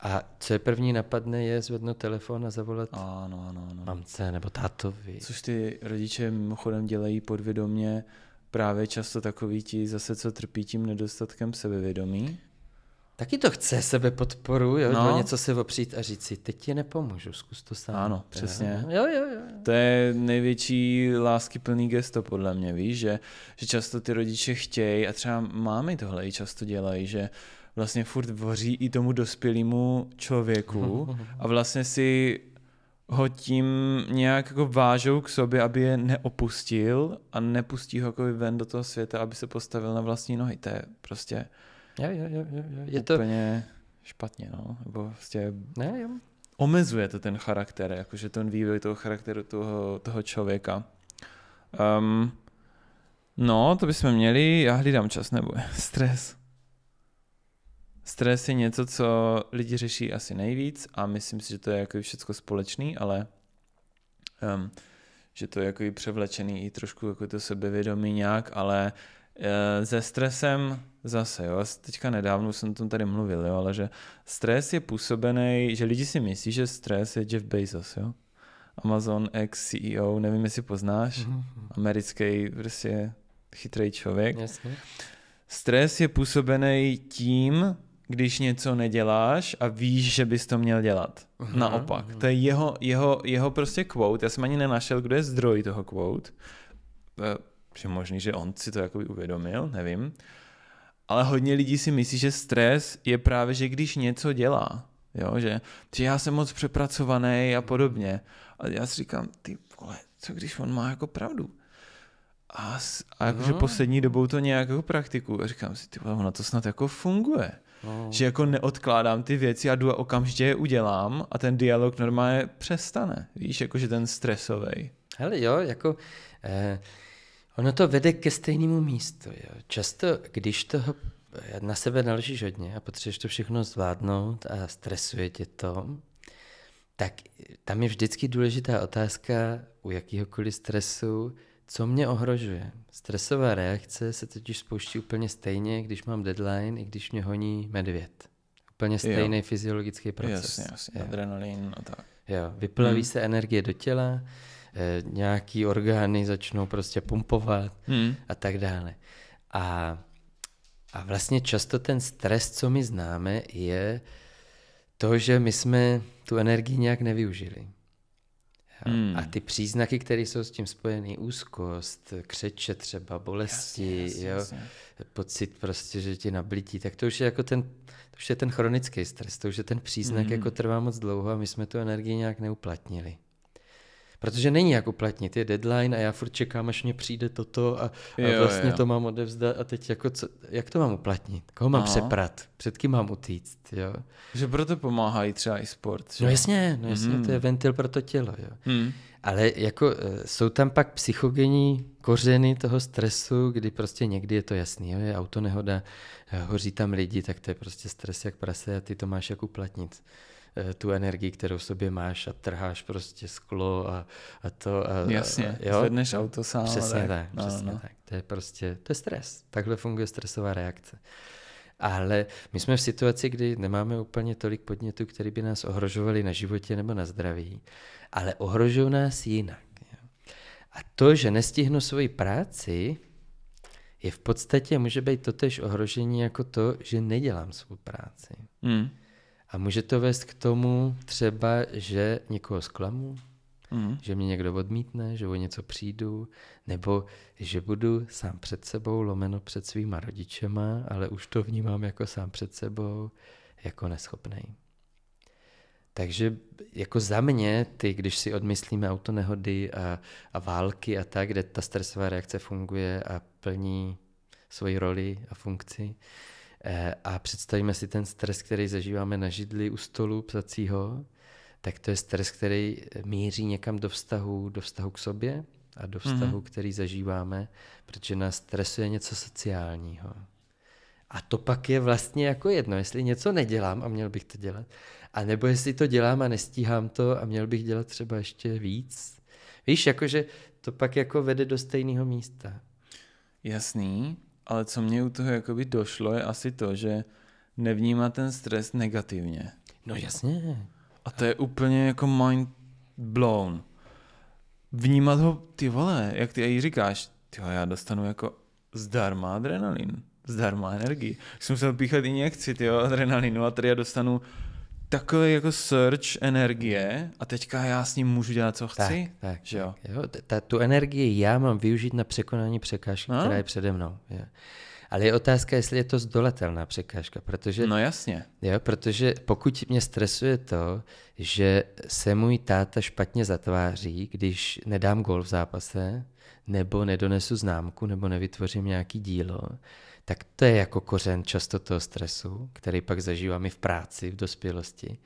A co je první napadne, je zvednout telefon a zavolat ano, ano, ano. mamce nebo tátovi. Což ty rodiče mimochodem dělají podvědomě právě často takový ti zase, co trpí tím nedostatkem sebevědomí taky to chce sebe podporu, jo? No. něco se opřít a říct si, teď ti nepomůžu, zkus to sám. Ano, přesně. Jo, jo, jo. To je největší láskyplný gesto, podle mě, víš, že, že často ty rodiče chtějí a třeba mámy tohle i často dělají, že vlastně furt voří i tomu dospělému člověku a vlastně si ho tím nějak jako vážou k sobě, aby je neopustil a nepustí ho jako ven do toho světa, aby se postavil na vlastní nohy. To je prostě Jo, jo, jo, jo. Je to... Úplně špatně, no. Nebo vlastně... Ne, jo. Omezuje to ten charakter, jakože ten vývoj toho charakteru toho, toho člověka. Um, no, to bychom měli, já hlídám čas, nebo stres. Stres je něco, co lidi řeší asi nejvíc a myslím si, že to je jako všechno společný, ale um, že to je jako převlečený i trošku jako to sebevědomí nějak, ale uh, Eh, se stresem zase, jo, teďka nedávno jsem tom tady mluvil, jo, ale že stres je působený, že lidi si myslí, že stres je Jeff Bezos, jo. Amazon ex-CEO, nevím, jestli poznáš, mm-hmm. americký prostě chytrý člověk. Jasně. Stres je působený tím, když něco neděláš a víš, že bys to měl dělat. Mm-hmm. Naopak. Mhm. To je jeho, jeho, jeho prostě quote. Já jsem ani nenašel, kde je zdroj toho quote. Eh, že možný, že on si to jakoby uvědomil, nevím. Ale hodně lidí si myslí, že stres je právě, že když něco dělá, jo, že, že já jsem moc přepracovaný a podobně. A já si říkám, ty vole, co když on má jako pravdu? A, a jakože no. poslední dobou to nějak jako praktiku. A říkám si, ty vole, ono to snad jako funguje. No. Že jako neodkládám ty věci a jdu a okamžitě je udělám a ten dialog normálně přestane. Víš, jakože ten stresový. Hele jo, jako... Eh Ono to vede ke stejnému místu. Jo. Často, když toho eh, na sebe naložíš hodně a potřebuješ to všechno zvládnout a stresuje tě to, tak eh, tam je vždycky důležitá otázka u jakéhokoliv stresu, co mě ohrožuje. Stresová reakce se totiž spouští úplně stejně, když mám deadline, i když mě honí medvěd. Úplně stejný jo. fyziologický proces. Jasně, jasně, adrenalin a tak. Jo, vyplaví hmm. se energie do těla, Eh, nějaký orgány začnou prostě pumpovat hmm. a tak dále. A, a vlastně často ten stres, co my známe, je to, že my jsme tu energii nějak nevyužili. A, hmm. a ty příznaky, které jsou s tím spojený, úzkost, křeče třeba, bolesti, jasně, jasně, jo, jasně. pocit prostě, že ti nablití, tak to už je jako ten, to už je ten chronický stres, to už je ten příznak, hmm. jako trvá moc dlouho a my jsme tu energii nějak neuplatnili. Protože není jak uplatnit, je deadline a já furt čekám, až mě přijde toto a, a jo, vlastně jo. to mám odevzdat a teď jako co, jak to mám uplatnit? Koho mám Aha. No. přeprat? Před kým mám utíct? Jo? Že proto pomáhá i třeba i sport. Že? No jasně, no jasně, mm. to je hmm. ventil pro to tělo. Jo? Mm. Ale jako eh, jsou tam pak psychogenní kořeny toho stresu, kdy prostě někdy je to jasný, jo? je autonehoda, hoří tam lidi, tak to je prostě stres jak prase a ty to máš jak uplatnit. Eh, tu energii, kterou v sobě máš a trháš prostě sklo a, a to. A, Jasně, a, jo? zvedneš auto sám. Přesně tak, tak no, přesně no. tak. To je prostě, to je stres. Takhle funguje stresová reakce. Ale my jsme v situaci, kdy nemáme úplně tolik podnětů, které by nás ohrožovaly na životě nebo na zdraví, ale ohrožují nás jinak. A to, že nestihnu svoji práci, je v podstatě, může být totež ohrožení jako to, že nedělám svou práci. Hmm. A může to vést k tomu třeba, že někoho zklamu, mm. že mě někdo odmítne, že o něco přijdu, nebo že budu sám před sebou, lomeno před svýma rodičema, ale už to vnímám jako sám před sebou, jako neschopnej. Takže jako za mě, ty, když si odmyslíme autonehody a, a války a tak, kde ta stresová reakce funguje a plní svoji roli a funkci, Eh, a představíme si ten stres, který zažíváme na židli u stolu psacího, tak to je stres, který míří někam do vztahu, do vztahu k sobě a do mhm. vztahu, mm. který zažíváme, protože nás stresuje něco sociálního. A to pak je vlastně jako jedno, jestli něco nedělám a měl bych to dělat, a nebo jestli to dělám a nestíhám to a měl bych dělat třeba ještě víc. Víš, jakože to pak jako vede do stejného místa. Jasný ale co mě u toho jakoby došlo, je asi to, že nevnímá ten stres negativně. No jasně. A to je úplně jako mind blown. Vnímat ho, ty vole, jak ty jí říkáš, ty já dostanu jako zdarma adrenalin, zdarma energii. Jsem musel píchat injekci, ty adrenalinu a tady já dostanu takový jako search energie a teďka já s ním můžu dělat, co chci. Tak, tak, že jo? jo ta, tu energii já mám využít na překonání překážky, no. která je přede mnou. Jo. Ale je otázka, jestli je to zdolatelná překážka, protože... No jasně. Jo, protože pokud mě stresuje to, že se můj táta špatně zatváří, když nedám gol v zápase, nebo nedonesu známku, nebo nevytvořím nějaký dílo, tak to je jako kořen často toho stresu, který pak zažívám i v práci, v dospělosti.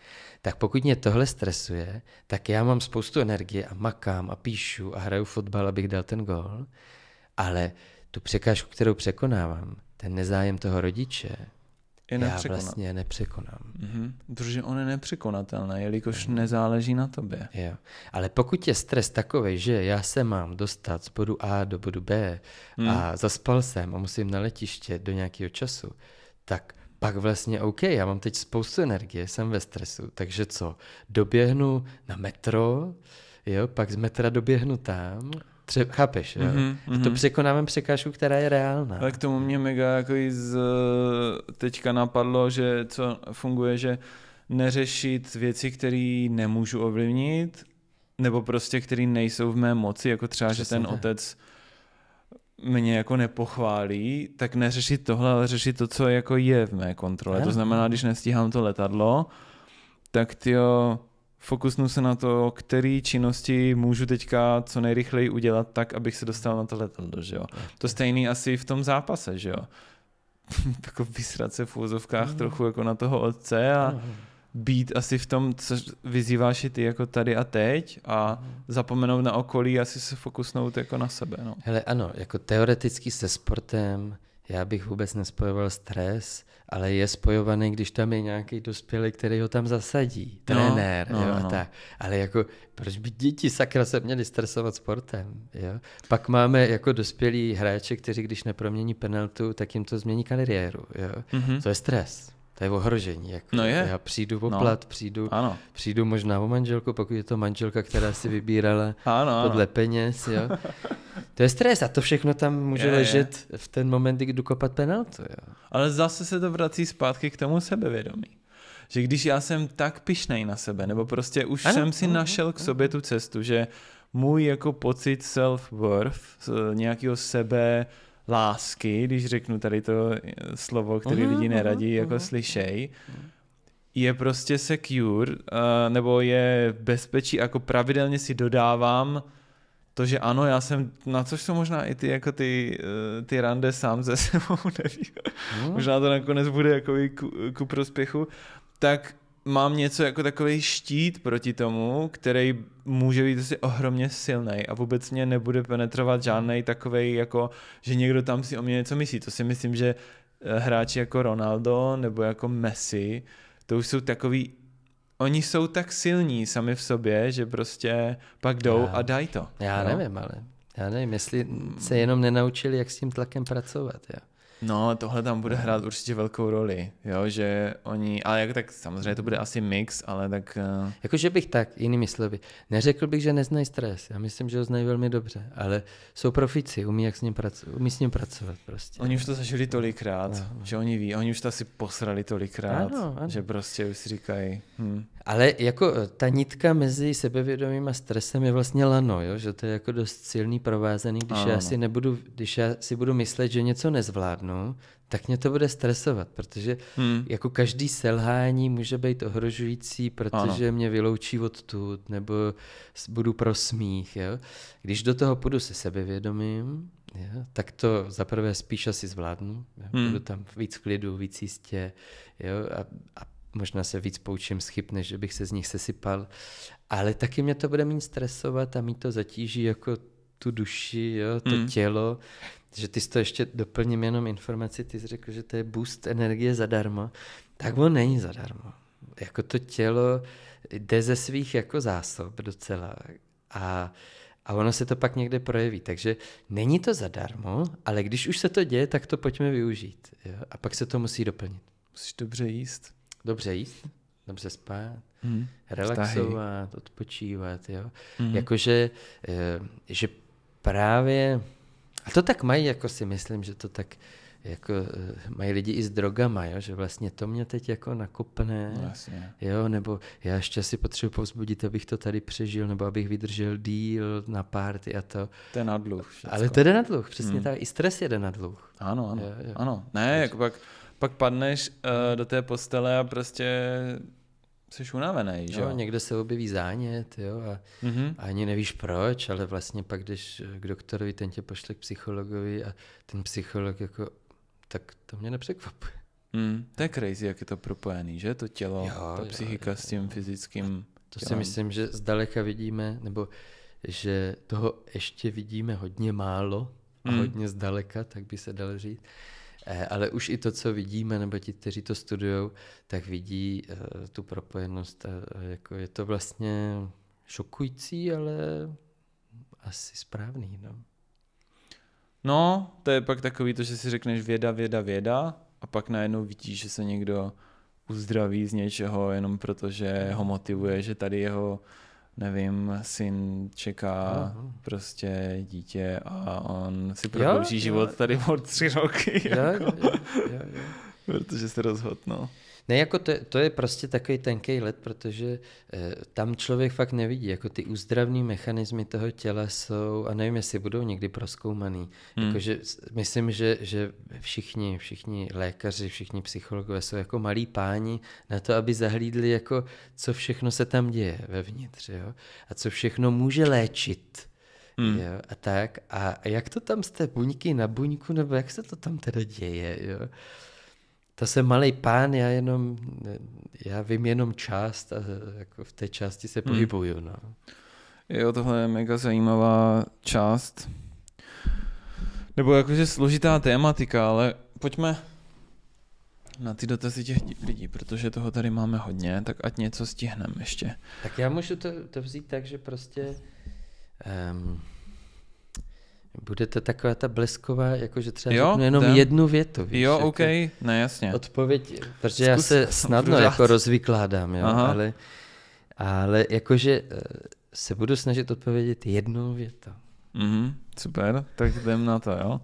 Tak pokud mě tohle stresuje, tak já mám spoustu energie a makám a píšu a hraju fotbal, abych dal ten gol, ale tu překážku, kterou překonávám, ten nezájem toho rodiče, je nepřekonat. Já vlastně nepřekonám. Mm-hmm. Protože on je nepřekonatelný, jelikož mm. nezáleží na tobě. Jo. Ale pokud je stres takový, že já se mám dostat z bodu A do bodu B mm. a zaspal jsem a musím na letiště do nějakého času, tak pak vlastně OK, já mám teď spoustu energie, jsem ve stresu, takže co, doběhnu na metro, jo, pak z metra doběhnu tam Tře- chápeš? Mm-hmm, jo? Mm-hmm. To mhm. překonáme překážku, která je reálná. Ale k tomu mě mega jako z, teďka napadlo, že co funguje, že neřešit věci, které nemůžu ovlivnit, nebo prostě, které nejsou v mé moci, jako třeba, Přesně že ten tak. otec mě jako nepochválí, tak neřešit tohle, ale řešit to, co jako je v mé kontrole. Ano. To znamená, když nestíhám to letadlo, tak jo, fokusnu se na to, které činnosti můžu teďka co nejrychleji udělat tak, abych se dostal na to letadlo, že jo. To stejný asi v tom zápase, že jo. jako vysrat se v úzovkách mm. trochu jako na toho otce a mm. být asi v tom, co vyzýváš i ty jako tady a teď a mm. zapomenout na okolí asi se fokusnout jako na sebe, no. Hele, ano, jako teoreticky se sportem já bych vůbec nespojoval stres, ale je spojovaný, když tam je nějaký dospělý, který ho tam zasadí, no, trenér no, no, jo, no. tak. Ale jako, proč by děti sakra se měly stresovat sportem? Jo? Pak máme jako dospělí hráče, kteří když nepromění penaltu, tak jim to změní kariéru. Jo? Mm-hmm. To je stres to je ohrožení. Jako, no je. Já přijdu o plat, no. přijdu, ano. přijdu možná o manželku, pokud je to manželka, která si vybírala ano, podle ano. peněz. Jo. To je stres a to všechno tam může je, ležet je. v ten moment, kdy jdu kopat penaltu. Jo. Ale zase se to vrací zpátky k tomu sebevědomí. Že když já jsem tak pišnej na sebe, nebo prostě už ano, jsem si ano, mhm, našel k mhm. sobě tu cestu, že můj jako pocit self-worth, nějakého sebe, lásky, když řeknu tady to eh, slovo, které lidi neradí jako slyšej, je prostě secure, eh, nebo je bezpečí, jako pravidelně si dodávám to, že ano, já jsem, na což jsou možná i ty, jako ty, eh, ty rande sám ze sebou, nevím, hmm. možná to nakonec bude jako ku, ku prospěchu, tak mám něco jako takový štít proti tomu, který může být asi ohromně silný a vůbec mě nebude penetrovat žádný takový jako, že někdo tam si o mě něco myslí. To si myslím, že eh, hráči jako Ronaldo nebo jako Messi, to už jsou takový oni jsou tak silní sami v sobě, že prostě pak jdou já, a dají to. Já no? nevím, ale já nevím, jestli se jenom nenaučili, jak s tím tlakem pracovat. Jo. No, tohle tam bude hrát určitě velkou roli, jo, že oni, ale jak tak samozřejmě to bude asi mix, ale tak... Uh... Jakože bych tak, jinými slovy, neřekl bych, že neznají stres, já myslím, že ho znají velmi dobře, ale jsou profici, umí, jak s ním, prac, umí s ním pracovat prostě. Oni už to zažili tolikrát, no. no. že oni ví, oni už to asi posrali tolikrát, ano, ano. že prostě už si říkají... Hm. Ale jako eh, ta nitka mezi sebevědomím a stresem je vlastně lano, jo? že to je jako dost silný provázený, když ano. já si nebudu, když já si budu myslet, že něco nezvládnu, ráno, tak mě to bude stresovat, protože hmm. jako každý selhání může být ohrožující, protože ano. mě vyloučí odtud, nebo budu pro smích. Jo? Když do toho půjdu se sebevědomím, jo? tak to zaprvé spíš asi zvládnu. Jo? Hmm. Budu tam víc v klidu, víc jistě jo? A, a možná se víc poučím z chyb, než bych se z nich sesypal. Ale taky mě to bude méně stresovat a mít to zatíží jako tu duši, jo? to hmm. tělo že ty jsi to ještě doplním jenom informaci, ty jsi řekl, že to je boost energie zadarmo, tak on není zadarmo. Jako to tělo jde ze svých jako zásob docela a, a ono se to pak někde projeví. Takže není to zadarmo, ale když už se to děje, tak to pojďme využít. Jo? A pak se to musí doplnit. Musíš dobře jíst. Dobře jíst, dobře spát, hmm. relaxovat, Vztahy. odpočívat. Jo? Hmm. Jakože, eh, že právě a to tak mají, jako si myslím, že to tak jako eh, mají lidi i s drogama, jo? že vlastně to mě teď jako nakopne, vlastně. jo, nebo já ještě si potřebuji povzbudit, abych to tady přežil, nebo abych vydržel díl na párty a to. To je na dluh. Všecko. Ale to jde na dluh, přesně hmm. tak, i stres jede na dluh. Ano, ano, jo, jo. ano. Ne, Takže... jako pak, pak padneš uh, do té postele a prostě jsi unavený, že jo? někde se objeví zánět, jo, a, mm-hmm. a ani nevíš proč, ale vlastně pak když k doktorovi, ten tě pošle k psychologovi a ten psycholog jako, tak to mě nepřekvapuje. Mm, to je crazy, jak je to propojený, že? To tělo, jo, ta psychika jo, s tím fyzickým To tělem. si myslím, že zdaleka vidíme, nebo že toho ještě vidíme hodně málo a mm. hodně zdaleka, tak by se dalo říct. Eh, ale už i to, co vidíme, nebo ti, kteří to studují, tak vidí eh, tu propojenost. A eh, jako je to vlastně šokující, ale asi správný. No. no, to je pak takový to, že si řekneš věda, věda, věda a pak najednou vidíš, že se někdo uzdraví z něčeho jenom proto, že ho motivuje, že tady jeho nevím, syn čeká Aha. prostě dítě a on si prodlouží život tady od tři roky. Jo, jako. jo, jo, jo. Protože se rozhodnul. no. Ne, jako to, to je prostě takový tenký let, protože eh, tam člověk fakt nevidí, jako ty úzdravní mechanismy toho těla jsou, a nevím, jestli budou někdy proskoumaný. Hmm. Jakože myslím, že, že všichni, všichni lékaři, všichni psychologové jsou jako malí páni na to, aby zahlídli, jako co všechno se tam děje vevnitř, jo? a co všechno může léčit. Hmm. Jo, a tak. A jak to tam z té buňky na buňku, nebo jak se to tam teda děje, jo? to jsem malý pán, já jenom, já vím jenom část a jako v té části se hmm. pohybuju. No. Jo, tohle je mega zajímavá část. Nebo jakože složitá tématika, ale pojďme na ty dotazy těch lidí, protože toho tady máme hodně, tak ať něco stihneme ještě. Tak já můžu to, to vzít tak, že prostě um, Budete taková ta blesková, jakože třeba jo, řeknu jenom dám. jednu větu. Víš, jo, jako OK, ne, jasně. Odpověď, protože Zkus já se snadno jako rozvykládám, jo, Aha. ale, ale jakože eh, se budu snažit odpovědět jednou větu. Mhm, super, tak jdem na to, jo.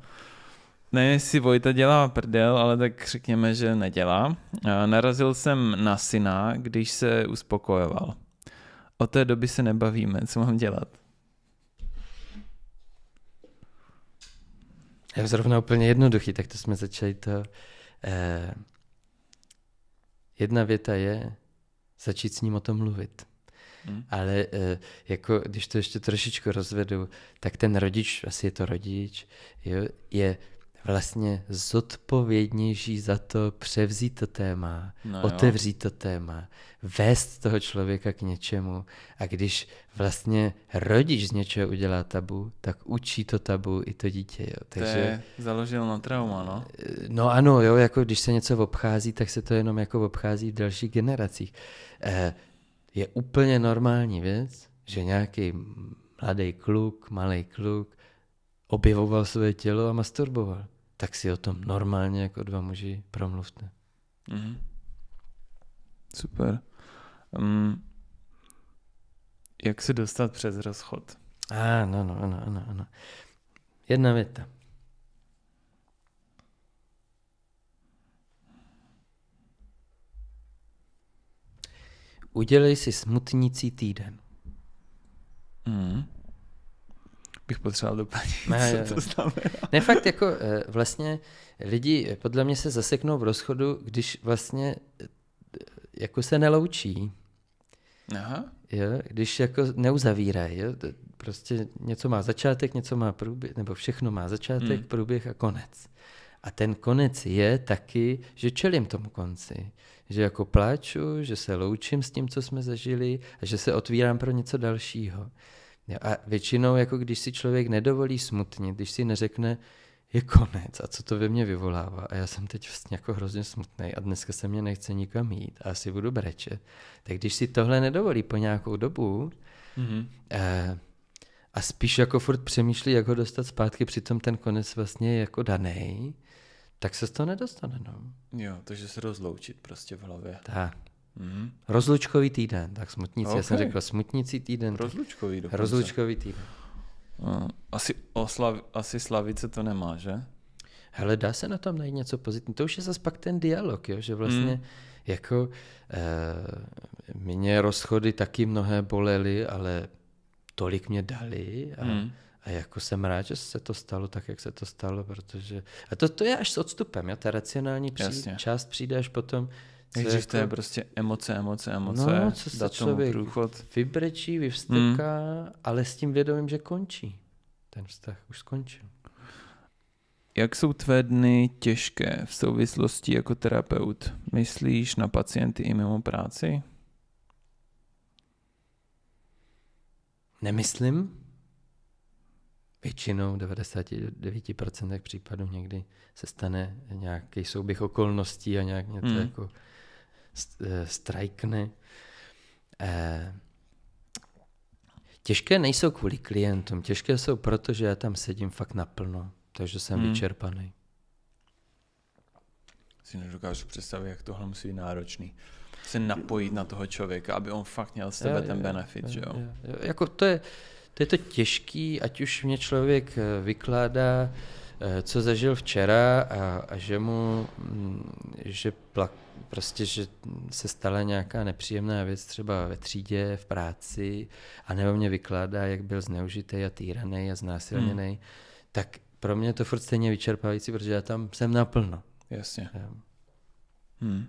Ne, jestli Vojta dělá prdel, ale tak řekněme, že nedělá. Eh, narazil jsem na syna, když se uspokojoval. Od té doby se nebavíme, co mám dělat. Já zrovna úplně jednoduchý, tak to jsme začali to. Eh, jedna věta je začít s ním o tom mluvit. Hmm. Ale eh, jako, když to ještě trošičku rozvedu, tak ten rodič, asi je to rodič, jo, je vlastně zodpovědnější za to převzít to téma, no otevřít to téma, vést toho člověka k něčemu. A když vlastně rodič z něčeho udělá tabu, tak učí to tabu i to dítě. Jo. Takže, to je založil na trauma, no? Eh, no ano, jo, jako když se něco obchází, tak se to jenom jako obchází v dalších generacích. Eh, je úplně normální věc, že nějaký mladý kluk, malý kluk, objevoval své tělo a masturboval. Tak si o tom normálně jako dva muži promluvte. Mm-hmm. Super. Um, jak se dostat přes rozchod? Ano, ano, ano, ano, ano. Jedna věta. Udělej si smutnící týden. Mm bych potřeboval doplnit, ne, co to znamená. Ne, fakt jako eh, vlastně lidi eh, podle mě se zaseknou v rozchodu, když vlastně eh, jako se neloučí. Aha. Jo, když jako neuzavírají, jo, prostě něco má začátek, něco má průběh, nebo všechno má začátek, hmm. průběh a konec. A ten konec je taky, že čelím tomu konci. Že jako pláču, že se loučím s tím, co jsme zažili a že se otvírám pro něco dalšího. Jo, a většinou, jako když si člověk nedovolí smutnit, když si neřekne, je konec a co to ve mně vyvolává. A já jsem teď vlastně jako hrozně smutný a dneska se mě nechce nikam jít a asi budu brečet. Tak když si tohle nedovolí po nějakou dobu mm-hmm. eh, a spíš jako furt přemýšlí, jak ho dostat zpátky, přitom ten konec vlastně je jako daný, tak se z toho nedostane. No. Jo, takže se rozloučit prostě v hlavě. Tak. Mm-hmm. Rozlučkový týden, tak smutnici, okay. já jsem řekl smutnici týden. Rozlučkový Rozlučkový týden. Eh, asi, oslav, asi slavice to nemá, že? Hele, dá se na tom najít něco pozitivního. To už je zase pak ten dialog, jo? že vlastně mm. jako e, mě rozchody taky mnohé bolely, ale tolik mě dali a, mm. a jako jsem rád, že se to stalo tak, jak se to stalo, protože... A to, to je až s odstupem, jo? ta racionální pří... část přijde až potom, Nejdřív jako... to je jako- prostě emoce, emoce, no, emoce. No, co se člověk průchod. vybrečí, vyvsteká, mm. ale s tím vědomím, že končí. Ten vztah už skončil. Jak jsou tvé dny těžké v souvislosti jako terapeut? Myslíš na pacienty i mimo práci? Nemyslím. Většinou 99% případů někdy se stane nějaký souběh okolností a nějak něco. mm. jako Eh, strajkne. Eh, těžké nejsou kvůli klientům, těžké jsou proto, že já tam sedím fakt naplno, takže jsem hmm. vyčerpaný. Si nedokážu představit, jak tohle musí být náročný. Se napojit na toho člověka, aby on fakt měl z tebe jo, ten benefit, jo, že jo? jo? Jako to je, to je to těžký, ať už mě člověk eh, vykládá, Eh, co zažil včera a, a že mu, mm, že plak, prostě, že se stala nějaká nepříjemná věc třeba ve třídě, v práci a nebo mě vykládá, jak byl zneužitý a týraný a znásilněný, hmm. tak pro mě to furt stejně vyčerpávající, protože já tam jsem naplno. Jasně. Hmm.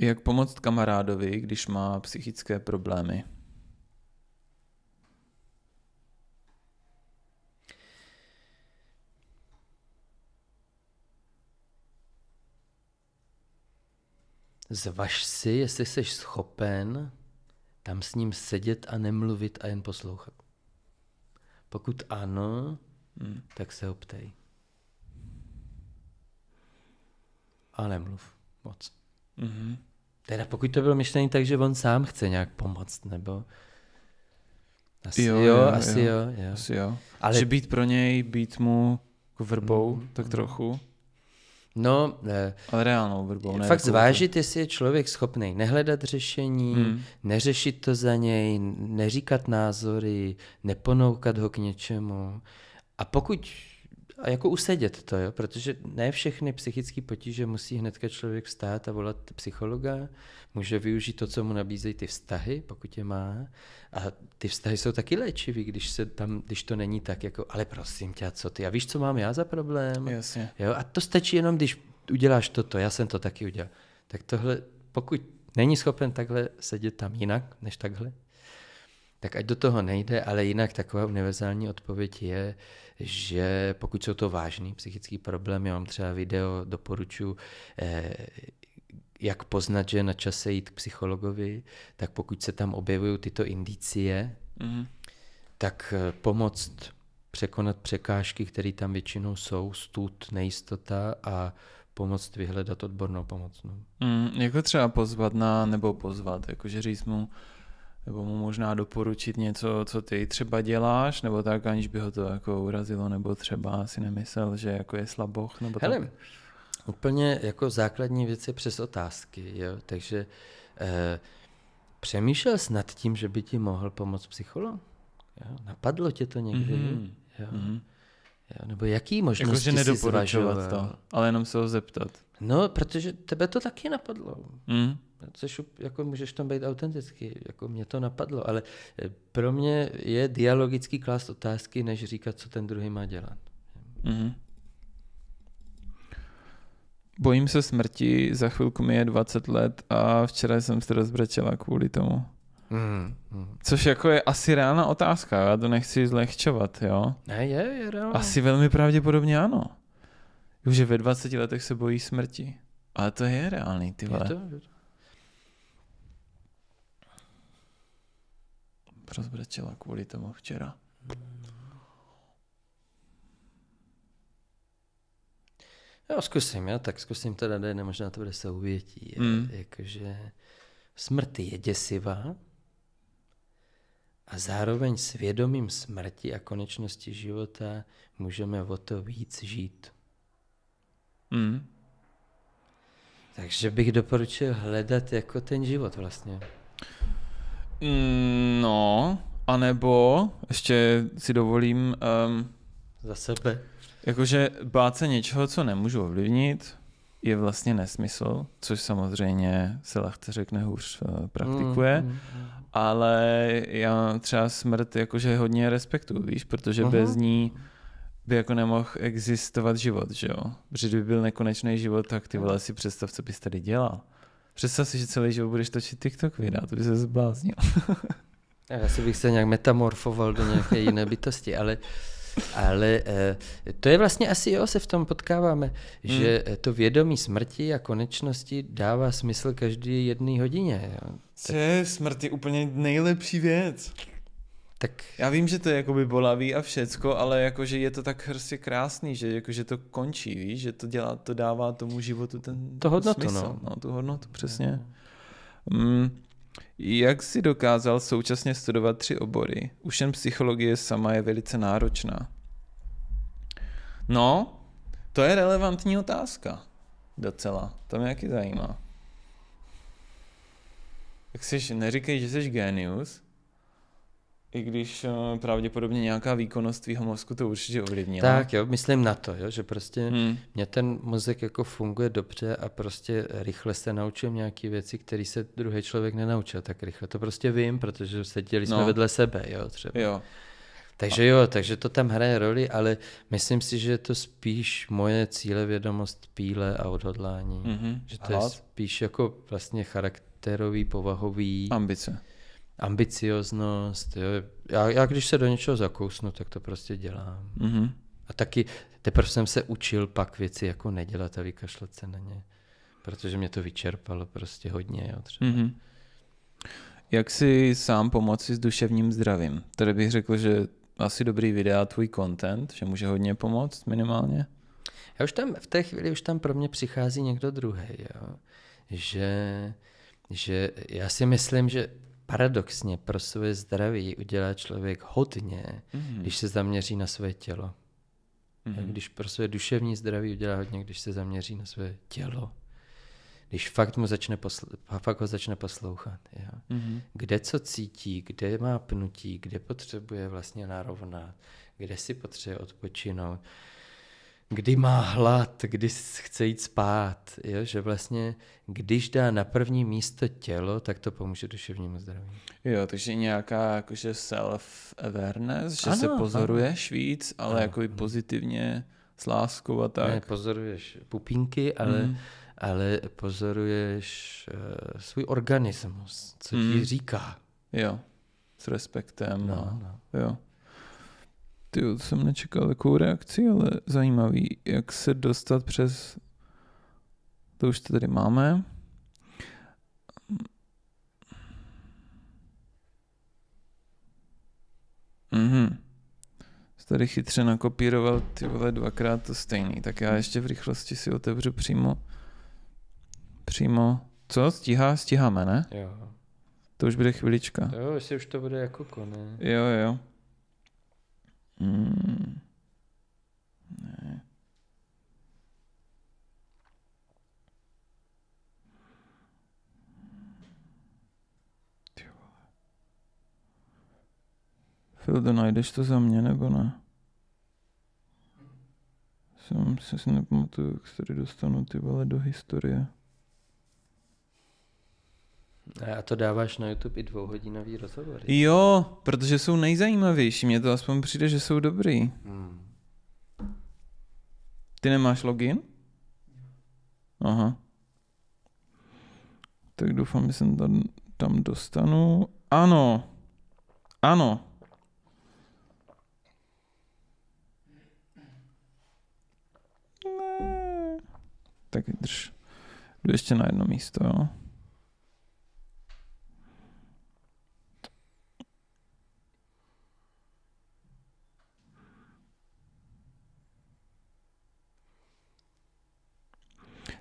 Jak pomoct kamarádovi, když má psychické problémy? Zvaž si, jestli jsi schopen tam s ním sedět a nemluvit a jen poslouchat. Pokud ano, hmm. tak se ho ptej. A nemluv moc. Mm-hmm. Teda pokud to bylo myšlení tak, že on sám chce nějak pomoct, nebo... Asi jo, jo, jo asi jo. jo, jo. Asi jo. Ale... Že být pro něj, být mu vrbou, mm-hmm. tak mhm. trochu. No, ale reálnou vrbou. Ne, eh, fakt jako zvážit, jestli je člověk schopný nehledat řešení, hmm. neřešit to za něj, neříkat názory, neponoukat ho k něčemu. A pokud a jako usedět to, jo? protože ne všechny psychické potíže musí hnedka člověk vstát a volat psychologa, může využít to, co mu nabízejí ty vztahy, pokud je má. A ty vztahy jsou taky léčivý, když, se tam, když to není tak, jako, ale prosím tě, co ty, a víš, co mám já za problém? Jasně. Jo? A to stačí jenom, když uděláš toto, já jsem to taky udělal. Tak tohle, pokud není schopen takhle sedět tam jinak, než takhle, tak ať do toho nejde, ale jinak taková univerzální odpověď je, že pokud jsou to vážný psychický problém, já mám třeba video, doporučuji, eh, jak poznat, že je na čase jít k psychologovi, tak pokud se tam objevují tyto indicie, mm-hmm. tak eh, pomoct překonat překážky, které tam většinou jsou, stůd nejistota a pomoct vyhledat odbornou pomoc. No. Mm, jako třeba pozvat na, nebo pozvat, jakože říct mu, nebo mu možná doporučit něco, co ty třeba děláš, nebo tak, aniž by ho to jako urazilo, nebo třeba si nemyslel, že jako je slaboch, nebo Hele, tak. úplně jako základní věc je přes otázky, jo? takže eh, přemýšlel jsi nad tím, že by ti mohl pomoct psycholog? Jo? Napadlo tě to někdy? Mm-hmm. Jo? Mm-hmm. Jo? Nebo jaký možnosti jako, že nedoporučovat to, ale jenom se ho zeptat. No, protože tebe to taky napadlo. Mm což jako můžeš tam být autentický, jako mě to napadlo, ale eh, pro mě je dialogický klást otázky, než říkat, co ten druhý má dělat. Mm-hmm. Bojím se smrti, za chvilku mi je 20 let a včera jsem se rozbrečela kvůli tomu. Mm, hmm Což jako je asi reálná otázka, já to nechci zlehčovat, jo? Ne, je, je reálná. Asi velmi pravděpodobně ano. Už ve 20 letech se bojí smrti. Ale to je reálný, ty vole. Je to, je to. rozbrečela kvůli tomu včera. Hmm. Jo, zkusím, já tak zkusím teda ne, možná to bude souvětí. Mm. Jakože smrt je děsivá a zároveň svědomím smrti a konečnosti života můžeme o to víc žít. Mm. Takže bych doporučil hledat jako ten život vlastně. Mm, no, anebo ještě si dovolím... Um, Za sebe. Jakože bát se něčeho, co nemůžu ovlivnit, je vlastně nesmysl, což samozřejmě se lehce řekne hůř eh, praktikuje, mm, mm, ale já třeba smrt jakože hodně respektuju, víš, protože uh-huh. bez ní by jako nemohl existovat život, že jo? Protože kdyby byl nekonečný život, tak ty vole si představ, co bys tady dělal. Představ si, že celý život budeš točit TikTok videa, to by se zbláznil. Já si bych se nějak metamorfoval do nějaké jiné bytosti, ale, ale eh, to je vlastně asi, jo, se v tom potkáváme, hmm. že eh, to vědomí smrti a konečnosti dává smysl každý jedné hodině. Jo. Co je smrti úplně nejlepší věc. Tak... Já vím, že to je jakoby bolavý a všecko, ale jakože je to tak hrstě krásný, že jakože to končí, víš, že to dělá, to dává tomu životu ten to hodnotu, no. smysl, no. no. tu hodnotu, přesně. Mm. Jak si dokázal současně studovat tři obory? Už jen psychologie sama je velice náročná. No, to je relevantní otázka. Docela. To mě taky zajímá. Jak jsi, neříkej, že jsi genius, i když uh, pravděpodobně nějaká výkonnost tvýho mozku to určitě ovlivnila. Tak jo, myslím na to, jo, že prostě hmm. mě ten mozek jako funguje dobře a prostě rychle se naučím nějaké věci, které se druhý člověk nenaučil tak rychle. To prostě vím, protože seděli jsme no. vedle sebe, jo, třeba. Jo. Takže jo, takže to tam hraje roli, ale myslím si, že je to spíš moje cíle vědomost, píle a odhodlání. Mm-hmm. Že to Hlad. je spíš jako vlastně charakterový, povahový. Ambice ambicioznost. Jo. Já, já když se do něčeho zakousnu, tak to prostě dělám. Mm-hmm. A taky teprve jsem se učil pak věci jako nedělat a vykašlet se na ně, protože mě to vyčerpalo prostě hodně. Jo, třeba. Mm-hmm. Jak si sám pomoci s duševním zdravím? Tady bych řekl, že asi dobrý videa, tvůj content, že může hodně pomoct minimálně. Já už tam v té chvíli už tam pro mě přichází někdo druhý, jo? že že já si myslím, že paradoxně pro svoje zdraví udělá člověk hodně, mm-hmm. když se zaměří na své tělo. Mm-hmm. Když pro své duševní zdraví udělá hodně, když se zaměří na své tělo. Když fakt, mu začne posl- fakt ho začne poslouchat. Jo? Mm-hmm. Kde co cítí, kde má pnutí, kde potřebuje vlastně narovnat, kde si potřebuje odpočinout kdy má hlad, kdy chce jít spát, jo? že vlastně když dá na první místo tělo, tak to pomůže duševnímu zdraví. Jo, takže nějaká jakože self-awareness, že ano, se pozoruješ ano. víc, ale jako i pozitivně s láskou a tak. Ne, pozoruješ pupínky, ale, hmm. ale pozoruješ uh, svůj organismus, co hmm. ti říká. Jo, s respektem. No, no. Jo. Ty, to jsem nečekal takovou reakci, ale zajímavý, jak se dostat přes... To už to tady máme. Mhm. Tady chytře nakopíroval ty vole dvakrát to stejný, tak já ještě v rychlosti si otevřu přímo. Přímo. Co? Stíhá? Stíháme, ne? Jo. To už bude chvilička. Jo, jestli už to bude jako konec. Jo, jo. Mm. Ne. Fildo, najdeš to za mě nebo ne? Jsem si nepamatuju, jak se tady dostanu ty vole do historie. A to dáváš na YouTube i dvouhodinový rozhovor. Jo, protože jsou nejzajímavější. Mně to aspoň přijde, že jsou dobrý. Hmm. Ty nemáš login? Aha. Tak doufám, že jsem tam, tam dostanu. Ano. Ano. Ne. Tak drž. Jdu ještě na jedno místo, jo.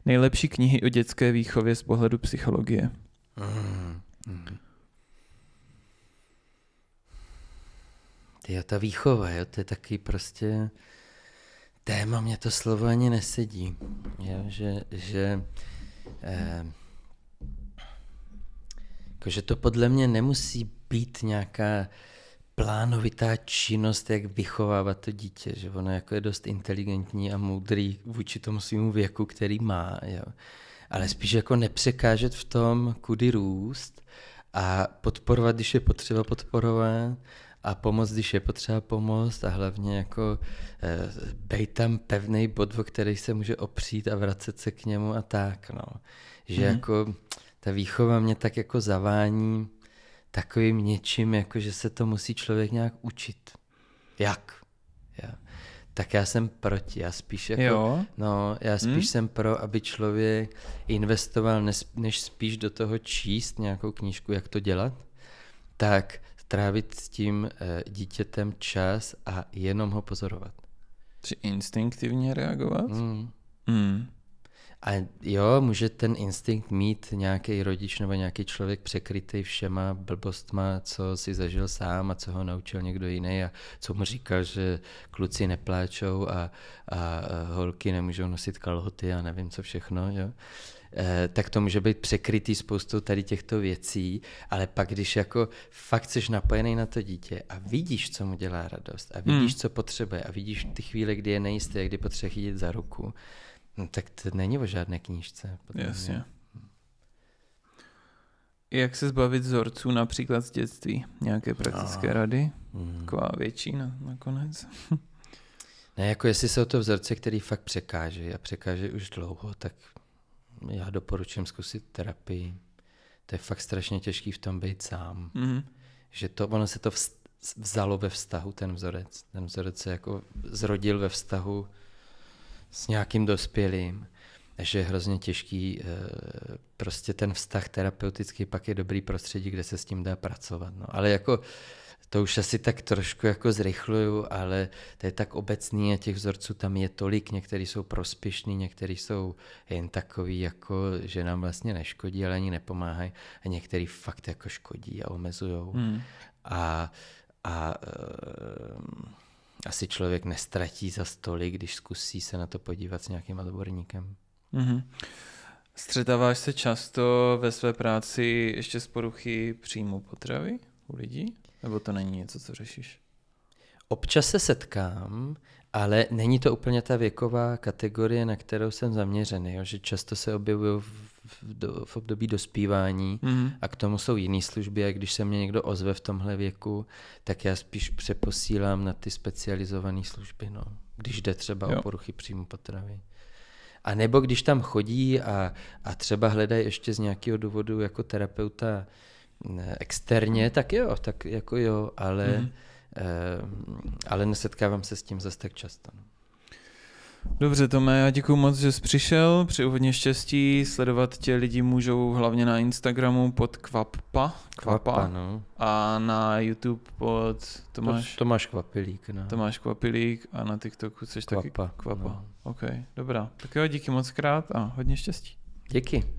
Nejlepší knihy o dětské výchově z pohledu psychologie. Mm. Jo, ta výchova, jo, to je taky prostě téma, mě to slovo ani nesedí, jo, že, že eh, jako, že to podle mě nemusí být nějaká plánovitá činnost, jak vychovávat to dítě, že ono jako je dost inteligentní a moudrý vůči tomu svýmu věku, který má, jo. ale spíš jako nepřekážet v tom, kudy růst a podporovat, když je potřeba podporovat a pomoct, když je potřeba pomoct a hlavně jako e, eh, bej tam pevný bod, o který se může opřít a vracet se k němu a tak, no. Že mm-hmm. jako ta výchova mě tak jako zavání, takovým něčím, jako že se to musí člověk nějak učit. Jak? Já. Tak já jsem proti, já spíš jako, jo. no, já hm? spíš hmm? jsem pro, aby člověk investoval, než spíš do toho číst nějakou knížku, jak to dělat, tak trávit s tím eh, dítětem čas a jenom ho pozorovat. Či instinktivně reagovat? Mm. Mm. A jo, může ten instinkt mít nějaký rodič nebo nějaký člověk překrytý všema blbostma, co si zažil sám a co ho naučil někdo jiný a co mu říkal, že kluci nepláčou a, a holky nemůžou nosit kalhoty a nevím co všechno. Jo? Eh, tak to může být překrytý spoustou tady těchto věcí, ale pak když jako fakt jsi napojený na to dítě a vidíš, co mu dělá radost a vidíš, hmm. co potřebuje a vidíš ty chvíle, kdy je nejisté, kdy potřebuje chytit za ruku, No, tak to není o žádné knížce. Jasně. Mě. Jak se zbavit vzorců například z dětství? Nějaké praktické Aha. rady? Mm. Taková větší na, nakonec? ne, jako jestli jsou to vzorce, který fakt překáže a překáže už dlouho, tak já doporučím zkusit terapii. To je fakt strašně těžký v tom být sám. Mm. Že to, ono se to vzalo ve vztahu, ten vzorec. Ten vzorec se jako zrodil ve vztahu s nějakým dospělým, že je hrozně těžký eh, prostě ten vztah terapeutický, pak je dobrý prostředí, kde se s tím dá pracovat. No. Ale jako to už asi tak trošku jako zrychluju, ale to je tak obecný a těch vzorců tam je tolik. Některý jsou prospěšný, některý jsou jen takový, jako, že nám vlastně neškodí, ale ani nepomáhají. A některý fakt jako škodí a omezují. Hmm. A, a eh, asi člověk nestratí za stolik, když zkusí se na to podívat s nějakým odborníkem. Mm-hmm. Střetáváš se často ve své práci ještě s poruchy příjmu potravy u lidí? Nebo to není něco, co řešíš? Občas se setkám ale není to úplně ta věková kategorie, na kterou jsem zaměřený, jo? že často se objevují v, do, v období dospívání mm-hmm. a k tomu jsou jiné služby a když se mě někdo ozve v tomhle věku, tak já spíš přeposílám na ty specializované služby, no. když jde třeba jo. o poruchy příjmu potravy. A nebo když tam chodí a, a třeba hledají ještě z nějakého důvodu jako terapeuta externě, tak jo, tak jako jo, ale... Mm-hmm Eh, ale nesetkávám se s tím zase tak často. No. Dobře, Tome, já děkuji moc, že jsi přišel. Při hodně štěstí. Sledovat tě lidi můžou hlavně na Instagramu pod Kvapa. Kvapa, Kvapa no. A na YouTube pod Tomáš... To, Tomáš Kvapilík. No. Tomáš Kvapilík a na TikToku jsi Kvapa, taky Kvapa. No. OK, dobrá. Tak jo, díky moc krát a hodně štěstí. Díky.